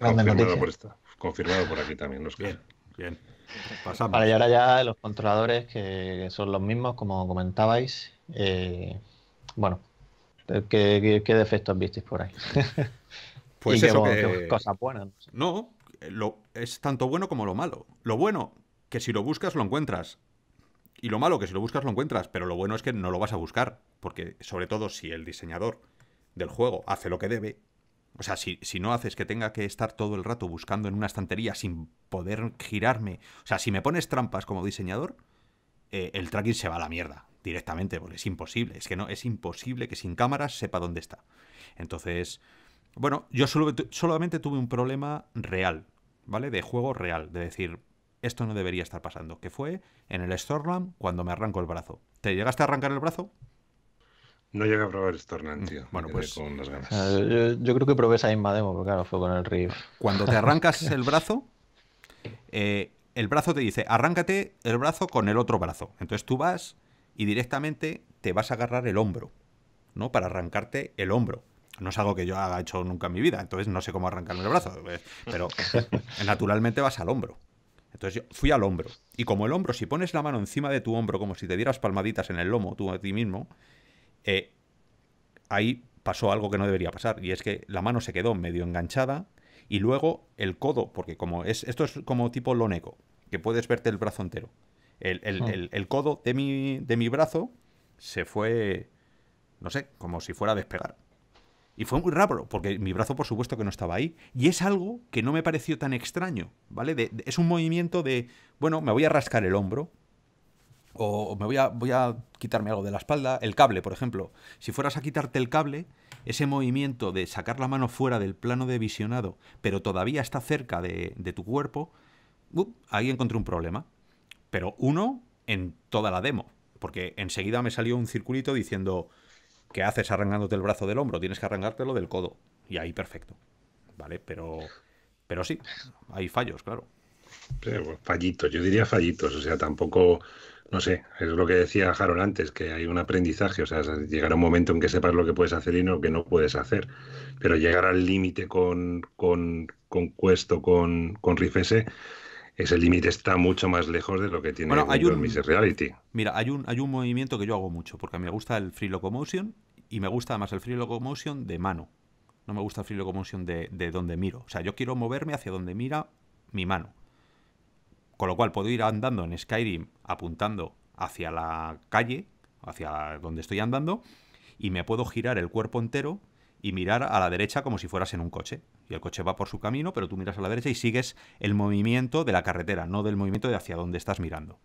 Confirmado por, Confirmado por aquí también, los Bien. Pasamos. y ahora ya los controladores, que son los mismos, como comentabais. Eh, bueno, eh, ¿qué, defectos visteis por ahí? pues eso cosas buenas. No, no eh, lo, es tanto bueno como lo malo. Lo bueno, que si lo buscas, lo encuentras. Y lo malo, que si lo buscas, lo encuentras. Pero lo bueno es que no lo vas a buscar. Porque, sobre todo, si el diseñador del juego hace lo que debe, o sea, si, no haces que tenga que estar todo el rato buscando en una estantería sin poder girarme. O sea, si me pones trampas como diseñador, eh, el tracking se va a la mierda directamente, porque es imposible. Es que no, es imposible que sin cámaras sepa dónde está. Entonces, bueno, yo solamente tuve un problema real, ¿vale? De juego real, de decir, esto no debería estar pasando, que fue en el Stormland cuando me arranco el brazo. ¿Te llegaste a arrancar el brazo? No llegué a probar Stornan, mm, tío. Bueno, pues. Con las ganas. Yo, creo que probé esa misma demo, porque claro, fue con el río. Cuando te arrancas el brazo, eh, el brazo te dice, arráncate el brazo con el otro brazo. Entonces tú vas y directamente te vas a agarrar el hombro, ¿no? Para arrancarte el hombro. No es algo que yo haga hecho nunca en mi vida, entonces no sé cómo arrancarme el brazo, pero naturalmente vas al hombro. Entonces yo fui al hombro. Y como el hombro, si pones la mano encima de tu hombro como si te dieras palmaditas en el lomo tú a ti mismo, eh, ahí pasó algo que no debería pasar, y es que la mano se quedó medio enganchada y luego el codo, porque como es, esto es como tipo loneco, que puedes verte el brazo entero. Hmm. El, codo de mi, de mi brazo se fue, no sé, como si fuera a despegar. Y fue muy raro, porque mi brazo por supuesto que no estaba ahí. Y es algo que no me pareció tan extraño, ¿vale? es un movimiento de, bueno, me voy a rascar el hombro, o me voy a, voy a quitarme algo de la espalda, el cable, por ejemplo. Si fueras a quitarte el cable, ese movimiento de sacar la mano fuera del plano de visionado, pero todavía está cerca de, tu cuerpo, uh, ahí encontré un problema. Pero uno en toda la demo, porque enseguida me salió un circulito diciendo, ¿qué haces arrancándote el brazo del hombro? Tienes que arrancártelo del codo. Y ahí perfecto. ¿Vale? Pero, pero sí, hay fallos, claro. Eh, pues fallitos, yo diría fallitos, o sea, tampoco no sé, es lo que decía Harold antes, que hay un aprendizaje, o sea, llegará un momento en que sepas lo que puedes hacer y lo que no puedes hacer, pero llegar al límite con, con, con o con, con Rifese, ese límite está mucho más lejos de lo que tiene bueno, hay un, Reality. Mira, hay un, hay un movimiento que yo hago mucho, porque me gusta el free locomotion y me gusta más el free locomotion de mano. No me gusta el free locomotion de, de donde miro. O sea, yo quiero moverme hacia donde mira mi mano. Con lo cual puedo ir andando en Skyrim apuntando hacia la calle, hacia donde estoy andando, y me puedo girar el cuerpo entero y mirar a la derecha como si fueras en un coche. Y el coche va por su camino, pero tú miras a la derecha y sigues el movimiento de la carretera, no del movimiento de hacia dónde estás mirando.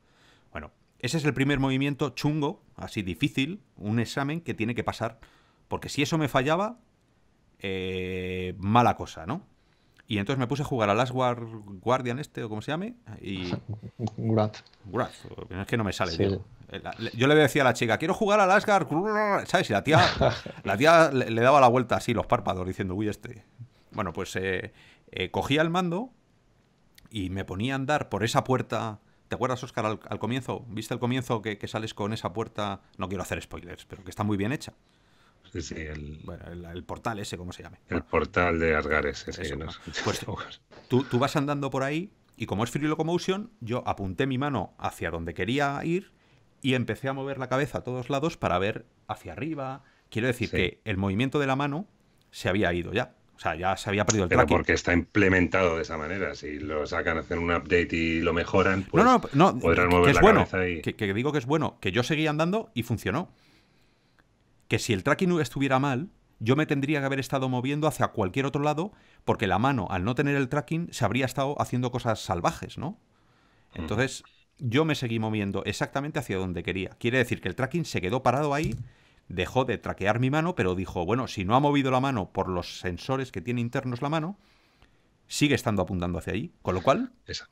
Bueno, ese es el primer movimiento chungo, así difícil, un examen que tiene que pasar. Porque si eso me fallaba, eh, mala cosa, ¿no? Y entonces me puse a jugar a Last Guardian este, o como se llame, y... Grat. Es que no me sale, eh, yo. le, decía a la chica, quiero jugar a Asgard, ¿sabes? Y la tía, la tía le, daba la vuelta así, los párpados, diciendo, uy, este... Bueno, pues eh, eh, cogía el mando y me ponía a andar por esa puerta... ¿Te acuerdas, Oscar, al, comienzo? ¿Viste el comienzo que, sales con esa puerta? No quiero hacer spoilers, pero que está muy bien hecha el, portal ese, ¿cómo se llame? El portal de Argares. Ese pues tú, tú, vas andando por ahí y como es Free Locomotion, yo apunté mi mano hacia donde quería ir y empecé a mover la cabeza a todos lados para ver hacia arriba. Quiero decir que el movimiento de la mano se había ido ya. O sea, ya se había perdido el Pero porque está implementado de esa manera. Si lo sacan, hacen un update y lo mejoran, pues no, no, no, que es bueno, que, que digo que es bueno, que yo seguía andando y funcionó que si el tracking estuviera mal, yo me tendría que haber estado moviendo hacia cualquier otro lado, porque la mano, al no tener el tracking, se habría estado haciendo cosas salvajes, ¿no? Mm. Entonces, yo me seguí moviendo exactamente hacia donde quería. Quiere decir que el tracking se quedó parado ahí, dejó de traquear mi mano, pero dijo, bueno, si no ha movido la mano por los sensores que tiene internos la mano, sigue estando apuntando hacia ahí, con lo cual... Esa,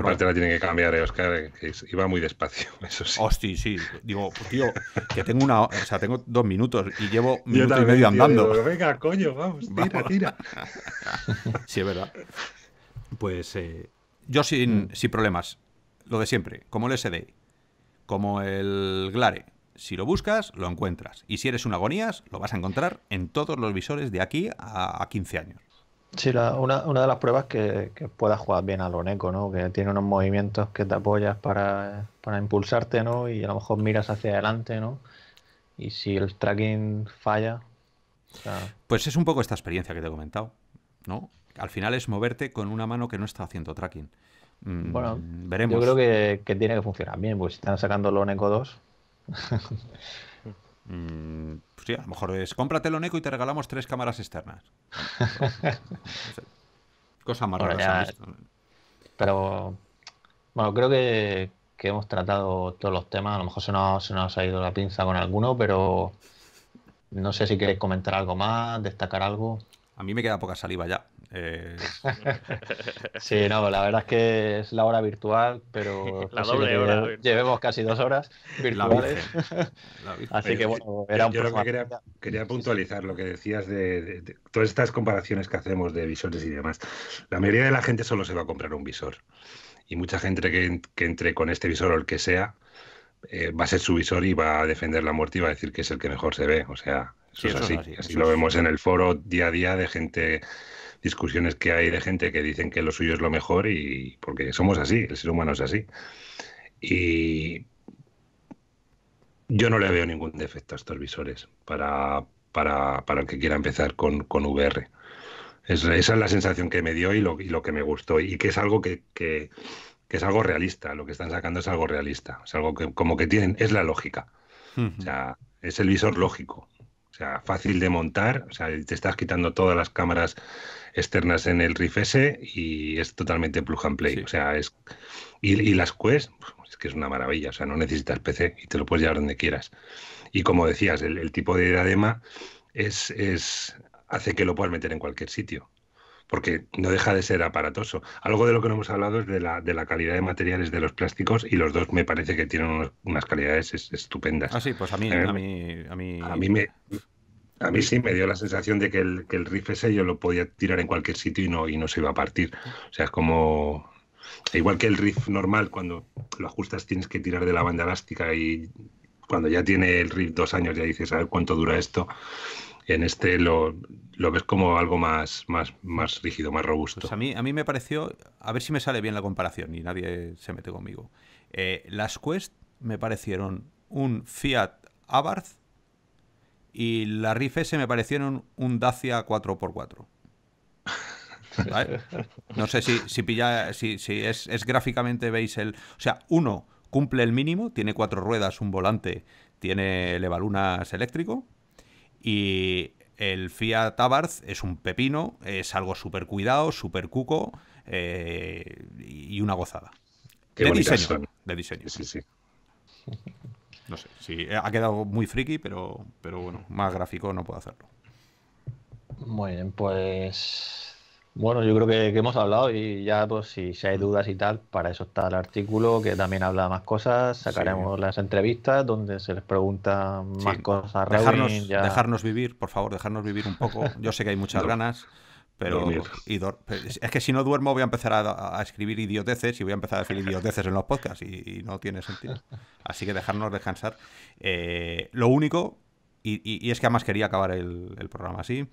parte la tiene que cambiar, Oscar, eh, eh, iba muy despacio, eso sí. Hostia, sí, digo, tío, que tengo una... tengo dos minutos y llevo minuto y medio andando. venga, coño, vamos, tira, tira. sí, es verdad. Pues eh, yo sin, mm. sin problemas, lo de siempre, como el SD, como el Glare, si lo buscas, lo encuentras. Y si eres un agonías, lo vas a encontrar en todos los visores de aquí a, 15 años. Sí, una, una, de las pruebas que, que puedas jugar bien a Loneco, ¿no? Que tiene unos movimientos que te apoyas para, para, impulsarte, ¿no? Y a lo mejor miras hacia adelante, ¿no? Y si el tracking falla. Pues es un poco esta experiencia que te he comentado, ¿no? Al final es moverte con una mano que no está haciendo tracking. Mm, bueno, veremos. Yo creo que, tiene que funcionar bien, pues si están sacando Loneco 2. Mm, pues sí, a lo mejor es el Neko y te regalamos tres cámaras externas. Cosa más Pero bueno, creo que, hemos tratado todos los temas. A lo mejor se nos, se nos ha ido la pinza con alguno, pero no sé si queréis comentar algo más, destacar algo. A mí me queda poca saliva ya. Eh, sí, no, la verdad es que es la hora virtual, pero pues llevemos casi dos horas virtuales. Así que bueno, era un yo quería, puntualizar lo que decías de, todas estas comparaciones que hacemos de visores y demás. La mayoría de la gente solo se va a comprar un visor. Y mucha gente que, entre con este visor o el que sea, eh, va a ser su visor y va a defender la muerte y va a decir que es el que mejor se ve. O sea, eso, es, así. así. lo vemos en el foro día a día de gente discusiones que hay de gente que dicen que lo suyo es lo mejor y porque somos así, el ser humano es así. Y yo no le veo ningún defecto a estos visores para, para, para el que quiera empezar con, con VR. esa es la sensación que me dio y lo, y lo que me gustó y que es algo que, que, es algo realista, lo que están sacando es algo realista, es algo que como que tienen, es la lógica. O sea, es el visor lógico, o sea, fácil de montar, o sea, te estás quitando todas las cámaras externas en el Riff S y es totalmente plug and play. O sea, es. Y, las Quest, es que es una maravilla. O sea, no necesitas PC y te lo puedes llevar donde quieras. Y como decías, el, tipo de diadema es, es, hace que lo puedas meter en cualquier sitio. Porque no deja de ser aparatoso. Algo de lo que no hemos hablado es de la, de la calidad de materiales de los plásticos y los dos me parece que tienen unas calidades estupendas. Ah, sí, pues a mí, eh, a mí, a mí, a mí me, a mí sí me dio la sensación de que el, riff ese yo lo podía tirar en cualquier sitio y no, y no se iba a partir. O sea, es como. Igual que el riff normal, cuando lo ajustas tienes que tirar de la banda elástica y cuando ya tiene el riff dos años ya dices, a ver cuánto dura esto. En este lo, lo ves como algo más, más, más rígido, más robusto. Pues a, mí, a mí me pareció, a ver si me sale bien la comparación y nadie se mete conmigo. Eh, las Quest me parecieron un Fiat Abarth y la Riff S me parecieron un Dacia 4x4. 4 No sé si, pilla, si, es, gráficamente veis el. O sea, uno cumple el mínimo, tiene cuatro ruedas, un volante, tiene levalunas eléctrico. Y el Fiat Abarth es un pepino, es algo súper cuidado, súper cuco eh, y una gozada. de diseño. De diseño. Sí, sí. No sé, sí, eh, ha quedado muy friki, pero, pero bueno, más gráfico no puedo hacerlo. Muy bien, pues bueno, yo creo que, hemos hablado y ya, pues, si, hay dudas y tal, para eso está el artículo que también habla más cosas. Sacaremos las entrevistas donde se les pregunta más cosas. dejarnos vivir, por favor, dejarnos vivir un poco. Yo sé que hay muchas ganas. Pero, es que si no duermo voy a empezar a, escribir idioteces y voy a empezar a decir idioteces en los podcasts y, no tiene sentido. Así que dejarnos descansar. Eh, lo único, y, es que además quería acabar el, programa así,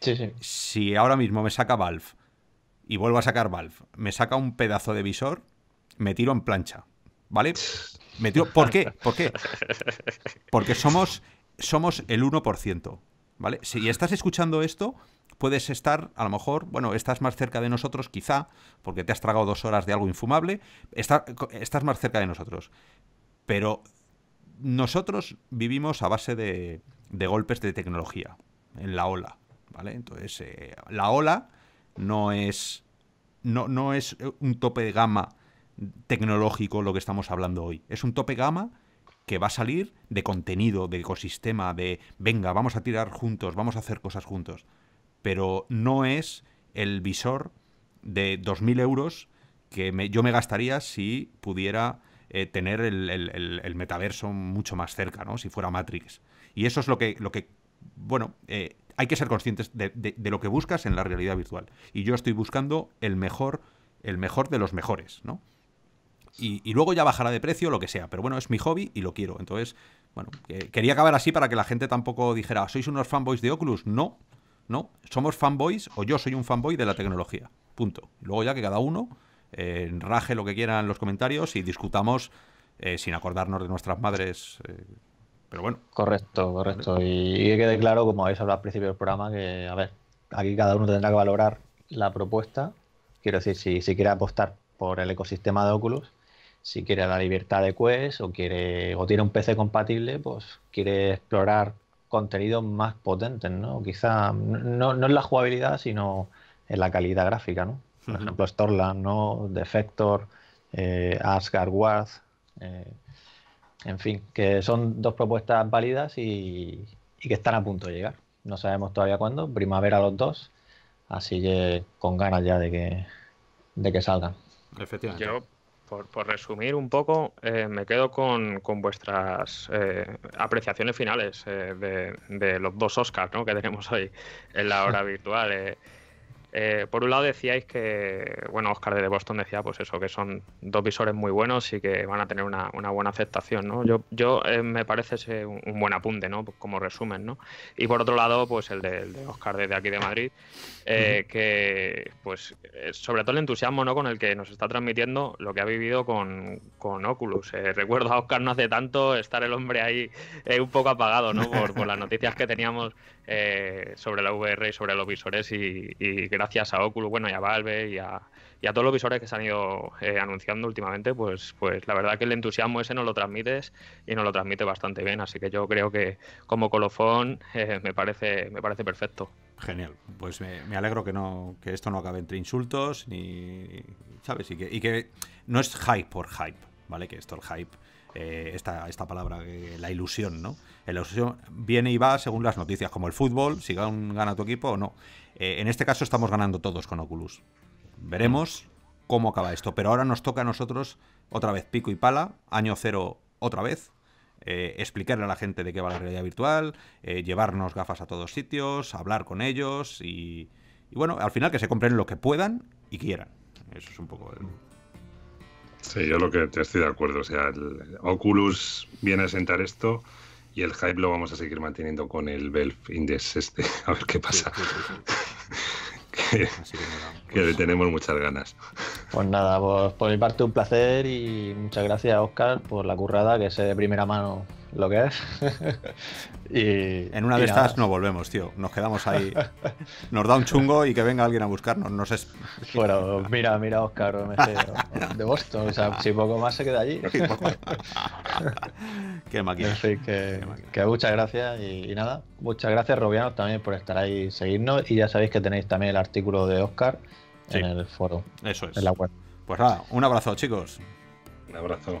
sí, si ahora mismo me saca Valve y vuelvo a sacar Valve, me saca un pedazo de visor, me tiro en plancha. ¿Vale? Me tiro... ¿Por qué? ¿Por qué? Porque somos, somos el 1%. ¿Vale? Si estás escuchando esto puedes estar, a lo mejor, bueno, estás más cerca de nosotros quizá, porque te has tragado dos horas de algo infumable, estás más cerca de nosotros. Pero nosotros vivimos a base de, golpes de tecnología, en la ola, ¿vale? Entonces, eh, la ola no es, no, no es eh, un tope de gama tecnológico lo que estamos hablando hoy, es un tope de gama que va a salir de contenido, de ecosistema, de venga, vamos a tirar juntos, vamos a hacer cosas juntos pero no es el visor de 2.000 euros que yo me gastaría si pudiera eh, tener el, metaverso mucho más cerca, ¿no? si fuera Matrix. Y eso es lo que, lo que bueno, eh, hay que ser conscientes de, lo que buscas en la realidad virtual. Y yo estoy buscando el mejor, el mejor de los mejores, ¿no? Y, luego ya bajará de precio lo que sea. Pero bueno, es mi hobby y lo quiero. Entonces, bueno, quería acabar así para que la gente tampoco dijera, ah, ¿sois unos fanboys de Oculus? No, ¿no? Somos fanboys o yo soy un fanboy de la tecnología. Punto. luego ya que cada uno eh, raje lo que quiera en los comentarios y discutamos eh, sin acordarnos de nuestras madres. Eh, pero bueno. Correcto, correcto. Y, que quede claro, como habéis hablado al principio del programa, que, a ver, aquí cada uno tendrá que valorar la propuesta. Quiero decir, si, si quiere apostar por el ecosistema de Oculus, si quiere la libertad de Quest o quiere o tiene un PC compatible, pues quiere explorar contenidos más potentes, ¿no? Quizá no, no en la jugabilidad, sino en la calidad gráfica, ¿no? Por ejemplo, Storland, ¿no? Defector, eh, Asgard Wars, eh, en fin, que son dos propuestas válidas y, que están a punto de llegar. No sabemos todavía cuándo, primavera los dos, así que con ganas ya de que, de que salgan. Efectivamente. Por, resumir un poco, eh, me quedo con, con vuestras eh, apreciaciones finales eh, de, los dos Oscars ¿no? que tenemos hoy en la hora virtual. Eh, por un lado decíais que, bueno, Oscar de Boston decía pues eso, que son dos visores muy buenos y que van a tener una, buena aceptación, ¿no? Yo, eh, me parece un, buen apunte, ¿no? Pues como resumen, ¿no? Y por otro lado, pues el de, el de Oscar desde aquí de Madrid, eh, que pues sobre todo el entusiasmo, ¿no? Con el que nos está transmitiendo lo que ha vivido con, Oculus. recuerdo a Oscar no hace tanto estar el hombre ahí un poco apagado, ¿no? por las noticias que teníamos eh, sobre la VR y sobre los visores y, gracias a Oculus, bueno, y a Valve y a, todos los visores que se han ido eh, anunciando últimamente, pues, pues la verdad que el entusiasmo ese nos lo transmites y nos lo transmite bastante bien, así que yo creo que como colofón eh, me, parece, me parece perfecto. Genial, pues me, alegro que, no, que esto no acabe entre insultos ni, ¿sabes? Y que, y que no es hype por hype, ¿vale? Que esto el hype eh, esta, palabra, la ilusión, ¿no? Eh, la ilusión viene y va según las noticias, como el fútbol, si gana tu equipo o no. Eh, en este caso estamos ganando todos con Oculus. Veremos cómo acaba esto, pero ahora nos toca a nosotros otra vez pico y pala, año cero otra vez, explicarle a la gente de qué va la realidad virtual, llevarnos gafas a todos sitios, hablar con ellos y, y, bueno, al final que se compren lo que puedan y quieran. Eso es un poco el, Sí, yo lo que te estoy de acuerdo. O sea, el Oculus viene a sentar esto y el hype lo vamos a seguir manteniendo con el Belf Index este. A ver qué pasa. que, le pues. tenemos muchas ganas. Pues nada, pues por mi parte un placer y muchas gracias, Oscar, por la currada que sé de primera mano lo que es. y, en una de estas no volvemos, tío. Nos quedamos ahí. Nos da un chungo y que venga alguien a buscarnos. No sé. Bueno, mira, mira, Oscar, de Boston. O sea, si poco más se queda allí. Qué máquina. que, que, muchas gracias y, nada. Muchas gracias, Robiano también por estar ahí y seguirnos. Y ya sabéis que tenéis también el artículo de Oscar en el foro. Eso es. la Pues nada, un abrazo, chicos. Un abrazo.